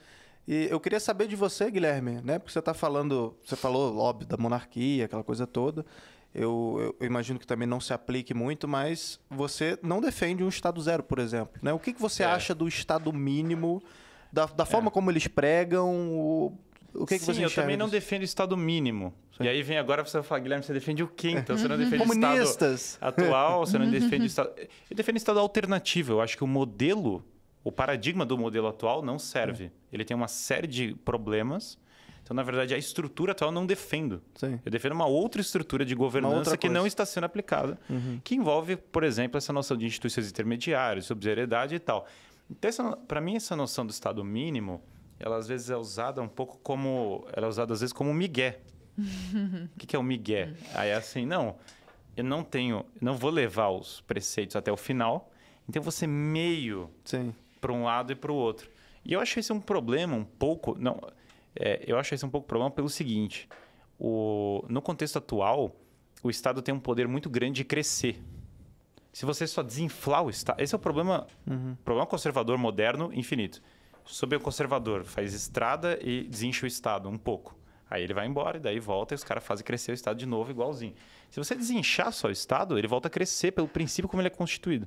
Speaker 3: E eu queria saber de você, Guilherme, né? Porque você está falando, você falou, óbvio, da monarquia, aquela coisa toda. Eu, eu, imagino que também não se aplique muito, mas você não defende um Estado zero, por exemplo. Né? O que, que você é. acha do Estado mínimo, da, da é. forma como eles pregam, o,
Speaker 4: o que, Sim, que você enxerga? eu também não defendo o Estado mínimo. Sim. E aí vem agora você falar, Guilherme, você defende o quê então? Você não defende o Estado atual, você não (laughs) defende o Estado... Eu defendo o Estado alternativo. Eu acho que o modelo o paradigma do modelo atual não serve. Ele tem uma série de problemas. Então, na verdade, a estrutura atual eu não defendo. Sim. Eu defendo uma outra estrutura de governança que não está sendo aplicada, uhum. que envolve, por exemplo, essa noção de instituições intermediárias, subsidiariedade e tal. Então, para mim, essa noção do Estado mínimo, ela às vezes é usada um pouco como... Ela é usada às vezes como um migué. (laughs) o que, é o migué? Aí é assim, não, eu não tenho... Não vou levar os preceitos até o final, então você meio... Sim para um lado e para o outro. E eu acho esse um problema um pouco. Não, é, eu acho esse um pouco problema pelo seguinte: o, no contexto atual, o Estado tem um poder muito grande de crescer. Se você só desinflar o Estado. Esse é o problema, uhum. problema conservador moderno infinito. Sob o conservador, faz estrada e desincha o Estado um pouco. Aí ele vai embora e daí volta e os caras fazem crescer o Estado de novo igualzinho. Se você desinchar só o Estado, ele volta a crescer pelo princípio como ele é constituído.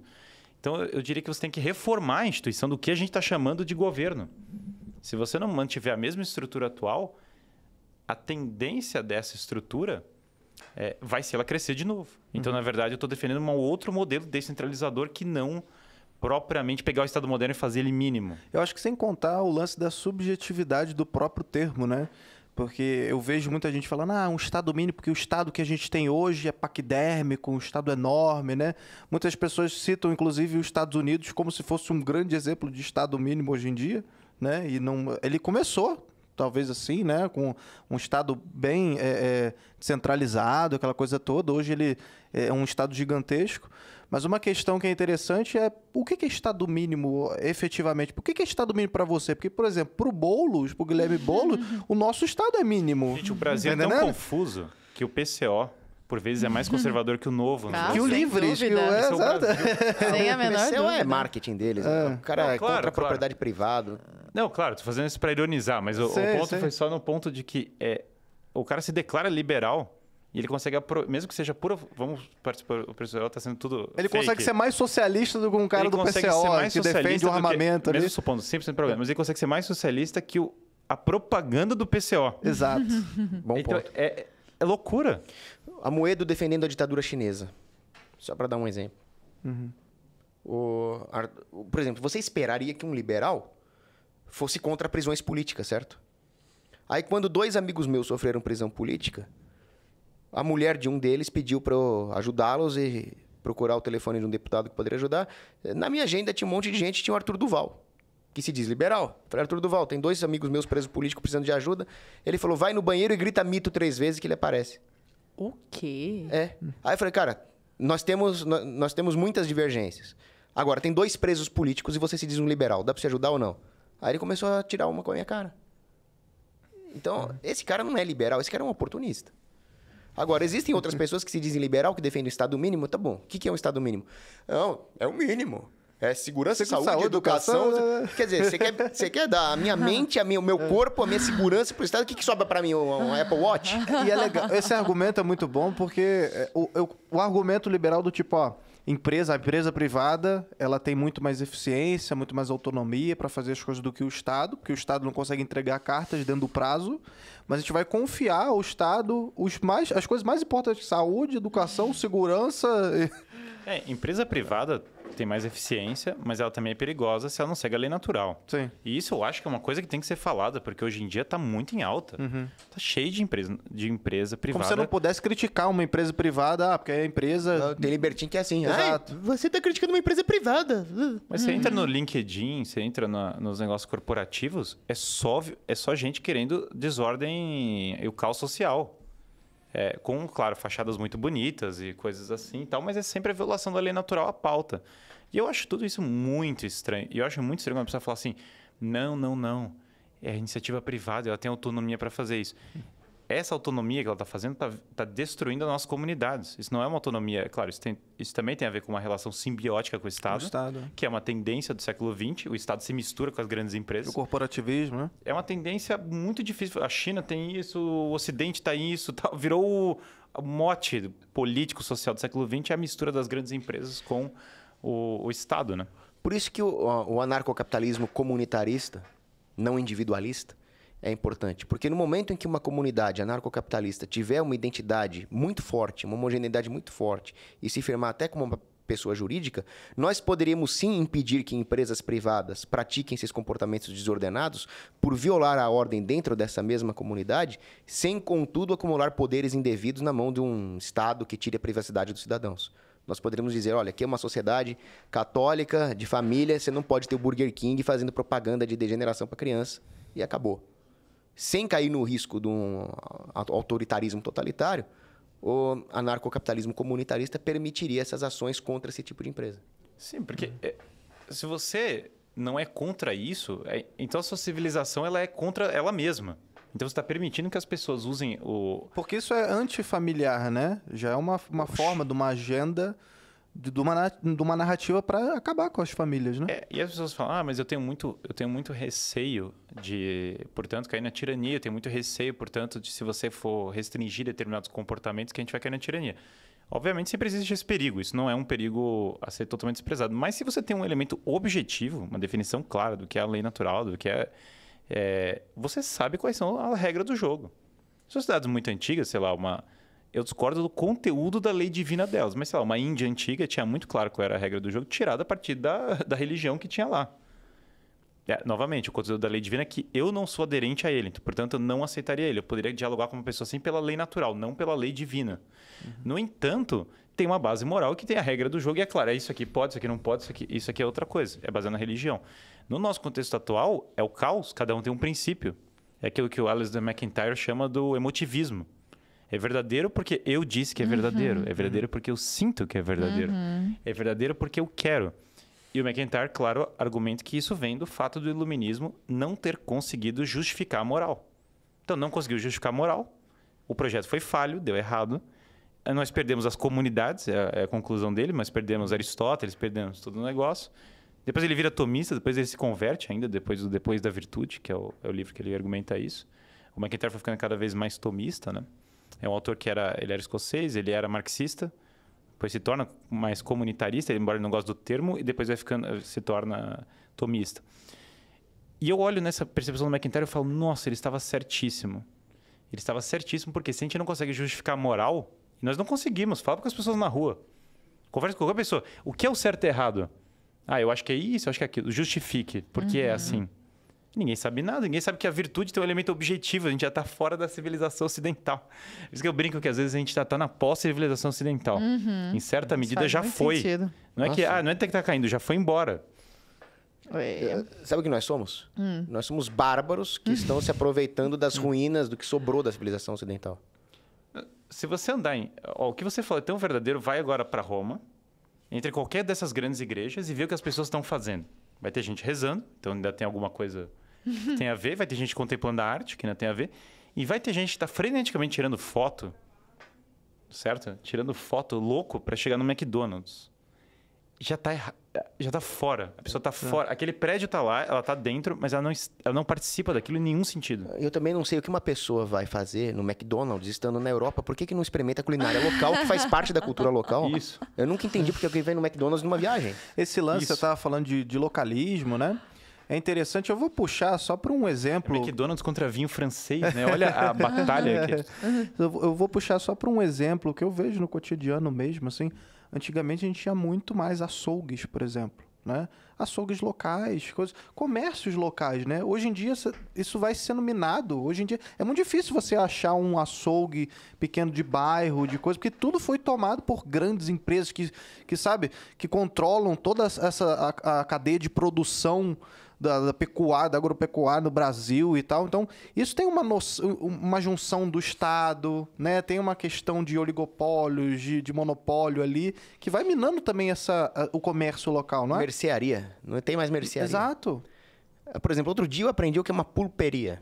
Speaker 4: Então, eu diria que você tem que reformar a instituição do que a gente está chamando de governo. Se você não mantiver a mesma estrutura atual, a tendência dessa estrutura é, vai ser ela crescer de novo. Então, uhum. na verdade, eu estou defendendo um outro modelo descentralizador que não propriamente pegar o Estado moderno e fazer ele mínimo.
Speaker 3: Eu acho que sem contar o lance da subjetividade do próprio termo, né? Porque eu vejo muita gente falando, ah, um Estado mínimo, porque o Estado que a gente tem hoje é paquidérmico, um Estado enorme, né? Muitas pessoas citam, inclusive, os Estados Unidos como se fosse um grande exemplo de Estado mínimo hoje em dia, né? E não, ele começou, talvez assim, né? Com um Estado bem é, é, centralizado, aquela coisa toda. Hoje ele é um Estado gigantesco. Mas uma questão que é interessante é o que é estado mínimo efetivamente? Por que é estado mínimo para você? Porque, por exemplo, para o Boulos, para o Guilherme (laughs) Boulos, o nosso estado é mínimo. Gente, o Brasil Entendeu? é tão
Speaker 4: confuso que o PCO, por vezes é mais uhum. conservador que o novo. Né? Ah, que o livre,
Speaker 3: que o é, exato. Sem a menor dúvida. é, é, é
Speaker 4: marketing deles. É. O cara não, é contra a claro. propriedade privada. Não, claro, tô fazendo isso para ironizar, mas sei, o, ponto sei. foi só no ponto de que é, o cara se declara liberal, e ele consegue, mesmo que seja pura. Vamos participar, o PCO está sendo tudo. Ele fake. consegue ser
Speaker 3: mais socialista do que um cara ele do PCO que defende o armamento que, Mesmo
Speaker 4: supondo, 100% problema, mas ele consegue ser mais socialista que o, a propaganda do PCO. Exato. (laughs) Bom então, ponto. É, é loucura. Moedo defendendo
Speaker 2: a ditadura chinesa. Só para dar um exemplo. Uhum. O, por exemplo, você esperaria que um liberal fosse contra prisões políticas, certo? Aí, quando dois amigos meus sofreram prisão política, a mulher de um deles pediu para ajudá-los e procurar o telefone de um deputado que poderia ajudar. Na minha agenda tinha um monte de gente, tinha o Arthur Duval, que se diz liberal. Falei, Arthur Duval, tem dois amigos meus presos políticos precisando de ajuda. Ele falou, vai no banheiro e grita mito três vezes que ele aparece.
Speaker 5: O quê? É.
Speaker 2: Aí eu falei, cara, nós temos, nós temos muitas divergências. Agora, tem dois presos políticos e você se diz um liberal. Dá pra você ajudar ou não? Aí ele começou a tirar uma com a minha cara. Então, esse cara não é liberal, esse cara é um oportunista. Agora, existem outras pessoas que se dizem liberal, que defendem o Estado mínimo. Tá bom. O que, que é um Estado mínimo? Não, é o mínimo. É segurança, saúde, saúde, educação. educação. Quer dizer, você quer, você quer dar a minha (laughs) mente, a minha, o meu é. corpo, a minha segurança para o Estado? O que, que sobra para mim? Um, um, Apple Watch? E é legal. Esse
Speaker 3: argumento é muito bom porque é, o, o, o argumento liberal do tipo, ó empresa, a empresa privada, ela tem muito mais eficiência, muito mais autonomia para fazer as coisas do que o Estado, porque o Estado não consegue entregar cartas dentro do prazo, mas a gente vai confiar ao Estado os mais, as coisas mais importantes, saúde, educação, segurança,
Speaker 4: é, empresa privada tem mais eficiência, mas ela também é perigosa se ela não segue a lei natural. Sim. E isso eu acho que é uma coisa que tem que ser falada, porque hoje em dia está muito em alta. Uhum. Tá cheio de empresa, de empresa privada. Como se você não
Speaker 3: pudesse criticar uma empresa privada, ah, porque é empresa. Tem libertin que é assim, Exato. Ai, você está criticando uma empresa privada. Mas
Speaker 4: você hum. entra no LinkedIn, você entra na, nos negócios corporativos, é só, é só gente querendo desordem e o caos social. É, com, claro, fachadas muito bonitas e coisas assim e tal, mas é sempre a violação da lei natural à pauta. E eu acho tudo isso muito estranho. E eu acho muito estranho quando a pessoa fala assim: não, não, não. É iniciativa privada, ela tem autonomia para fazer isso essa autonomia que ela está fazendo está tá destruindo as nossas comunidades. Isso não é uma autonomia, é claro, isso, tem, isso, também tem a ver com uma relação simbiótica com o Estado, Estado, é. que é uma tendência do século XX. O Estado se mistura com as grandes empresas. O corporativismo, né? É uma tendência muito difícil. A China tem isso, o Ocidente está isso, (laughs) tá, virou o mote político-social do século XX é a mistura das grandes empresas com o, o Estado, né? Por isso
Speaker 2: que o, o anarcocapitalismo comunitarista, não individualista, é importante. Porque no momento em que uma comunidade anarcocapitalista tiver uma identidade muito forte, uma homogeneidade muito forte, e se firmar até como uma pessoa jurídica, nós poderíamos sim impedir que empresas privadas pratiquem esses comportamentos desordenados por violar a ordem dentro dessa mesma comunidade, sem, contudo, acumular poderes indevidos na mão de um Estado que tire a privacidade dos cidadãos. Nós poderíamos dizer, olha, aqui é uma sociedade católica, de família, você não pode ter o Burger King fazendo propaganda de degeneração para criança, e acabou sem cair no risco de um autoritarismo totalitário, o anarcocapitalismo comunitarista permitiria essas ações contra esse tipo de empresa.
Speaker 4: Sim, porque eh, se você não é contra isso, é, então a sua civilização ela é contra ela mesma. Então você está permitindo que as pessoas usem o.
Speaker 3: Porque isso é antifamiliar, né? Já é uma, uma forma de uma agenda de, uma, de uma narrativa para acabar com as famílias, né?
Speaker 4: É, e as pessoas falam, ah, mas eu tenho muito, eu tenho muito receio de, portanto, cair na tirania, eu tenho muito receio, portanto, de se você for restringir determinados comportamentos, que a gente vai cair na tirania. Obviamente sempre existe esse perigo, isso não é um perigo a ser totalmente desprezado, mas se você tem um elemento objetivo, uma definição clara do que é a lei natural, do que é, é você sabe quais são as regras do jogo. Sociedades muito antigas, sei lá, uma eu discordo do conteúdo da lei divina delas. Mas, sei lá, uma Índia antiga tinha muito claro qual era a regra do jogo, tirada a partir da, da religião que tinha lá. É, novamente, o conteúdo da lei divina é que eu não sou aderente a ele, então, portanto, eu não aceitaria ele. Eu poderia dialogar com uma pessoa assim pela lei natural, não pela lei divina. Uhum. No entanto, tem uma base moral que tem a regra do jogo e é claro, é isso aqui pode, isso aqui não pode, isso aqui, isso aqui é outra coisa. É baseado na religião. No nosso contexto atual, é o caos, cada um tem um princípio. É aquilo que o Alice de McIntyre chama do emotivismo. É verdadeiro porque eu disse que é verdadeiro. É uhum. É verdadeiro porque eu sinto que é verdadeiro. Uhum. É verdadeiro porque eu quero. E o McIntyre, claro, argumenta que isso vem do fato do iluminismo não ter conseguido justificar a moral. Então, não conseguiu justificar a moral. O projeto foi falho, deu errado. Eh, nós perdemos as comunidades, é, é a conclusão dele, mas perdemos Aristóteles, perdemos todo o negócio. Depois ele vira tomista, depois ele se converte ainda, depois do Depois da Virtude, que é o, é o livro que ele argumenta isso. O McIntyre foi ficando cada vez mais tomista, né? É um autor que era, ele era escocês, ele era marxista, depois se torna mais comunitarista, embora ele não goste do termo, e depois vai ficando, se torna tomista. E eu olho nessa percepção do McIntyre e falo, nossa, ele estava certíssimo. Ele estava certíssimo porque se a gente não consegue justificar a moral, nós não conseguimos, fala com as pessoas na rua. Conversa com qualquer pessoa. O que é o certo e errado? Ah, eu acho que é isso, eu acho que é aquilo. Justifique, porque é uhum. é assim. Ninguém sabe nada, ninguém sabe que a virtude tem um elemento objetivo, a gente já está fora da civilização ocidental. Por isso que eu brinco que às vezes a gente está tá na pós-civilização ocidental. Uhum. Em certa medida já foi. Sentido. Não Nossa. é que ah, não é que está caindo, já foi embora.
Speaker 2: É, sabe o que nós somos? Hum. Nós somos bárbaros que (laughs) estão se aproveitando das ruínas do que sobrou da civilização ocidental.
Speaker 4: Se você andar em. Ó, o que você falou é tão verdadeiro, vai agora para Roma, entre qualquer dessas grandes igrejas e vê o que as pessoas estão fazendo. Vai ter gente rezando, então ainda tem alguma coisa que tem a ver. Vai ter gente contemplando a arte, que ainda tem a ver. E vai ter gente que está freneticamente tirando foto, certo? Tirando foto louco para chegar no McDonald's já tá erra... já tá fora. A pessoa tá é. fora. Aquele prédio tá lá, ela tá dentro, mas ela não, ela não participa daquilo em nenhum sentido. Eu também não
Speaker 2: sei o que uma pessoa vai fazer no McDonald's estando na Europa. Por que, que não experimenta a culinária local, que faz parte
Speaker 3: da cultura local? Isso. Eu nunca entendi porque alguém vai no McDonald's numa viagem. Esse lance, Isso. você tava falando de, de localismo, né? É interessante, eu vou puxar só para um exemplo. É McDonald's contra vinho francês, né? Olha a (laughs) batalha aqui. Eu vou puxar só para um exemplo que eu vejo no cotidiano mesmo, assim. Antigamente a gente tinha muito mais açougues, por exemplo. Né? Açougues locais, coisas, comércios locais, né? Hoje em dia isso vai sendo minado. Hoje em dia é muito difícil você achar um açougue pequeno de bairro, de coisa, porque tudo foi tomado por grandes empresas que, que sabe, que controlam toda essa a, a cadeia de produção da, da pecuária, da agropecuária no Brasil e tal. Então, isso tem uma, noção, uma junção do Estado, né? Tem uma questão de oligopólios, de, de monopólio ali, que vai minando também essa, o comércio local, não é? Mercearia. Não
Speaker 2: tem mais mercearia. Exato. É, por exemplo, outro dia eu aprendi o que é uma pulperia.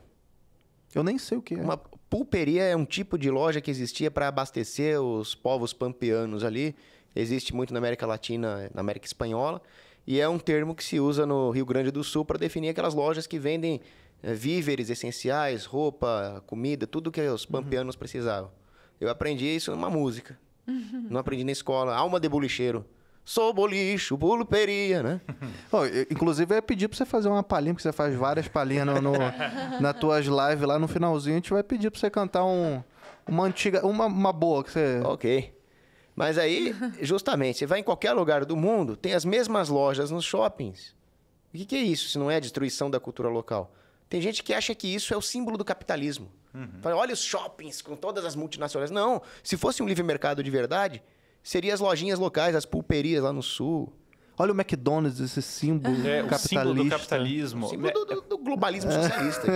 Speaker 2: Eu nem sei o que é. Uma pulperia é um tipo de loja que existia para abastecer os povos pampeanos ali. Existe muito na América Latina, na América Espanhola. E é um termo que se usa no Rio Grande do Sul para definir aquelas lojas que vendem eh, víveres essenciais, roupa, comida, tudo que os uhum. pampeanos uhum. precisavam. Eu aprendi isso numa música.
Speaker 5: Uhum.
Speaker 3: Não aprendi na escola. Alma de bolicheiro. Sou bolicho, pulo peria, né? oh, (laughs) eu, inclusive, eu ia pedir pra você fazer uma palhinha, porque você faz várias palhinhas no, no, (laughs) nas tuas lives lá no finalzinho. A gente vai pedir pra você cantar um, uma antiga, uma, uma boa que você. Ok.
Speaker 2: Mas aí, (laughs) justamente, você vai em qualquer lugar do mundo, tem as mesmas lojas nos shoppings. O que, é isso, se não é a destruição da cultura local? Tem gente que acha que isso é o símbolo do capitalismo. Uhum. Fala, olha os shoppings com todas as multinacionais. Não, se fosse um livre mercado de verdade, seriam as lojinhas locais, as pulperias lá no sul,
Speaker 3: Olha o McDonald's, esse
Speaker 2: símbolo é, capitalista. O símbolo do capitalismo. O símbolo é,
Speaker 4: do, do, é- do globalismo socialista.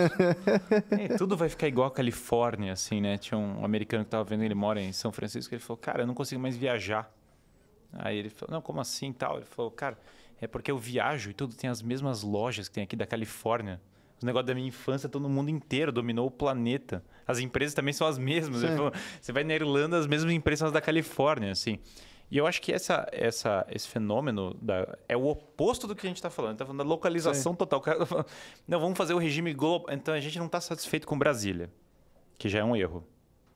Speaker 4: É, (laughs) é, tudo vai ficar igual a Califórnia, assim, né? Tinha um americano que estava vendo, ele mora em São Francisco, ele falou, cara, eu não consigo mais viajar. Aí ele falou, não, como assim tal? Ele falou, cara, é porque eu viajo e tudo tem as mesmas lojas que tem aqui da Califórnia. Os negócios da minha infância, todo mundo inteiro dominou o planeta. As empresas também são as mesmas. Falou, você vai na Irlanda, as mesmas empresas são as da Califórnia, assim. E eu acho que essa, essa, esse fenômeno da, é o oposto do que a gente está falando. Está falando da localização Sim. total. O cara tá falando, não, vamos fazer o regime global. Então a gente não está satisfeito com Brasília, que já é um erro.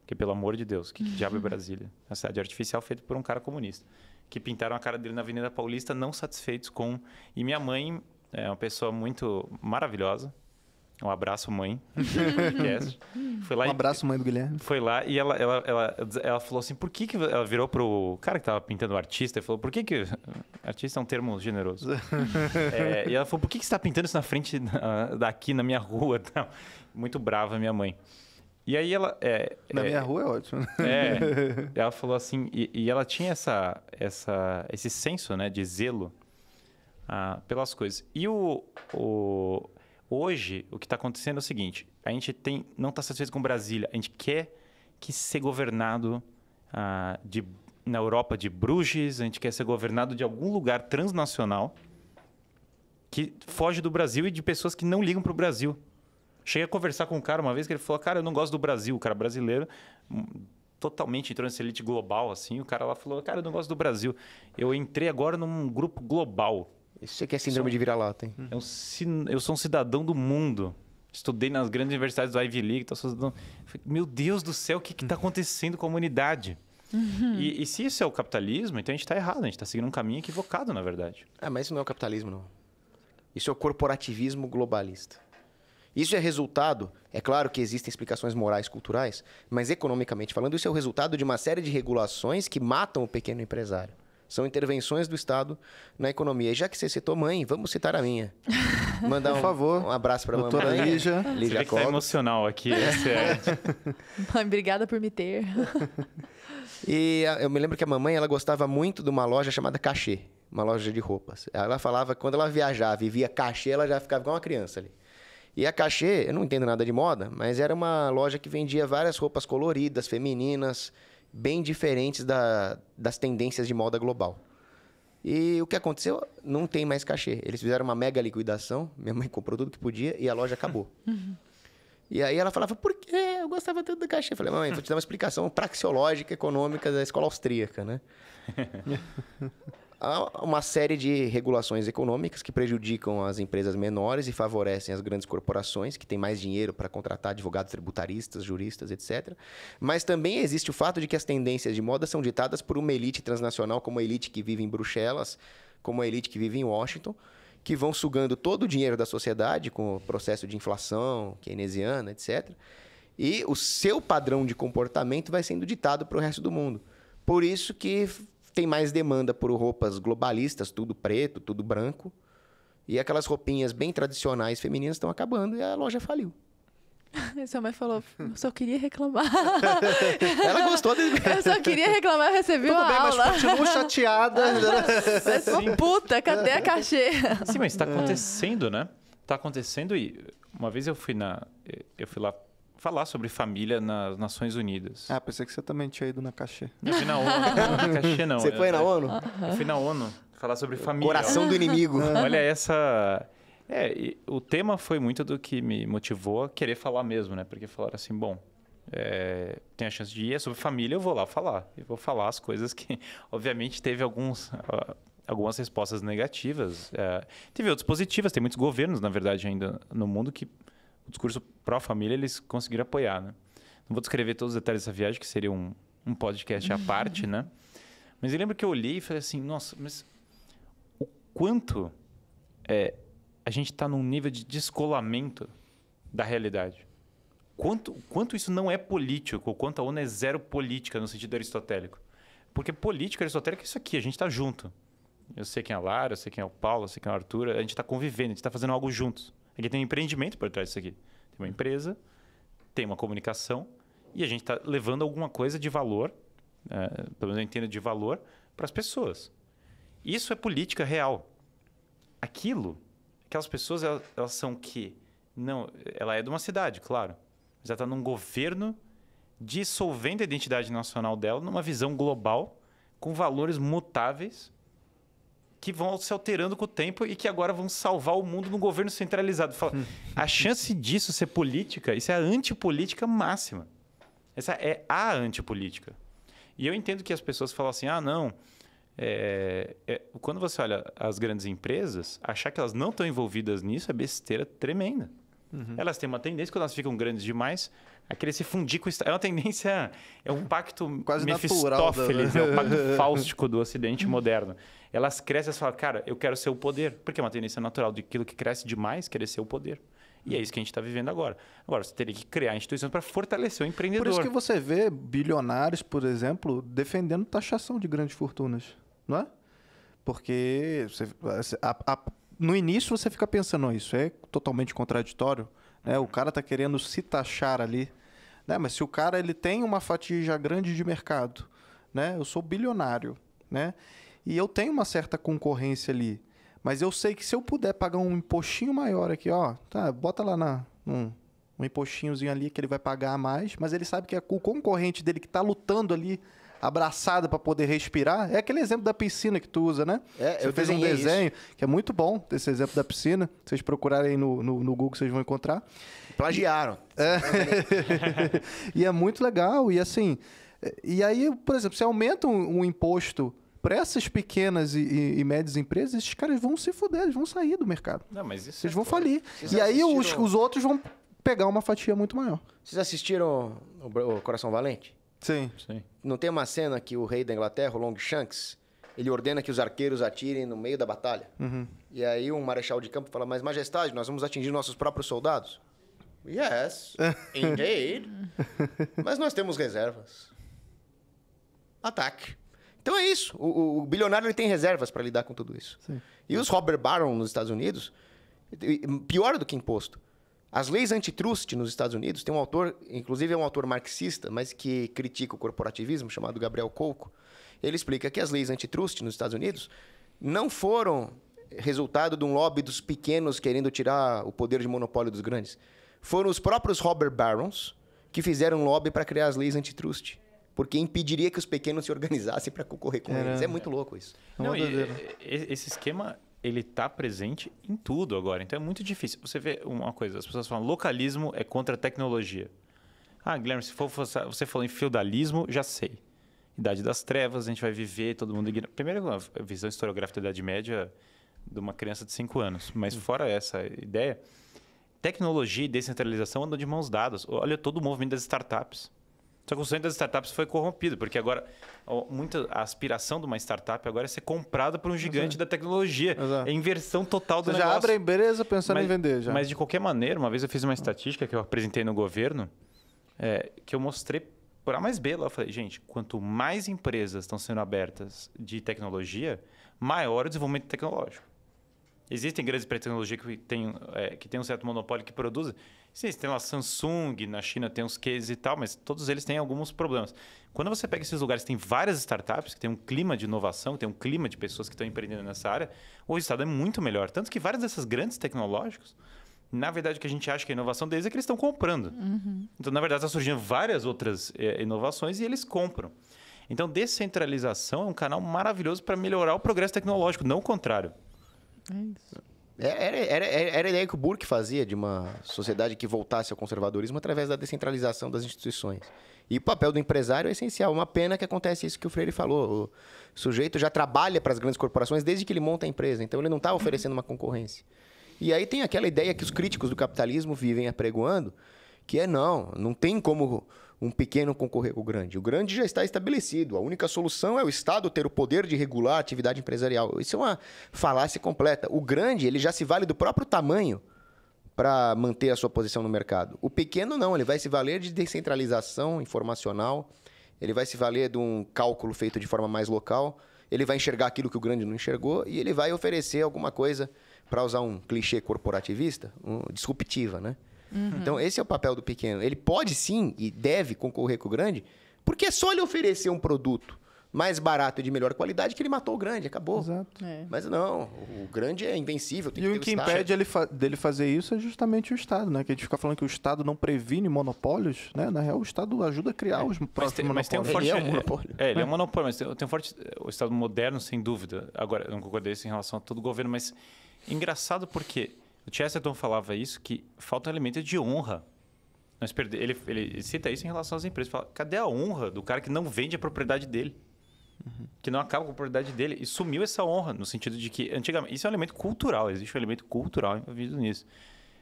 Speaker 4: Que pelo amor de Deus, que, que uhum. diabo é Brasília? É a cidade artificial feita por um cara comunista. Que pintaram a cara dele na Avenida Paulista, não satisfeitos com. E minha mãe é uma pessoa muito maravilhosa, um abraço, mãe. (laughs) foi lá um abraço, e, mãe do Guilherme. Foi lá e ela, ela, ela, ela falou assim: por que, que. Ela virou pro cara que tava pintando o artista e falou: por que que. Artista é um termo generoso. (laughs) é, e ela falou: por que, que você tá pintando isso na frente da, daqui, na minha rua? Não. (laughs) Muito brava, minha mãe. E aí ela. É, na é, minha rua é ótimo. É. Ela falou assim. E, e ela tinha essa, essa, esse senso, né, de zelo ah, pelas coisas. E o, o hoje, o que está acontecendo é o seguinte: a gente tem, não está satisfeito com Brasília, a gente quer que ser governado ah, de, na Europa de Bruges, a gente quer ser governado de algum lugar transnacional que foge do Brasil e de pessoas que não ligam para o Brasil. Cheguei a conversar com um cara uma vez que ele falou: Cara, eu não gosto do Brasil, o cara brasileiro. Hum, totalmente entrou nessa elite global, assim. O cara lá falou: Cara, eu não gosto do Brasil. Eu entrei agora num grupo global isso aqui é, é síndrome sou... É de vira-lata, hein? Eu, é eu sou um cidadão do mundo. Estudei nas grandes universidades do Ivy League. Tô então Meu Deus do céu, o que está acontecendo com a humanidade? Uhum. E, e, se isso é o capitalismo, então a gente está errado. A gente está seguindo um caminho equivocado, na verdade. Ah, mas isso não é o capitalismo, não. Isso é o corporativismo globalista. Isso é resultado, é claro que existem
Speaker 2: explicações morais, culturais, mas economicamente falando, isso é o resultado de uma série de regulações que matam o pequeno empresário. São intervenções do Estado na economia. E já que você citou mãe, vamos citar a minha.
Speaker 4: (laughs) Mandar um, Por favor. um abraço para a mamãe. Lígia. Lígia você vê tá emocional aqui. Né?
Speaker 2: É.
Speaker 5: (laughs) mãe, obrigada por me ter. (laughs) e eu me lembro que a
Speaker 2: mamãe ela gostava muito de uma loja chamada Cachê. Uma loja de roupas. Ela falava que quando ela viajava e via Cachê, ela já ficava igual uma criança ali. E a Cachê, eu não entendo nada de moda, mas era uma loja que vendia várias roupas coloridas, femininas bem diferentes da, das tendências de moda global. E o que aconteceu? Não tem mais cachê. Eles fizeram uma mega liquidação, minha mãe comprou tudo que podia e a loja acabou. (laughs) Uhum. E aí ela falava, por que eu gostava tanto do cachê? Eu falei, mãe, vou te dar uma explicação praxeológica econômica da escola austríaca, né? (laughs) Há uma série de regulações econômicas que prejudicam as empresas menores e favorecem as grandes corporações, que têm mais dinheiro para contratar advogados tributaristas, juristas, etc. Mas também existe o fato de que as tendências de moda são ditadas por uma elite transnacional, como a elite que vive em Bruxelas, como a elite que vive em Washington, que vão sugando todo o dinheiro da sociedade com o processo de inflação keynesiana, etc. E o seu padrão de comportamento vai sendo ditado para o resto do mundo. Por isso que tem mais demanda por roupas globalistas, tudo preto, tudo branco. E aquelas roupinhas bem tradicionais femininas estão acabando e a loja faliu.
Speaker 5: Sua (laughs) mãe falou, eu só queria reclamar. (laughs)
Speaker 3: Ela gostou desse... (laughs) Eu só queria
Speaker 5: reclamar, eu recebi Tudo uma bem, aula. mas continuo chateada. mas, Sim. puta, cadê a cachê?
Speaker 4: Sim, mas está é. acontecendo, né? está acontecendo e... Uma vez eu fui na... Eu fui lá falar sobre família nas Nações Unidas. Ah,
Speaker 3: pensei que você também tinha ido na
Speaker 4: Cachê. Eu fui na (laughs) ONU. na não. Você foi na ONU? Eu fui na ONU falar sobre família. Coração do inimigo. (laughs) Olha essa... É, o tema foi muito do que me motivou a querer falar mesmo, né? Porque falaram assim, bom, é, tem a chance de ir, é sobre família, eu vou lá falar. Eu vou falar as coisas que, (laughs) obviamente, teve alguns, algumas respostas negativas. É, teve outras positivas, tem muitos governos, na verdade, ainda no mundo que o discurso pró-família eles conseguiram apoiar, né? Não vou descrever todos os detalhes dessa viagem, que seria um, um podcast à parte, né? Mas eu lembro que eu olhei e falei assim, nossa, mas o quanto é, a gente está num nível de descolamento da realidade. Quanto, quanto isso não é político, ou quanto a ONU é zero política no sentido aristotélico. Porque política aristotélica é isso aqui, a gente está junto. Eu sei quem é a Lara, eu sei quem é o Paulo, eu sei quem é o Arthur, a gente está convivendo, a gente está fazendo algo juntos. Ele tem um empreendimento por trás disso aqui. Tem uma empresa, tem uma comunicação e a gente está levando alguma coisa de valor, é, pelo menos eu entendo de valor, para as pessoas. Isso é política real. Aquilo, aquelas pessoas, elas, elas são que. Não, ela é de uma cidade, claro. Mas ela está num governo dissolvendo a identidade nacional dela numa visão global, com valores mutáveis que vão se alterando com o tempo e que agora vão salvar o mundo no governo centralizado. Fala, hum. a chance disso ser política, isso é a antipolítica máxima. Essa é a antipolítica. E eu entendo que as pessoas falam assim: ah, não. É, é, quando você olha as grandes empresas, achar que elas não estão envolvidas nisso é besteira tremenda. Uhum. Elas têm uma tendência, quando elas ficam grandes demais, a é querer se fundir com o Estado. É uma tendência, é um pacto Quase Mefistófeles, da... Né? é um pacto (laughs) fáustico do Ocidente moderno. Elas crescem e falam, cara, eu quero ser o poder. Porque é uma tendência natural de aquilo que cresce demais querer ser o poder. E é isso que a gente está vivendo agora. Agora, você teria que criar instituições para fortalecer o empreendedor. Por isso que
Speaker 3: você vê bilionários, por exemplo, defendendo taxação de grandes fortunas, não é? Porque você, a, a, no início você fica pensando, isso é totalmente contraditório. Né? O cara está querendo se taxar ali. Né? Mas se o cara ele tem uma fatia já grande de mercado, né? eu sou bilionário, né? e eu tenho uma certa concorrência ali. Mas eu sei que se eu puder pagar um impostinho maior aqui, ó, tá, bota lá na, um, um impostinhozinho ali que ele vai pagar a mais, mas ele sabe que é o concorrente dele que está lutando ali abraçada para poder respirar. É aquele exemplo da piscina que tu usa, né? É, Você eu fez um desenho isso. que é muito bom, esse exemplo da piscina. Vocês procurarem no, no, no Google, vocês vão encontrar. Plagiaram. É. (laughs) e é muito legal. E assim, e aí, por exemplo, você aumenta um, um imposto para essas pequenas e, e, e, médias empresas, esses caras vão se fuder, eles vão sair do mercado. Não,
Speaker 4: mas isso eles é vão claro. falir. Vocês e assistiram... aí os,
Speaker 3: os outros vão pegar uma fatia muito maior. Vocês
Speaker 2: assistiram o, o Coração Valente? Sim. Sim. Não tem uma cena que o rei da Inglaterra, o Longshanks, ele ordena que os arqueiros atirem no meio da batalha. Uhum. E aí um marechal de campo fala, mas majestade, nós vamos atingir nossos próprios soldados? Yes, (laughs) indeed. mas nós temos reservas. Ataque. Então é isso. O, o, o bilionário ele tem reservas para lidar com tudo isso. Sim. E os Robert Barron nos Estados Unidos, pior do que imposto. As leis antitrust nos Estados Unidos, tem um autor, inclusive é um autor marxista, mas que critica o corporativismo, chamado Gabriel Coco. Ele explica que as leis antitrust nos Estados Unidos não foram resultado de um lobby dos pequenos querendo tirar o poder de monopólio dos grandes. Foram os próprios robber barons que fizeram lobby para criar as leis antitrust porque impediria que os pequenos se organizassem para concorrer
Speaker 4: com Caramba. eles. É muito louco isso. Não, e, esse esquema ele está presente em tudo agora. Então é muito difícil. Você vê uma coisa, as pessoas falam localismo é contra a tecnologia. Ah, Guilherme, se for, você falou em feudalismo, já sei. Idade das Trevas, a gente vai viver, todo mundo ignora. Primeiro, a visão historiográfica da Idade Média de uma criança de 5 anos. Mas uhum. fora essa ideia, tecnologia e descentralização andam de mãos dadas. Olha todo o movimento das startups. Só que o sonho das startups foi corrompido, porque agora muita, a aspiração de uma startup agora é ser comprada por um gigante Exato. É. da tecnologia. Exato. É inversão total do Você negócio. já abre a empresa pensando mas, em vender já. Mas de qualquer maneira, uma vez eu fiz uma estatística que eu apresentei no governo, é, que eu mostrei por A mais B lá. Eu falei, gente, quanto mais empresas estão sendo abertas de tecnologia, maior o desenvolvimento tecnológico. Existem grandes empresas de tecnologia que têm, é, que têm um certo monopólio que produzem, Sim, tem lá Samsung, na China tem uns cases e tal, mas todos eles têm alguns problemas. Quando você pega esses lugares, tem várias startups que tem um clima de inovação, tem um clima de pessoas que estão empreendendo nessa área, o resultado é muito melhor. Tanto que várias dessas grandes tecnológicas, na verdade, o que a gente acha que é inovação deles é que eles estão comprando. Uhum. Então, na verdade, está surgindo várias outras é, inovações e eles compram. Então, descentralização é um canal maravilhoso para melhorar o progresso tecnológico, não o contrário. É
Speaker 2: isso. É, era, era, era a ideia que o Burke fazia de uma sociedade que voltasse ao conservadorismo através da descentralização das instituições. E o papel do empresário é essencial. Uma pena que acontece isso que o Freire falou. O sujeito já trabalha para as grandes corporações desde que ele monta a empresa, então ele não está oferecendo uma concorrência. E aí tem aquela ideia que os críticos do capitalismo vivem apregoando, que é não, não tem como um pequeno concorrer com o grande. O grande já está estabelecido. A única solução é o Estado ter o poder de regular a atividade empresarial. Isso é uma falácia completa. O grande ele já se vale do próprio tamanho para manter a sua posição no mercado. O pequeno não, ele vai se valer de descentralização informacional, ele vai se valer de um cálculo feito de forma mais local, ele vai enxergar aquilo que o grande não enxergou e ele vai oferecer alguma coisa, para usar um clichê corporativista, um, disruptiva, né? Uhum. Então, esse é o papel do pequeno. Ele pode sim e deve concorrer com o grande, porque é só ele oferecer um produto mais barato e de melhor qualidade que ele matou o grande, acabou. Exato. É. Mas não, o grande é invencível. e o que impede
Speaker 3: ele fa dele fazer isso é justamente o Estado, né? Que a gente fica falando que o Estado não previne monopólios, né? Na real, o Estado ajuda a criar é. os próprios mas tem, monopólios. Mas tem um forte, ele é um monopólio.
Speaker 4: É, ele é um é. monopólio, mas tem, um forte... O Estado moderno, sem dúvida. Agora, eu não concordei isso em relação a todo o governo, mas engraçado porque o Chesterton falava isso, que falta um elemento de honra. Nós perde... ele, ele cita isso em relação às empresas. Fala, cadê a honra do cara que não vende a propriedade dele? Uhum. Que não acaba com a propriedade dele. E sumiu essa honra, no sentido de que, antigamente, isso é um elemento cultural, existe um elemento cultural envolvido nisso.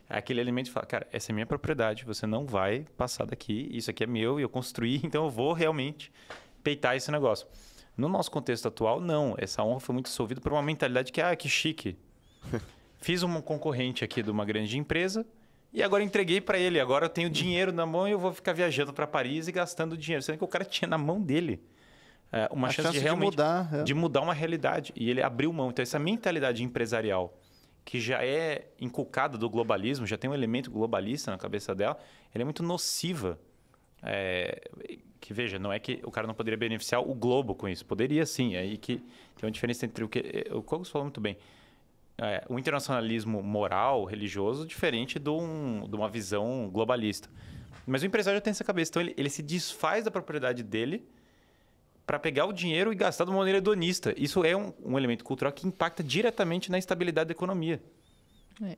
Speaker 4: É aquele elemento de cara, essa é minha propriedade, você não vai passar daqui, isso aqui é meu e eu construí, (laughs) então eu vou realmente peitar esse negócio. No nosso contexto atual, não. Essa honra foi muito dissolvida por uma mentalidade que, ah, que chique. (laughs) fiz um concorrente aqui de uma grande empresa e agora entreguei para ele. Agora eu tenho dinheiro na mão e eu vou ficar viajando para Paris e gastando dinheiro. Sendo que o cara tinha na mão dele é, uma chance, chance, de realmente de mudar, é. de mudar uma realidade. E ele abriu mão. Então, essa mentalidade empresarial que já é inculcada do globalismo, já tem um elemento globalista na cabeça dela, ela é muito nociva. É, que veja, não é que o cara não poderia beneficiar o globo com isso, poderia sim. É aí que tem uma diferença entre o que é, o Cogos falou muito bem é, o internacionalismo moral, religioso, diferente de, um, de, uma visão globalista. Mas o empresário já tem essa cabeça. Então, ele, ele se desfaz da propriedade dele para pegar o dinheiro e gastar de uma maneira hedonista. Isso é um, um elemento cultural que impacta diretamente na estabilidade da economia.
Speaker 5: É.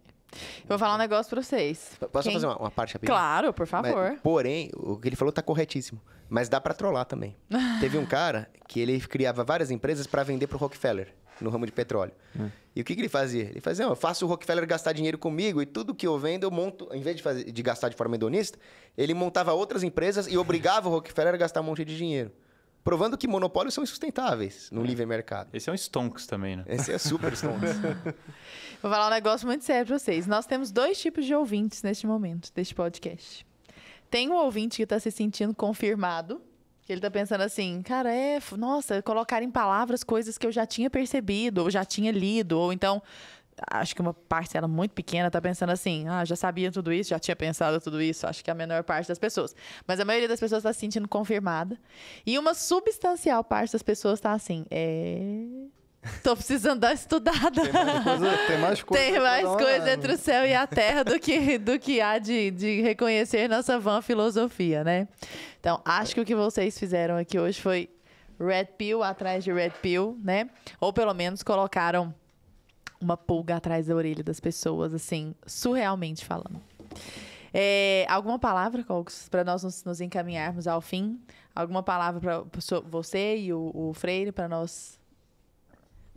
Speaker 5: Eu vou falar um negócio para vocês. Posso Quem... fazer uma, uma parte rapidinho? Claro, por favor. Mas,
Speaker 4: porém,
Speaker 2: o que ele falou está corretíssimo. Mas dá para trollar também. (laughs) Teve um cara que ele criava várias empresas para vender para o Rockefeller no ramo de petróleo. É. E o que, que, ele fazia? Ele fazia, eu faço o Rockefeller gastar dinheiro comigo e tudo que eu vendo eu monto, em vez de, fazer, de gastar de forma hedonista, ele montava outras empresas e obrigava o Rockefeller a gastar um monte de dinheiro. Provando que monopólios são insustentáveis no é. livre mercado. Esse é um stonks também, né? Esse é super stonks. (laughs)
Speaker 5: Vou falar um negócio muito sério para vocês. Nós temos dois tipos de ouvintes neste momento, deste podcast. Tem um ouvinte que está se sentindo confirmado, que ele tá pensando assim, cara, é, nossa, colocar em palavras coisas que eu já tinha percebido, ou já tinha lido, ou então, acho que uma parcela muito pequena tá pensando assim, ah, já sabia tudo isso, já tinha pensado tudo isso, acho que é a menor parte das pessoas. Mas a maioria das pessoas tá se sentindo confirmada. E uma substancial parte das pessoas tá assim, é, Tô precisando dar uma estudada. Tem mais coisa, tem mais coisa, entre o céu e a terra do que, do que há de, de reconhecer nossa vã filosofia, né? Então, acho que o que vocês fizeram aqui hoje foi red pill atrás de red pill, né? Ou pelo menos colocaram uma pulga atrás da orelha das pessoas, assim, surrealmente falando. É, alguma palavra, para nós nos, nos, encaminharmos ao fim? Alguma palavra para você e o, o Freire para nós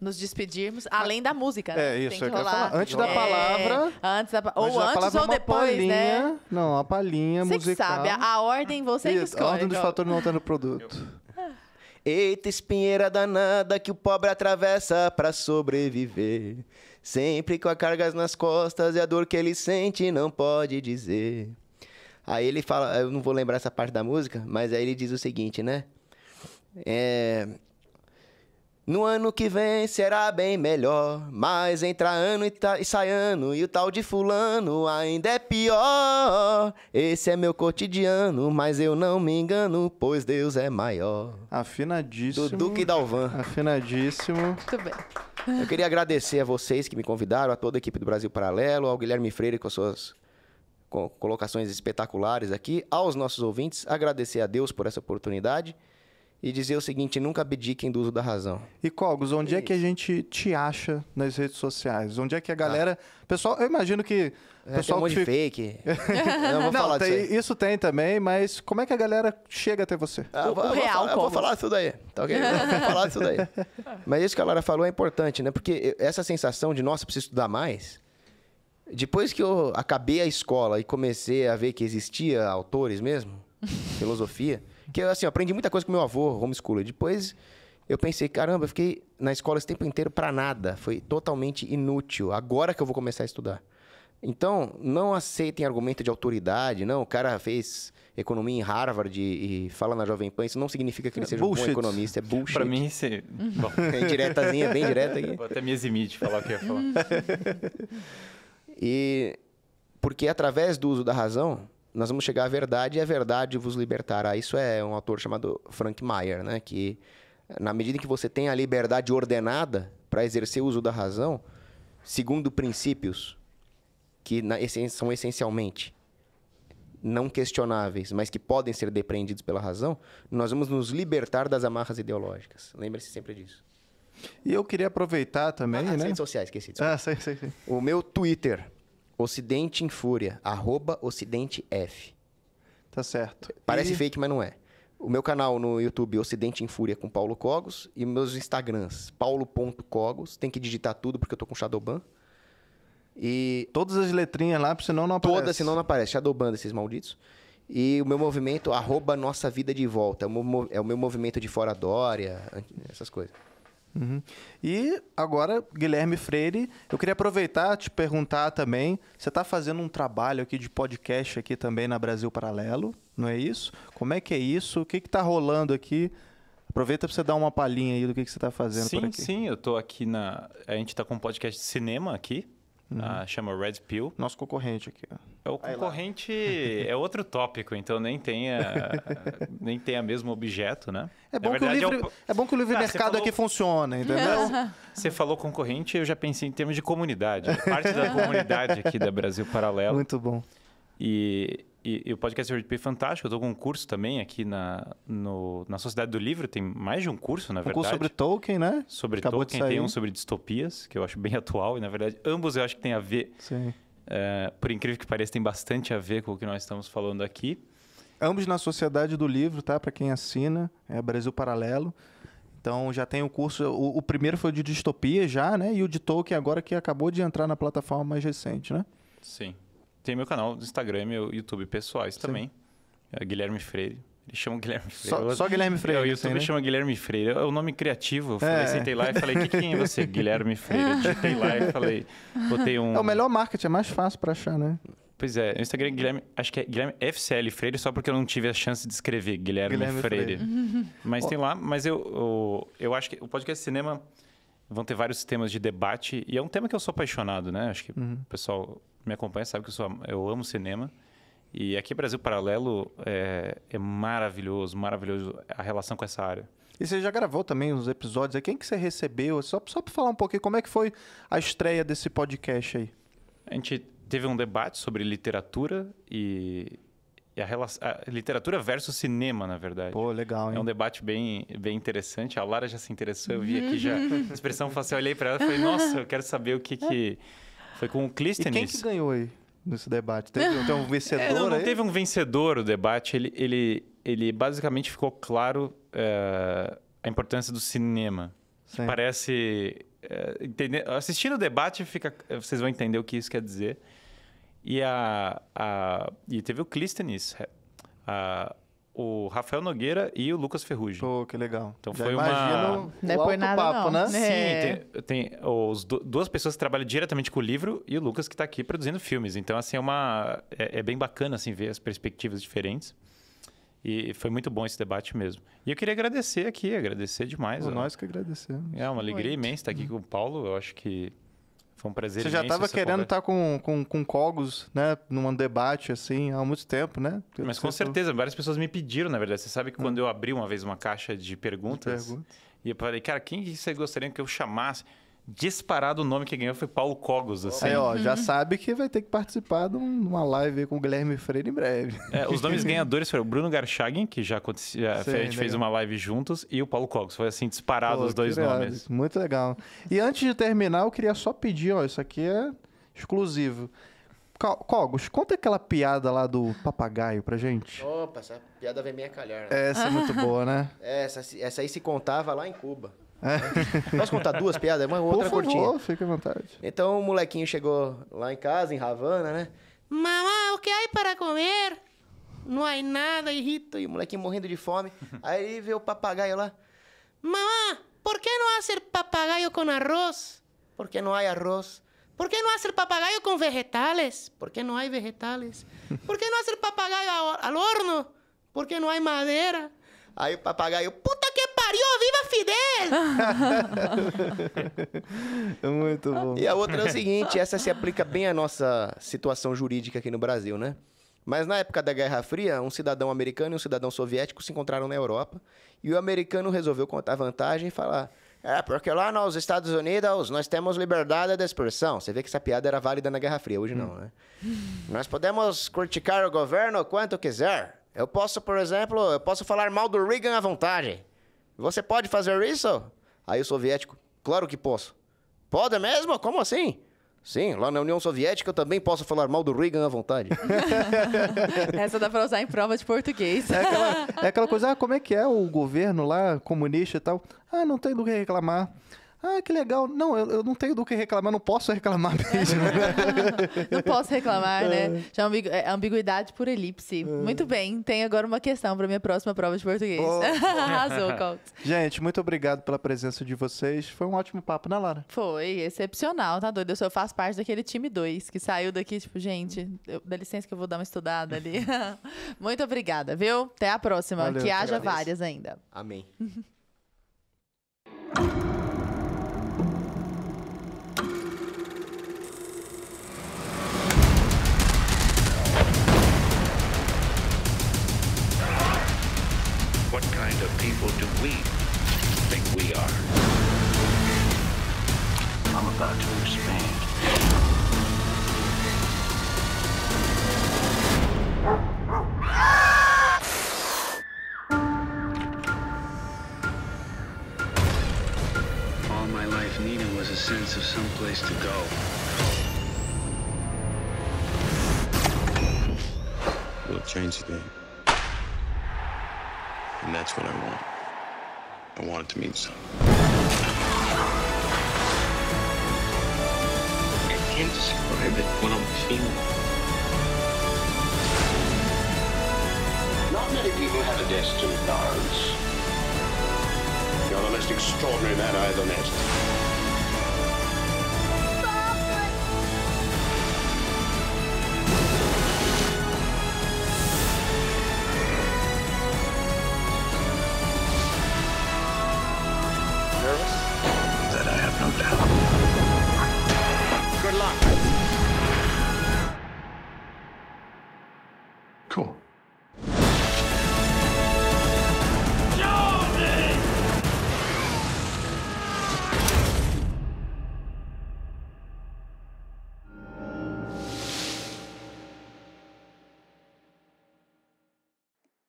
Speaker 5: nos despedirmos, além da música. Né? É isso, Tem que eu falar. Antes da é, palavra. É, antes da, ou antes, antes ou depois, né?
Speaker 3: Não, a palhinha você musical. Você sabe, a,
Speaker 5: a ordem você isso, escolhe. A ordem dos fatores não altera tá o
Speaker 3: produto.
Speaker 2: (laughs) Eita espinheira danada que o pobre atravessa para sobreviver. Sempre com a cargas nas costas e a dor que ele sente não pode dizer. Aí ele fala, eu não vou lembrar essa parte da música, mas aí ele diz o seguinte, né? É, no ano que vem será bem melhor, mas entra ano e, tá, e sai ano, e o tal de fulano ainda é pior. Esse é meu cotidiano, mas eu não me engano, pois Deus é maior. Afinadíssimo. Do Duque Dalvan. Afinadíssimo. Muito
Speaker 5: bem. Eu queria
Speaker 2: agradecer a vocês que me convidaram, a toda a equipe do Brasil Paralelo, ao Guilherme Freire com as suas colocações espetaculares aqui, aos nossos ouvintes, agradecer a Deus por essa oportunidade e dizer o seguinte: nunca abdiquem do uso da razão.
Speaker 3: E Cogos, onde é, é que a gente te acha nas redes sociais? Onde é que a ah. galera. Ah. Pessoal, eu imagino que. É, pessoal tem um monte que... fake. (laughs) não, vou falar tem, disso aí. isso tem também, mas como é que a galera chega até você? Ah, o, vou, o real, vou, eu
Speaker 2: vou falar tudo aí tá ok? vou falar isso daí. (laughs) Mas isso que a Lara falou é importante, né? Porque essa sensação de, nossa, preciso estudar mais. Depois que eu acabei a escola e comecei a ver que existia autores mesmo, (laughs) filosofia. Que eu, assim, eu aprendi muita coisa com meu avô, homeschooler. Depois eu pensei, caramba, eu fiquei na escola esse tempo inteiro para nada. Foi totalmente inútil. Agora que eu vou começar a estudar. Então, não aceitem argumento de autoridade, não. O cara fez economia em Harvard e, e fala na Jovem Pan, isso não significa que ele seja bullshit. um bom economista, é bullshit. Para mim, sim
Speaker 4: Bom. É (laughs) diretazinha, bem direta. Vou até me eximir de falar o que ia falar.
Speaker 2: (laughs) e porque através do uso da razão, nós vamos chegar à verdade e a verdade vos libertará. Isso é um autor chamado Frank Mayer, né? Que na medida que você tem a liberdade ordenada para exercer o uso da razão, segundo princípios que na, são essencialmente não questionáveis, mas que podem ser depreendidos pela razão, nós vamos nos libertar das amarras ideológicas. Lembre-se sempre disso. E eu queria aproveitar também, ah, né? As redes sociais, esqueci. Ah, desculpa. Ah, sim, sim, sim. O meu Twitter, Ocidente em Fúria, arroba Ocidente F.
Speaker 3: Tá certo.
Speaker 2: Parece e... fake, mas não é. O meu canal no YouTube, Ocidente em Fúria, com Paulo Cogos. E meus Instagrams, paulo.cogos. Tem que digitar tudo, porque eu tô com Shadowban. E... Todas as letrinhas lá, senão não aparece. Todas, senão não aparece. Shadowban desses malditos. E o meu movimento, arroba Nossa Vida de Volta. É o meu é movimento de fora Dória, essas coisas.
Speaker 3: Uhum. E agora, Guilherme Freire, eu queria aproveitar te perguntar também. Você está fazendo um trabalho aqui de podcast aqui também na Brasil Paralelo, não é isso? Como é que é isso? O que está rolando aqui? Aproveita para você dar uma palhinha aí do que, que você está fazendo sim,
Speaker 4: Sim, eu estou aqui na. A gente está com um podcast de cinema aqui, Uhum. Ah, chama Red Pill. Nosso concorrente aqui. Ó. É o concorrente, é outro tópico, então nem tem, a, (laughs) nem tem a mesmo objeto, né? É bom, verdade, que o é livre,
Speaker 3: é, é bom que o livre ah, mercado falou... aqui funciona, entendeu?
Speaker 4: você falou concorrente, eu já pensei em termos de comunidade. Parte da (laughs) comunidade aqui da Brasil Paralelo. Muito bom. E e, e o podcast RDP é fantástico. Eu estou com um curso também aqui na, no, na Sociedade do Livro. Tem mais de um curso, na um verdade. Um curso sobre
Speaker 3: Tolkien, né? Sobre Acabou Tolkien. Tem um sobre
Speaker 4: distopias, que eu acho bem (laughs) atual. E, na verdade, ambos eu acho que tem a ver. Sim. É, por incrível que pareça, tem bastante a ver com o que nós estamos falando aqui. Ambos na
Speaker 3: Sociedade do Livro, tá? Para quem assina, é Brasil Paralelo. Então já tem o curso. O, o, primeiro foi o de distopia já, né? E o de Tolkien agora que acabou de entrar na plataforma mais recente,
Speaker 4: né? Sim tem meu canal do Instagram e meu YouTube pessoais Sim. também. É Guilherme Freire. Eles chamam Guilherme Freire. Só, só Guilherme Freire. É, o YouTube assim, né? chama Guilherme Freire. É o nome criativo. Eu falei, é. sentei lá e falei, que quem é você? (laughs) Guilherme Freire. Eu lá e falei, botei um... É o
Speaker 3: melhor marketing, é mais fácil pra achar, né?
Speaker 4: Pois é, o Instagram é Guilherme, acho que é Guilherme FCL Freire, só porque eu não tive a chance de escrever Guilherme, Guilherme Freire. Freire. (laughs) mas tem lá, mas eu, eu, eu acho que o podcast cinema vão ter vários temas de debate e é um tema que eu sou apaixonado, né? Acho que uhum. o pessoal me acompanha sabe que eu, sou, eu amo cinema. E aqui Brasil Paralelo é, é maravilhoso, maravilhoso a relação com essa área. E
Speaker 3: você já gravou também uns episódios aí. Quem que você recebeu? É só, só para falar um pouquinho, como é que foi a estreia desse podcast aí?
Speaker 4: A gente teve um debate sobre literatura e, e a, relação, literatura versus cinema, na verdade. Pô, legal, hein? É um debate bem, bem interessante. A Lara já se interessou, eu vi aqui já (laughs) a expressão facial. Olhei para ela e falei, nossa, eu quero saber o que que... Foi com o Clístenes. E quem que
Speaker 3: ganhou aí nesse debate? Teve, um (laughs) vencedor é, não, não teve
Speaker 4: um vencedor o debate. Ele, ele, ele basicamente ficou claro é, a importância do cinema. Parece... É, entender, assistindo o debate, fica, vocês vão entender o que isso quer dizer. E, a, a, e teve o Clístenes, eh, a, o Rafael Nogueira e o Lucas Ferrugem. Pô, que legal. Então Já foi uma... Não é por nada, papo, não. né? Sim, é. tem, tem os, duas pessoas que trabalham diretamente com o livro e o Lucas que está aqui produzindo filmes. Então, assim, é, uma, é, é, bem bacana assim, ver as perspectivas diferentes. E foi muito bom esse debate mesmo. E eu queria agradecer aqui, agradecer demais. Pô, nós que agradecemos. É uma alegria imensa estar aqui hum. com o Paulo. Eu acho que foi um prazer Você já estava querendo estar
Speaker 3: tá com, com, com Cogos, né? Num debate, assim, há muito tempo, né? Eu Mas
Speaker 4: com certeza, várias pessoas me pediram, na verdade. Você sabe que ah. quando eu abri uma vez uma caixa de perguntas, de perguntas. e eu falei, cara, quem que você gostaria que eu chamasse? disparado o nome que ganhou foi Paulo Cogos, assim. Aí, ó, uhum. já sabe
Speaker 3: que vai ter que participar de uma live com o Guilherme Freire em breve. É, os nomes (laughs)
Speaker 4: ganhadores foram o Bruno Garchagin, que já aconteceu, a gente fez uma live juntos, e o Paulo Cogos. Foi assim, disparado Pô, os dois legal, nomes.
Speaker 3: Muito legal. E antes de terminar, eu queria só pedir, ó, isso aqui é exclusivo. Cogos, conta aquela piada lá do papagaio pra gente.
Speaker 2: Opa, essa piada vem meia calhar. Né? Essa é muito boa, né? (laughs) Essa, essa aí se contava lá em Cuba.
Speaker 3: É. Posso contar duas piadas? Uma outra Por favor, curtinha. fica à vontade.
Speaker 2: Então o molequinho chegou lá em casa, em Havana, né? Mamãe, o que há para comer? Não há nada, irrito. E o molequinho morrendo de fome. Aí ele vê o papagaio lá. Mamãe, por que não há papagaio com arroz? porque não há arroz? ¿Por que não hacer papagaio com vegetales? porque não há hay vegetales? ¿Por qué no papagaio ao al horno? porque não há madeira aí o papagaio puta que pariu, viva Fidel! (laughs) Muito bom. E a outra é o seguinte, essa se aplica bem à nossa situação jurídica aqui no Brasil, né? Mas na época da Guerra Fria, um cidadão americano e um cidadão soviético se encontraram na Europa e o americano resolveu contar vantagem e falar... É, porque lá nos Estados Unidos nós temos liberdade de expressão. Você vê que essa piada era válida na Guerra Fria, hoje não, né? Hum. nós podemos criticar o governo quanto quiser. Eu posso, por exemplo, eu posso falar mal do Reagan à vontade. Você pode fazer isso? Aí o soviético, claro que posso. Pode mesmo? Como assim? Sim, lá na União Soviética eu também posso falar mal do Reagan à vontade.
Speaker 5: (laughs) Essa dá pra usar em prova de português. É aquela,
Speaker 3: é aquela coisa, ah, como é que é o governo lá, comunista e tal? Ah, não tem do que reclamar. Ah, que legal. Não, eu, eu não tenho do que reclamar, não posso reclamar (laughs) mesmo. Né? não posso reclamar, né? É.
Speaker 5: Já é ambigu é ambiguidade por elipse. É. Muito bem, tem agora uma questão para minha próxima prova de português. Oh. (laughs) Arrasou, Colt.
Speaker 3: Gente, muito obrigado pela presença de vocês. Foi um ótimo papo, né, Lara?
Speaker 5: Foi, excepcional, tá doido? Eu só faço parte daquele time 2 que saiu daqui, tipo, gente, eu, dá licença que eu vou dar uma estudada ali. (laughs) muito obrigada, viu? Até a próxima. Valeu, que haja várias ainda. Amém. What kind of people do we think we are? I'm about to expand. All my life, Nina was a sense of some place to go. We'll change the game.
Speaker 1: And that's what I want. I want it to mean something. I can't describe it, what
Speaker 2: I'm feeling. Not many people have a destiny, dance. You're the most extraordinary man I ever met.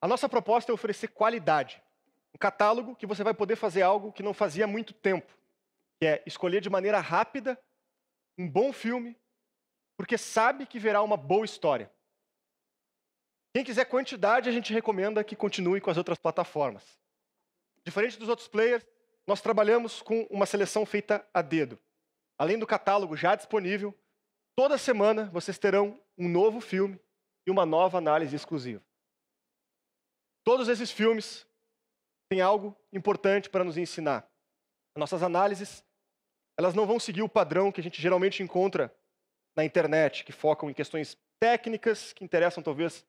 Speaker 1: nossa proposta é oferecer qualidade. Um catálogo que você vai poder fazer algo que não fazia há muito tempo, que é escolher de maneira rápida um bom filme, porque sabe que verá uma boa história. Quem quiser quantidade, a gente recomenda que continue com as outras plataformas. Diferente dos outros players, nós trabalhamos com uma seleção feita a dedo. Além do catálogo já disponível, toda semana vocês terão um novo filme e uma nova análise exclusiva. Todos esses filmes têm algo importante para nos ensinar. As nossas análises, elas não vão seguir o padrão que a gente geralmente encontra na internet, que focam em questões técnicas que interessam talvez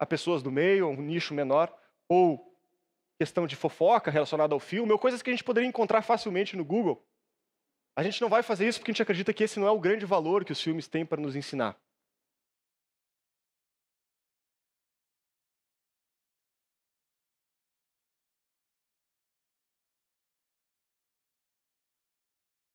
Speaker 1: a pessoas do meio, um nicho menor, ou questão de fofoca relacionada ao filme, ou coisas que a gente poderia encontrar facilmente no Google. A gente não vai fazer isso porque a gente acredita que esse não é o grande valor que os filmes têm para nos ensinar.